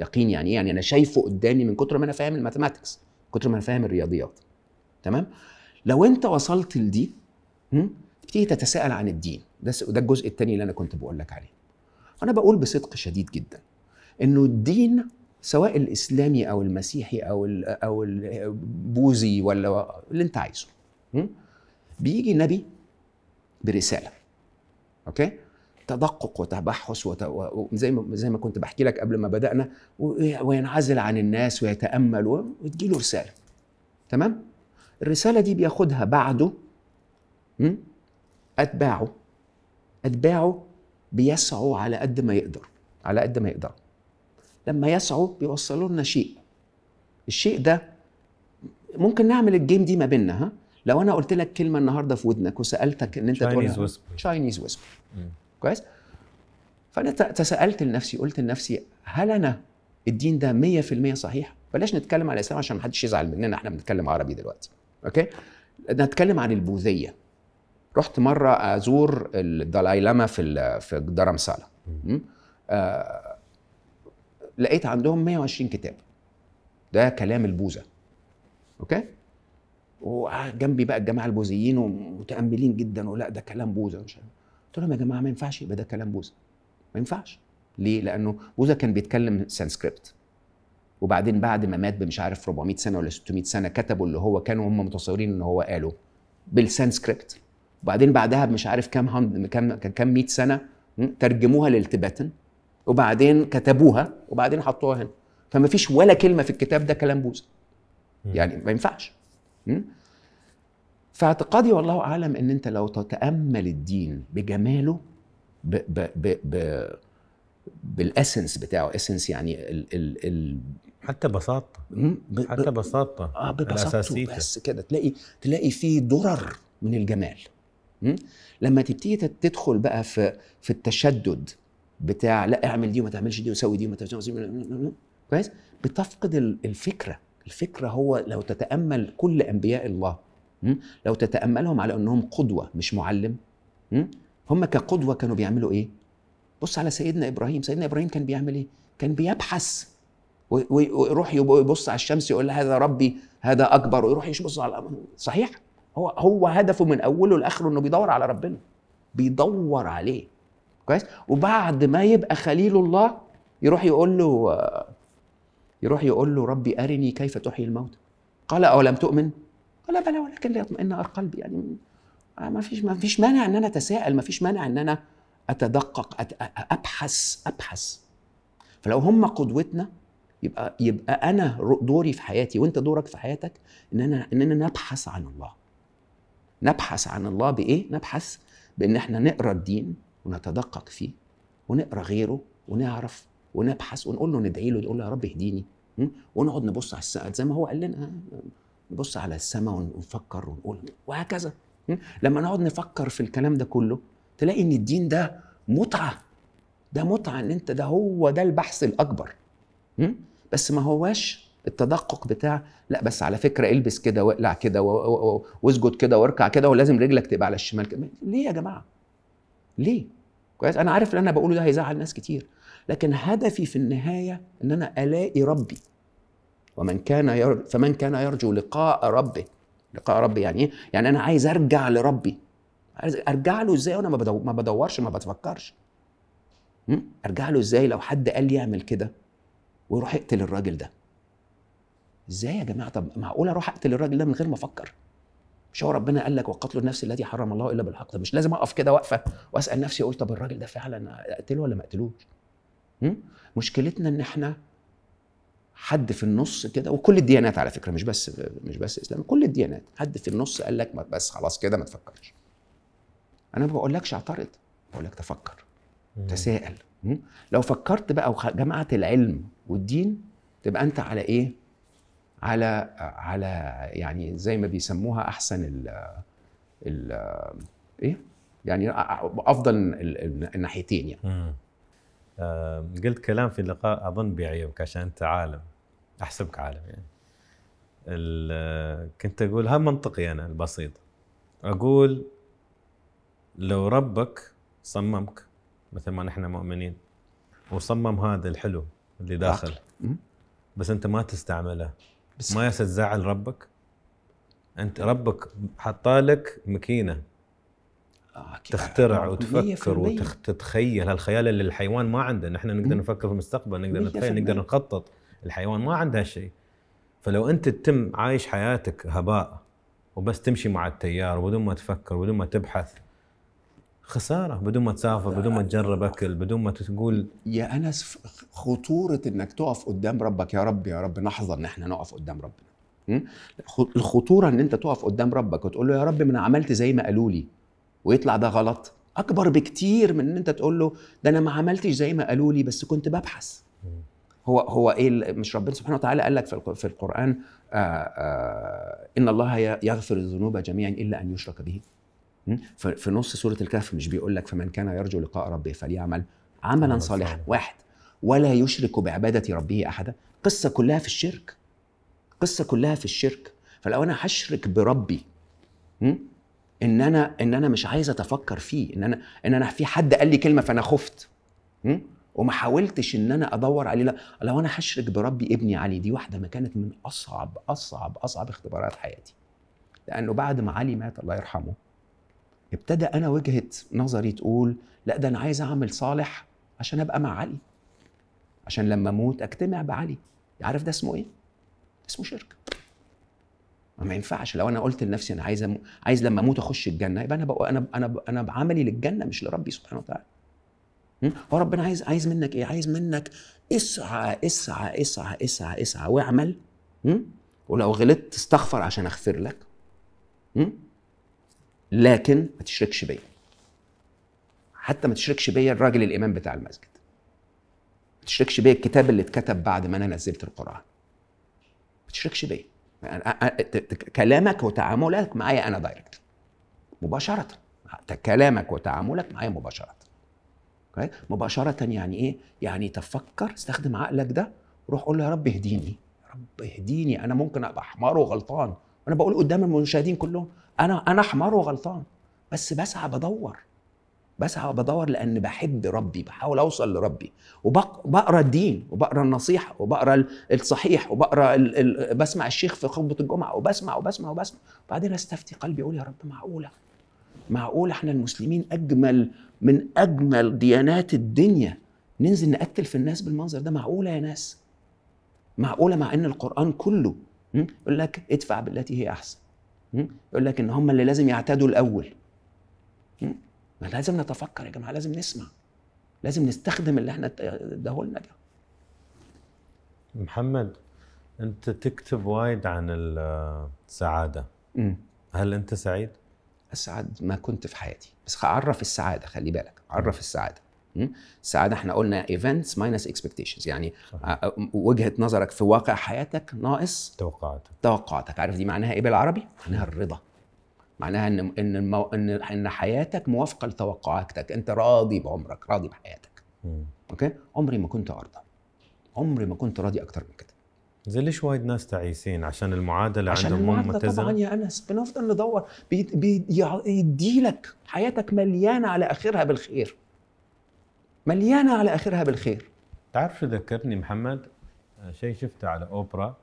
يقين يعني ايه يعني انا شايفه قدامي من كتر ما انا فاهم الماثماتكس كتر ما انا فاهم الرياضيات تمام لو انت وصلت لدي تبتدي تتساءل عن الدين ده ده الجزء الثاني اللي انا كنت بقول لك عليه انا بقول بصدق شديد جدا انه الدين سواء الاسلامي او المسيحي او الـ او البوذي ولا اللي انت عايزه بيجي نبي برساله اوكي تدقق وتبحث وت... وزي ما زي ما كنت بحكي لك قبل ما بدانا وينعزل عن الناس ويتامل وتجيله رساله تمام الرساله دي بياخدها بعده اتباعه اتباعه بيسعوا على قد ما يقدر على قد ما يقدر لما يسعوا بيوصلوا لنا شيء الشيء ده ممكن نعمل الجيم دي ما بيننا ها لو انا قلت لك كلمه النهارده في ودنك وسالتك ان انت تقولها تشاينيز ويسبر كويس فانا تساءلت لنفسي قلت لنفسي هل انا الدين ده 100% صحيح بلاش نتكلم على الاسلام عشان ما حدش يزعل مننا احنا بنتكلم عربي دلوقتي اوكي نتكلم عن البوذيه رحت مره ازور الدلاي لاما في في درمسالا آه لقيت عندهم 120 كتاب ده كلام البوذا اوكي وجنبي بقى الجماعه البوذيين ومتاملين جدا ولا ده كلام بوذا مش عارف قلت لهم يا جماعه ما ينفعش يبقى ده كلام بوذا ما ينفعش ليه لانه بوذا كان بيتكلم سانسكريبت وبعدين بعد ما مات بمش عارف 400 سنه ولا 600 سنه كتبوا اللي هو كانوا هم متصورين ان هو قاله بالسانسكريبت وبعدين بعدها بمش عارف كام هند كام كام 100 سنه ترجموها للتبتن وبعدين كتبوها وبعدين حطوها هنا فما فيش ولا كلمه في الكتاب ده كلام بوذا يعني ما ينفعش فاعتقادي والله اعلم ان انت لو تتامل الدين بجماله ب ب ب ب بالاسنس بتاعه اسنس يعني ال ال ال حتى بساطه ب حتى بساطه اه ببساطة بس كده تلاقي تلاقي فيه درر من الجمال لما تبتدي تدخل بقى في في التشدد بتاع لا اعمل دي وما تعملش دي وسوي دي وما تعملش دي كويس بتفقد الفكره الفكره هو لو تتامل كل انبياء الله لو تتأملهم على أنهم قدوة مش معلم هم كقدوة كانوا بيعملوا إيه؟ بص على سيدنا إبراهيم سيدنا إبراهيم كان بيعمل إيه؟ كان بيبحث ويروح يبص على الشمس يقول هذا ربي هذا أكبر ويروح يبص على صحيح هو هو هدفه من أوله لآخره إنه بيدور على ربنا بيدور عليه كويس وبعد ما يبقى خليل الله يروح يقول له يروح يقول له ربي أرني كيف تحيي الموتى قال أولم تؤمن ولا بلا ولكن ليطمئن قلبي يعني ما فيش ما فيش مانع ان انا اتساءل ما فيش مانع ان انا اتدقق أت ابحث ابحث فلو هم قدوتنا يبقى يبقى انا دوري في حياتي وانت دورك في حياتك ان انا اننا نبحث عن الله نبحث عن الله بايه نبحث بان احنا نقرا الدين ونتدقق فيه ونقرا غيره ونعرف ونبحث ونقول له ندعي له نقول له يا رب اهديني ونقعد نبص على الساعات زي ما هو قال لنا نبص على السماء ونفكر ونقول وهكذا لما نقعد نفكر في الكلام ده كله تلاقي ان الدين ده متعه ده متعه ان انت ده هو ده البحث الاكبر بس ما هواش التدقق بتاع لا بس على فكره البس كده واقلع كده واسجد كده واركع كده ولازم رجلك تبقى على الشمال كده ليه يا جماعه؟ ليه؟ كويس انا عارف اللي انا بقوله ده هيزعل ناس كتير لكن هدفي في النهايه ان انا الاقي ربي ومن كان ير... فمن كان يرجو لقاء ربه لقاء ربي يعني ايه؟ يعني انا عايز ارجع لربي ارجع له ازاي وانا ما, بدو... ما بدورش ما بتفكرش ارجع له ازاي لو حد قال لي اعمل كده ويروح يقتل الراجل ده ازاي يا جماعه طب معقول اروح اقتل الراجل ده من غير ما افكر مش هو ربنا قال لك وقتل النفس التي حرم الله الا بالحق طب مش لازم اقف كده واقفه واسال نفسي اقول طب الراجل ده فعلا اقتله ولا ما اقتلوش مشكلتنا ان احنا حد في النص كده وكل الديانات على فكره مش بس مش بس الاسلام كل الديانات حد في النص قال لك ما بس خلاص كده ما تفكرش انا ما بقولكش اعترض بقول لك تفكر تساءل لو فكرت بقى وجمعت العلم والدين تبقى انت على ايه على على يعني زي ما بيسموها احسن ال ال ايه يعني افضل الناحيتين يعني آه، قلت كلام في اللقاء اظن بيعيبك عشان انت عالم احسبك عالم يعني كنت اقول هم منطقي انا البسيط اقول لو ربك صممك مثل ما نحن مؤمنين وصمم هذا الحلو اللي داخل بس انت ما تستعمله ما يستزعل تزعل ربك انت ربك حطالك مكينه آه، تخترع وتفكر وتتخيل هالخيال اللي الحيوان ما عنده نحن نقدر نفكر في المستقبل نقدر نتخيل نقدر نخطط الحيوان ما عنده شيء فلو انت تتم عايش حياتك هباء وبس تمشي مع التيار وبدون ما تفكر وبدون ما تبحث خساره بدون ما تسافر بدون ما تجرب اكل بدون ما تقول يا انس خطوره انك تقف قدام ربك يا رب يا رب لحظه ان احنا نقف قدام ربنا الخطوره ان انت تقف قدام ربك وتقول له يا رب ما انا عملت زي ما قالوا لي ويطلع ده غلط اكبر بكتير من ان انت تقول له ده انا ما عملتش زي ما قالوا لي بس كنت ببحث هو هو ايه مش ربنا سبحانه وتعالى قال لك في القران آآ آه، آآ آه، ان الله يغفر الذنوب جميعا الا ان يشرك به في نص سوره الكهف مش بيقول لك فمن كان يرجو لقاء ربه فليعمل عملا صالحا واحد ولا يشرك بعباده ربه احدا قصه كلها في الشرك قصه كلها في الشرك فلو انا هشرك بربي ان انا ان انا مش عايز اتفكر فيه ان انا ان انا في حد قال لي كلمه فانا خفت وما حاولتش ان انا ادور عليه لا لو انا هشرك بربي ابني علي دي واحده ما كانت من اصعب اصعب اصعب اختبارات حياتي لانه بعد ما علي مات الله يرحمه ابتدى انا وجهه نظري تقول لا ده انا عايز اعمل صالح عشان ابقى مع علي عشان لما اموت اجتمع بعلي عارف ده اسمه ايه اسمه شرك ما ينفعش لو انا قلت لنفسي انا عايز أم... عايز لما اموت اخش الجنه يبقى انا بقى انا انا انا بعملي للجنه مش لربي سبحانه وتعالى هو ربنا عايز عايز منك ايه؟ عايز منك اسعى اسعى اسعى اسعى اسعى واعمل ولو غلطت استغفر عشان اغفر لك لكن ما تشركش بيا حتى ما تشركش بيا الراجل الامام بتاع المسجد ما تشركش بيا الكتاب اللي اتكتب بعد ما انا نزلت القران ما تشركش بيا كلامك وتعاملك معايا انا دايركت مباشره كلامك وتعاملك معايا مباشره مباشره يعني ايه يعني تفكر استخدم عقلك ده وروح قول له يا رب اهديني يا رب اهديني انا ممكن ابقى حمار وغلطان وانا بقول قدام المشاهدين كلهم انا انا حمار وغلطان بس بسعى بدور بسعى بدور لان بحب ربي بحاول اوصل لربي وبقرا الدين وبقرا النصيحه وبقرا الصحيح وبقرا ال... ال... بسمع الشيخ في خطبه الجمعه وبسمع وبسمع وبسمع وبعدين استفتي قلبي اقول يا رب معقوله معقوله احنا المسلمين اجمل من اجمل ديانات الدنيا ننزل نقتل في الناس بالمنظر ده معقوله يا ناس معقوله مع ان القران كله يقول لك ادفع بالتي هي احسن يقول لك ان هم اللي لازم يعتادوا الاول ما لازم نتفكر يا جماعه لازم نسمع لازم نستخدم اللي احنا اداهولنا ده محمد انت تكتب وايد عن السعاده هل انت سعيد اسعد ما كنت في حياتي بس عرف السعاده خلي بالك عرف السعاده السعاده احنا قلنا ايفنتس ماينس اكسبكتيشنز يعني صحيح. آه، آه، وجهه نظرك في واقع حياتك ناقص توقعاتك توقعاتك عارف دي معناها ايه بالعربي معناها الرضا معناها ان ان المو... ان ان حياتك موافقه لتوقعاتك انت راضي بعمرك راضي بحياتك م. اوكي عمري ما كنت ارضى عمري ما كنت راضي اكتر من كده زين ليش وايد ناس تعيسين عشان المعادله عشان عندهم المعادله متزنة؟ طبعا يا انس بنفضل ندور بيديلك حياتك مليانه على اخرها بالخير مليانه على اخرها بالخير تعرف شو ذكرتني محمد شيء شفته على اوبرا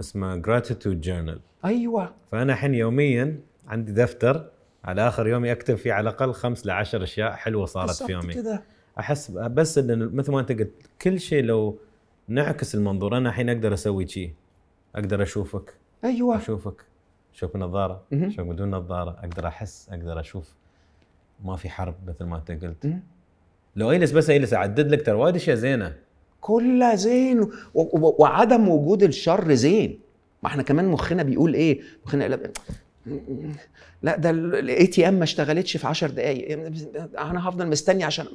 اسمه جراتيتود جورنال ايوه فانا الحين يوميا عندي دفتر على اخر يومي اكتب فيه على الاقل خمس لعشر اشياء حلوه صارت في يومي كده. احس بس ان مثل ما انت قلت كل شيء لو نعكس المنظور انا الحين اقدر اسوي شيء اقدر اشوفك ايوه اشوفك اشوف نظاره اشوف بدون نظاره اقدر احس اقدر اشوف ما في حرب مثل ما انت قلت لو اجلس بس اجلس اعدد لك ترى وايد اشياء زينه كلها زين و- و- وعدم وجود الشر زين ما احنا كمان مخنا بيقول ايه مخنا يقول لا ده الاي تي ام ما اشتغلتش في 10 دقائق انا هفضل مستني عشان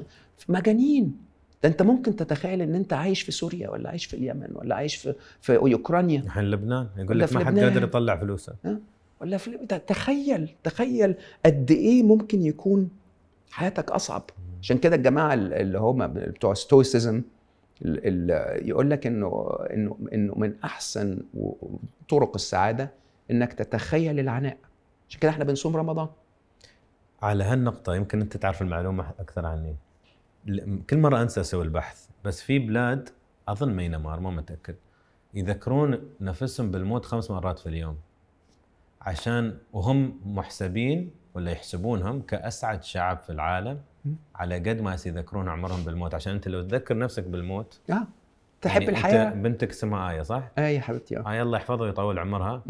مجانين ده انت ممكن تتخيل ان انت عايش في سوريا ولا عايش في اليمن ولا عايش في في اوكرانيا احنا لبنان يقول لك ما حد قادر يطلع فلوسه ولا في لبنان تخيل تخيل قد ايه ممكن يكون حياتك اصعب عشان كده الجماعه اللي هم بتوع ستويسيزم يقول لك انه انه انه من احسن طرق السعاده انك تتخيل العناء عشان كده احنا بنصوم رمضان على هالنقطه يمكن انت تعرف المعلومه اكثر عني كل مره انسى اسوي البحث بس في بلاد اظن مينمار ما متاكد يذكرون نفسهم بالموت خمس مرات في اليوم عشان وهم محسبين ولا يحسبونهم كاسعد شعب في العالم على قد ما يذكرون عمرهم بالموت عشان انت لو تذكر نفسك بالموت اه تحب يعني الحياه انت بنتك اسمها ايه صح؟ ايه يا حبيبتي اه ايه الله يحفظها ويطول عمرها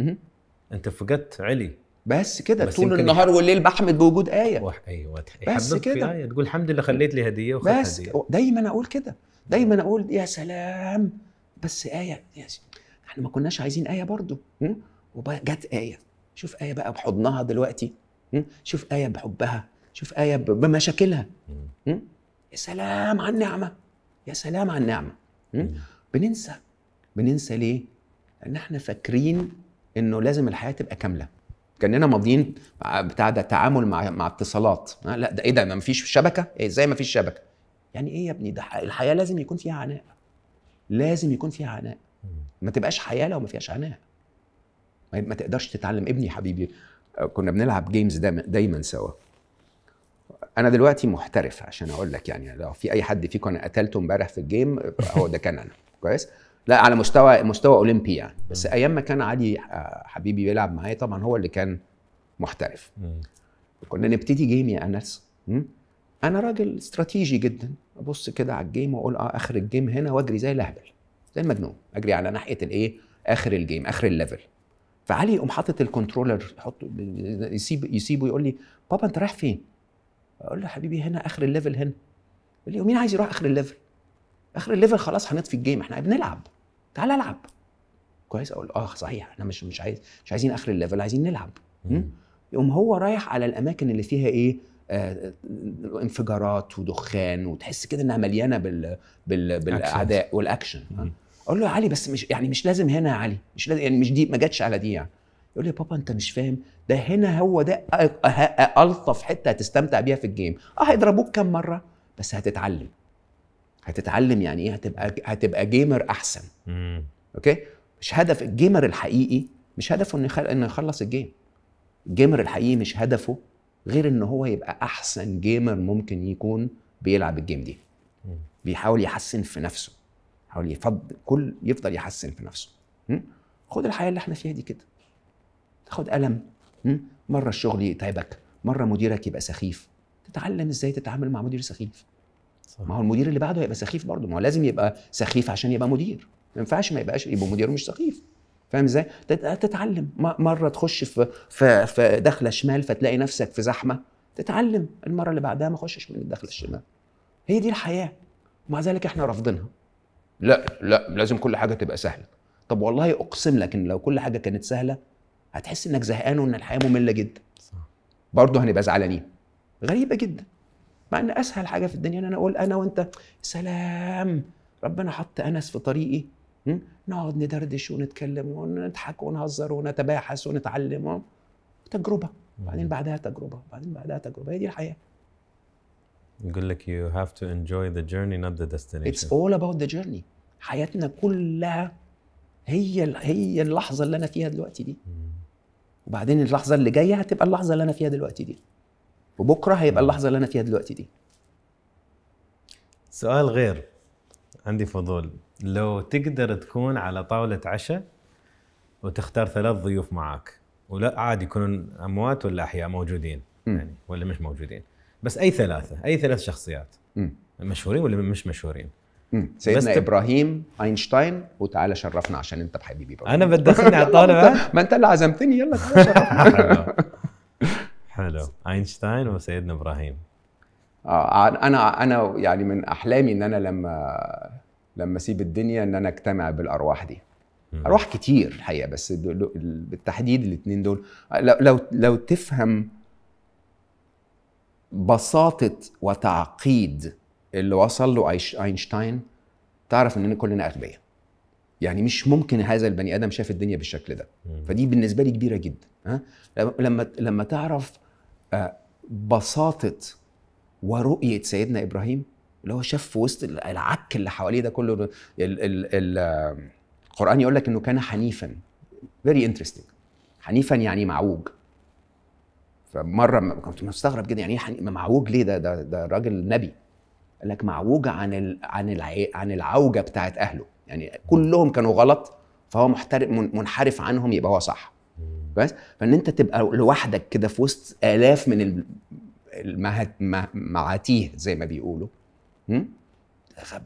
انت فقدت علي بس كده بس طول النهار والليل بحمد بوجود ايه ايوه بس كده آية تقول الحمد لله خليت لي هديه وخدت بس هدية. دايما اقول كده دايما اقول يا سلام بس ايه يا احنا ما كناش عايزين ايه برضو وجت ايه شوف ايه بقى بحضنها دلوقتي شوف ايه بحبها شوف ايه بمشاكلها يا سلام على النعمه يا سلام على النعمه بننسى بننسى ليه لان احنا فاكرين انه لازم الحياه تبقى كامله كاننا ماضيين بتاع ده تعامل مع مع اتصالات لا ده ايه ده ما فيش شبكه إيه ازاي ما فيش شبكه يعني ايه يا ابني ده الحياه لازم يكون فيها عناء لازم يكون فيها عناء ما تبقاش حياه لو ما فيهاش عناء ما تقدرش تتعلم ابني حبيبي كنا بنلعب جيمز دايما سوا انا دلوقتي محترف عشان اقول لك يعني لو في اي حد فيكم انا قتلته امبارح في الجيم هو ده كان انا كويس لا على مستوى مستوى اولمبي يعني بس ايام ما كان علي آه، حبيبي بيلعب معايا طبعا هو اللي كان محترف كنا نبتدي جيم يا انس انا راجل استراتيجي جدا ابص كده على الجيم واقول اه اخر الجيم هنا واجري زي الاهبل زي المجنون اجري على ناحيه الايه اخر الجيم اخر الليفل فعلي يقوم حاطط الكنترولر يحطه يسيب يسيبه يقول لي بابا انت رايح فين؟ اقول له حبيبي هنا اخر الليفل هنا يقول لي مين عايز يروح اخر الليفل؟ اخر الليفل خلاص هنطفي الجيم احنا بنلعب تعال العب كويس اقول اه صحيح احنا مش مش عايز مش عايزين اخر الليفل عايزين نلعب يقوم هو رايح على الاماكن اللي فيها ايه آه, آه، انفجارات ودخان وتحس كده انها مليانه بال, بال بالاعداء والاكشن آه. اقول له يا علي بس مش يعني مش لازم هنا يا علي مش لازم يعني مش دي ما جاتش على دي يعني يقول لي بابا انت مش فاهم ده هنا هو ده الطف حته هتستمتع بيها في الجيم اه هيضربوك كام مره بس هتتعلم هتتعلم يعني ايه هتبقى هتبقى جيمر احسن مم. اوكي مش هدف الجيمر الحقيقي مش هدفه ان انه يخلص الجيم الجيمر الحقيقي مش هدفه غير ان هو يبقى احسن جيمر ممكن يكون بيلعب الجيم دي بيحاول يحسن في نفسه يحاول يفضل كل يفضل يحسن في نفسه خد الحياه اللي احنا فيها دي كده تاخد قلم مره الشغل يتعبك مره مديرك يبقى سخيف تتعلم ازاي تتعامل مع مدير سخيف ما هو المدير اللي بعده هيبقى سخيف برضه ما هو لازم يبقى سخيف عشان يبقى مدير ما ينفعش ما يبقاش يبقى مدير مش سخيف فاهم ازاي؟ تتعلم مره تخش في في, في دخله شمال فتلاقي نفسك في زحمه تتعلم المره اللي بعدها ما اخشش من الدخله الشمال هي دي الحياه ومع ذلك احنا رافضينها لا لا لازم كل حاجه تبقى سهله طب والله اقسم لك ان لو كل حاجه كانت سهله هتحس انك زهقان وان الحياه ممله جدا برضه هنبقى زعلانين غريبه جدا مع ان اسهل حاجه في الدنيا ان انا اقول انا وانت سلام ربنا حط انس في طريقي نقعد ندردش ونتكلم ونضحك ونهزر ونتباحث ونتعلم تجربه بعدين بعدها تجربه بعدين بعدها تجربه هي دي الحياه يقول لك you have to enjoy the journey not the destination it's all about the journey حياتنا كلها هي هي اللحظه اللي انا فيها دلوقتي دي وبعدين اللحظه اللي جايه هتبقى اللحظه اللي انا فيها دلوقتي دي وبكره هيبقى اللحظه اللي انا فيها دلوقتي دي سؤال غير عندي فضول لو تقدر تكون على طاولة عشاء وتختار ثلاث ضيوف معاك ولا عادي يكونون اموات ولا احياء موجودين يعني ولا مش موجودين بس اي ثلاثه اي ثلاث شخصيات مشهورين ولا مش مشهورين سيدنا بس ابراهيم اينشتاين وتعالى شرفنا عشان انت بحبيبي بقى. انا بتدخلني على الطاوله ما انت اللي عزمتني يلا تعالى شرفنا حلو اينشتاين وسيدنا ابراهيم آه، انا انا يعني من احلامي ان انا لما لما اسيب الدنيا ان انا اجتمع بالارواح دي ارواح كتير الحقيقه بس بالتحديد الاثنين دول لو لو تفهم بساطه وتعقيد اللي وصل له اينشتاين تعرف ان كلنا اغبياء يعني مش ممكن هذا البني ادم شاف الدنيا بالشكل ده فدي بالنسبه لي كبيره جدا ها لما لما تعرف آه، بساطه ورؤيه سيدنا ابراهيم اللي هو شاف في وسط العك اللي حواليه ده كله القران يقول لك انه كان حنيفا فيري انترستنج حنيفا يعني معوج فمره كنت مستغرب جدا يعني ايه معوج ليه ده ده ده راجل نبي قال لك معوج عن الـ عن الـ عن العوجه بتاعت اهله يعني كلهم كانوا غلط فهو محترف منحرف عنهم يبقى هو صح كويس فان انت تبقى لوحدك كده في وسط الاف من المعاتيه زي ما بيقولوا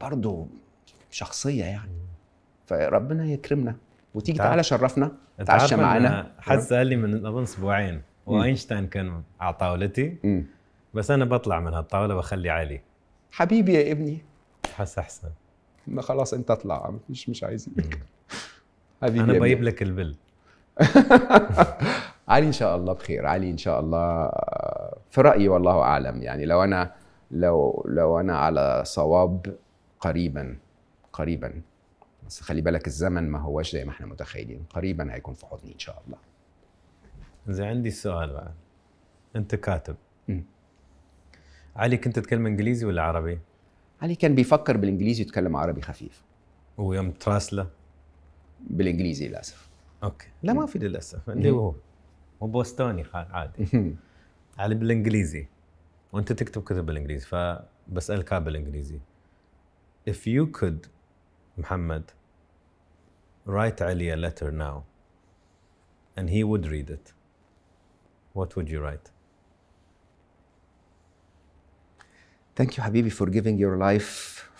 برضه شخصيه يعني فربنا يكرمنا وتيجي تعالى شرفنا تعشى معانا حد لي من اظن اسبوعين واينشتاين كان على طاولتي بس انا بطلع من هالطاوله بخلي علي حبيبي يا ابني حس احسن ما خلاص انت اطلع مش مش عايزينك حبيبي انا بجيب لك البل علي ان شاء الله بخير علي ان شاء الله في رايي والله اعلم يعني لو انا لو لو انا على صواب قريبا قريبا بس خلي بالك الزمن ما هوش زي ما احنا متخيلين قريبا هيكون في حضني ان شاء الله زي عندي سؤال بقى انت كاتب م. علي كنت تتكلم انجليزي ولا عربي؟ علي كان بيفكر بالانجليزي ويتكلم عربي خفيف ويوم تراسله؟ بالانجليزي للاسف اوكي لا ما في للاسف اللي هو هو بوستوني عادي على بالانجليزي وانت تكتب كتب بالانجليزي فبسالك بالانجليزي if you could محمد write علي a letter now and he would read it what would you write thank you habibi for giving your life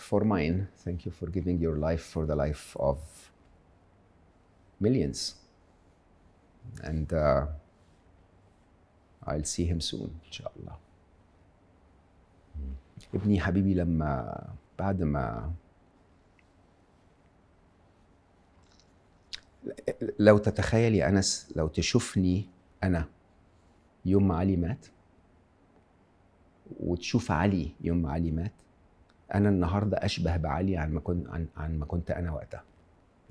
for mine thank you for giving your life for the life of millions. And uh, I'll see him soon إن شاء الله. ابني حبيبي لما بعد ما لو تتخيل يا أنس لو تشوفني أنا يوم ما علي مات وتشوف علي يوم ما علي مات أنا النهاردة أشبه بعلي عن ما كنت عن, عن ما كنت أنا وقتها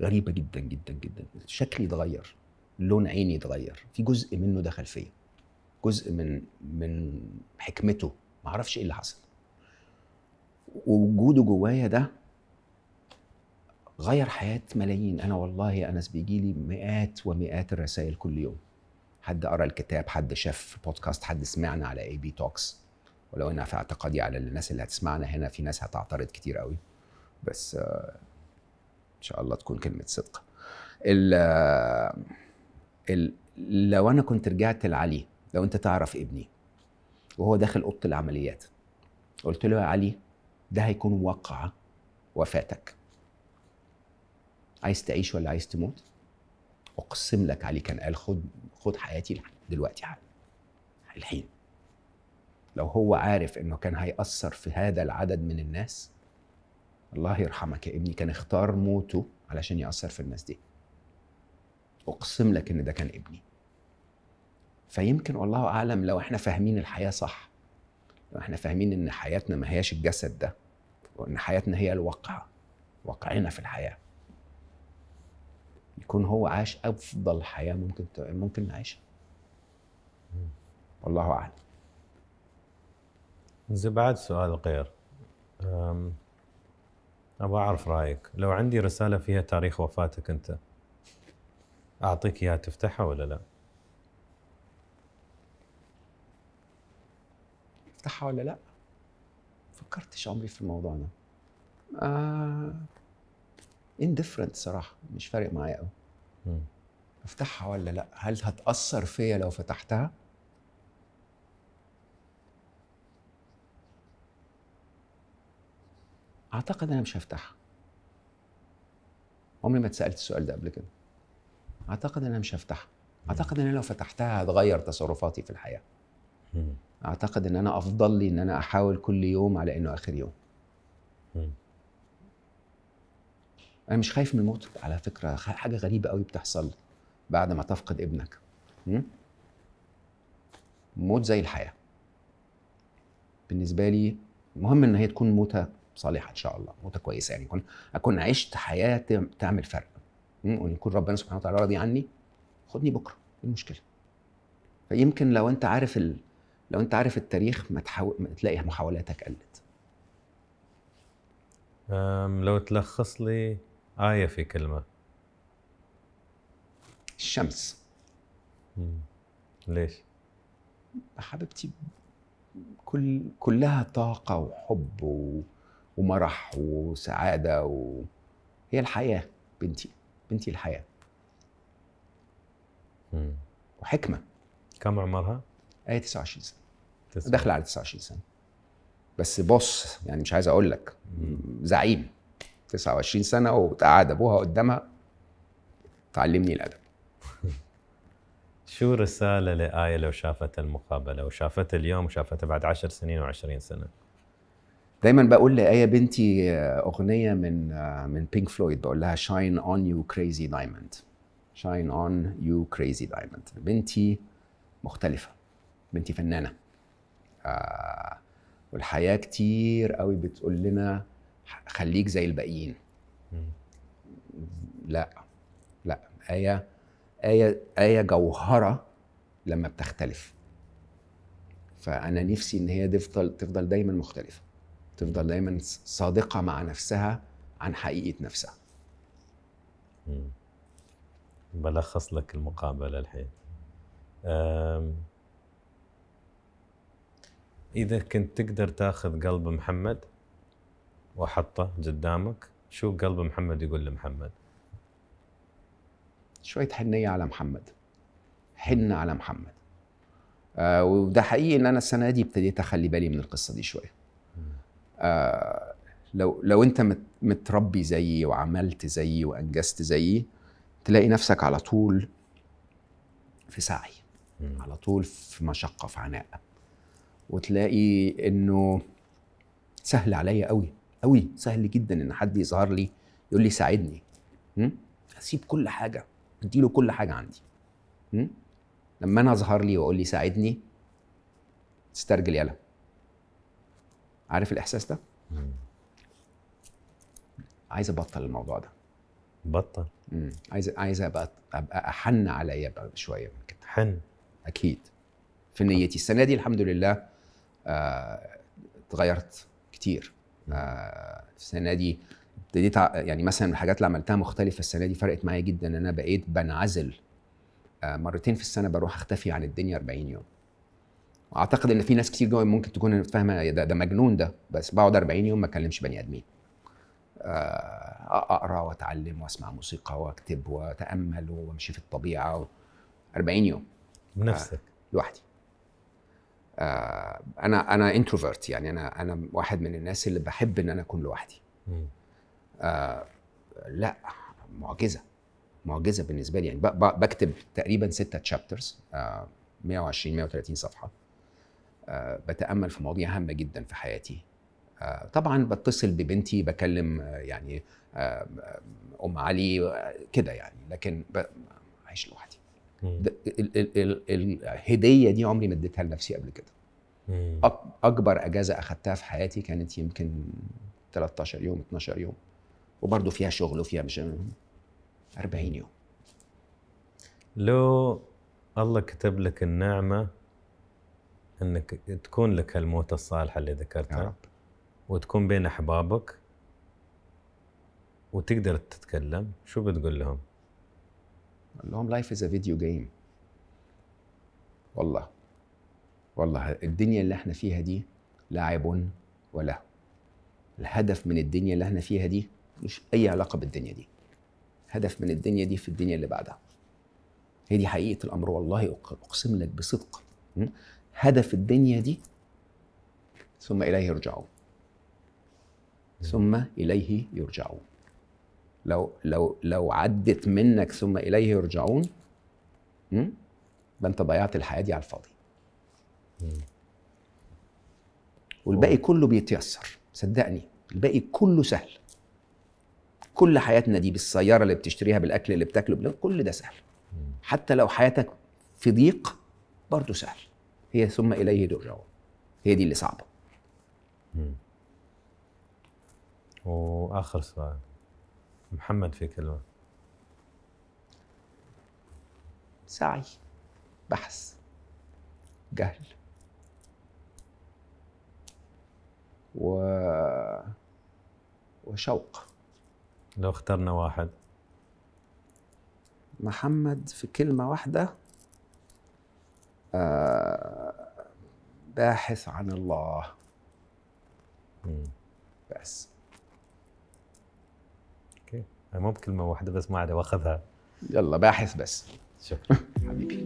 غريبه جدا جدا جدا شكلي اتغير لون عيني اتغير في جزء منه دخل فيا جزء من من حكمته ما اعرفش ايه اللي حصل ووجوده جوايا ده غير حياه ملايين انا والله يا انس بيجي لي مئات ومئات الرسائل كل يوم حد قرا الكتاب حد شاف بودكاست حد سمعنا على اي بي توكس ولو انا في اعتقادي على الناس اللي هتسمعنا هنا في ناس هتعترض كتير قوي بس آه، ان شاء الله تكون كلمه صدق ال ال لو انا كنت رجعت لعلي لو انت تعرف ابني وهو داخل اوضه العمليات قلت له يا علي ده هيكون وقع وفاتك عايز تعيش ولا عايز تموت اقسم لك علي كان قال خد خد حياتي دلوقتي حالا الحين لو هو عارف انه كان هيأثر في هذا العدد من الناس الله يرحمك يا ابني كان اختار موته علشان يأثر في الناس دي أقسم لك إن ده كان ابني فيمكن والله أعلم لو احنا فاهمين الحياة صح لو احنا فاهمين إن حياتنا ما هياش الجسد ده وإن حياتنا هي الواقع واقعنا في الحياة يكون هو عاش أفضل حياة ممكن ممكن نعيشها والله أعلم زي بعد سؤال غير ابغى اعرف رايك لو عندي رساله فيها تاريخ وفاتك انت اعطيك اياها تفتحها ولا لا افتحها ولا لا فكرتش عمري في الموضوع ده آه اندفرنت صراحه مش فارق معايا قوي افتحها ولا لا هل هتاثر فيا لو فتحتها اعتقد انا مش هفتحها عمري ما اتسالت السؤال ده قبل كده اعتقد انا مش هفتحها اعتقد ان انا لو فتحتها هتغير تصرفاتي في الحياه اعتقد ان انا افضل لي ان انا احاول كل يوم على انه اخر يوم انا مش خايف من الموت على فكره حاجه غريبه قوي بتحصل بعد ما تفقد ابنك موت زي الحياه بالنسبه لي مهم ان هي تكون موته صالحه ان شاء الله موته كويسه يعني اكون اكون عشت حياه تعمل فرق ويكون ربنا سبحانه وتعالى راضي عني خدني بكره ايه المشكله فيمكن لو انت عارف ال... لو انت عارف التاريخ ما, تحاول... ما تلاقي محاولاتك قلت لو تلخص لي آية في كلمة الشمس مم. ليش؟ حبيبتي كل كلها طاقة وحب و... ومرح وسعاده و... هي الحياه بنتي بنتي الحياه مم. وحكمه كم عمرها؟ هي آه، 29 سنه داخله على 29 سنه بس بص يعني مش عايز اقول لك زعيم 29 سنه وقعد ابوها قدامها تعلمني الادب شو رساله لآية لو شافت المقابله وشافتها اليوم وشافتها بعد 10 سنين و20 سنه؟ دايما بقول لآية بنتي آه، أغنية من آه، من بينك فلويد بقول لها شاين اون يو كريزي دايموند شاين اون يو كريزي دايموند بنتي مختلفة بنتي فنانة آه والحياة كتير قوي بتقول لنا خليك زي الباقيين لا لا آية آية آية جوهرة لما بتختلف فأنا نفسي إن هي تفضل تفضل دايما مختلفة تفضل دايما صادقه مع نفسها عن حقيقه نفسها بلخص لك المقابله الحين اذا كنت تقدر تاخذ قلب محمد واحطه قدامك شو قلب محمد يقول لمحمد شويه حنيه على محمد حن على محمد آه وده حقيقي ان انا السنه دي ابتديت اخلي بالي من القصه دي شويه آه، لو لو انت متربي زيي وعملت زيي وانجزت زيي تلاقي نفسك على طول في سعي على طول في مشقه في عناء وتلاقي انه سهل عليا قوي قوي سهل جدا ان حد يظهر لي يقول لي ساعدني اسيب كل حاجه اديله كل حاجه عندي لما انا اظهر لي واقول لي ساعدني تسترجل يلا عارف الاحساس ده مم. عايز ابطل الموضوع ده بطل امم عايز عايز ابقى ابقى احن عليا شويه من كده حن اكيد في نيتي السنه دي الحمد لله آه، اتغيرت تغيرت كتير آه، السنه دي ابتديت يعني مثلا الحاجات اللي عملتها مختلفه السنه دي فرقت معايا جدا ان انا بقيت بنعزل آه، مرتين في السنه بروح اختفي عن الدنيا 40 يوم واعتقد ان في ناس كتير جوه ممكن تكون فاهمه ده, ده مجنون ده بس بقعد 40 يوم ما اكلمش بني ادمين آه، اقرا واتعلم واسمع موسيقى واكتب واتامل وامشي في الطبيعه 40 يوم بنفسك آه، لوحدي آه، انا انا انتروفيرت يعني انا انا واحد من الناس اللي بحب ان انا اكون لوحدي آه لا معجزه معجزه بالنسبه لي يعني بكتب تقريبا ستة تشابترز 120 130 صفحه آه، بتامل في مواضيع هامه جدا في حياتي آه، طبعا بتصل ببنتي بكلم آه، يعني ام علي كده يعني لكن عايش لوحدي الهديه دي عمري ما اديتها لنفسي قبل كده اكبر اجازه اخذتها في حياتي كانت يمكن 13 يوم 12 يوم وبرضه فيها شغل وفيها مش 40 يوم لو الله كتب لك النعمه انك تكون لك هالموت الصالحه اللي ذكرتها وتكون بين احبابك وتقدر تتكلم شو بتقول لهم؟ لهم لايف از فيديو جيم والله والله الدنيا اللي احنا فيها دي لاعب ولا الهدف من الدنيا اللي احنا فيها دي مش اي علاقه بالدنيا دي هدف من الدنيا دي في الدنيا اللي بعدها هي دي حقيقه الامر والله اقسم لك بصدق هدف الدنيا دي ثم إليه يرجعون ثم إليه يرجعون لو لو لو عدت منك ثم إليه يرجعون ده أنت ضيعت الحياة دي على الفاضي والباقي كله بيتيسر صدقني الباقي كله سهل كل حياتنا دي بالسيارة اللي بتشتريها بالأكل اللي بتاكله كل ده سهل حتى لو حياتك في ضيق برضه سهل هي ثم اليه ترجعون هي دي اللي صعبه واخر سؤال محمد في كلمه سعي بحث جهل و... وشوق لو اخترنا واحد محمد في كلمة واحدة آه، باحث عن الله بس اوكي مو بكلمه واحده بس ما عليه واخذها يلا باحث بس شكرا حبيبي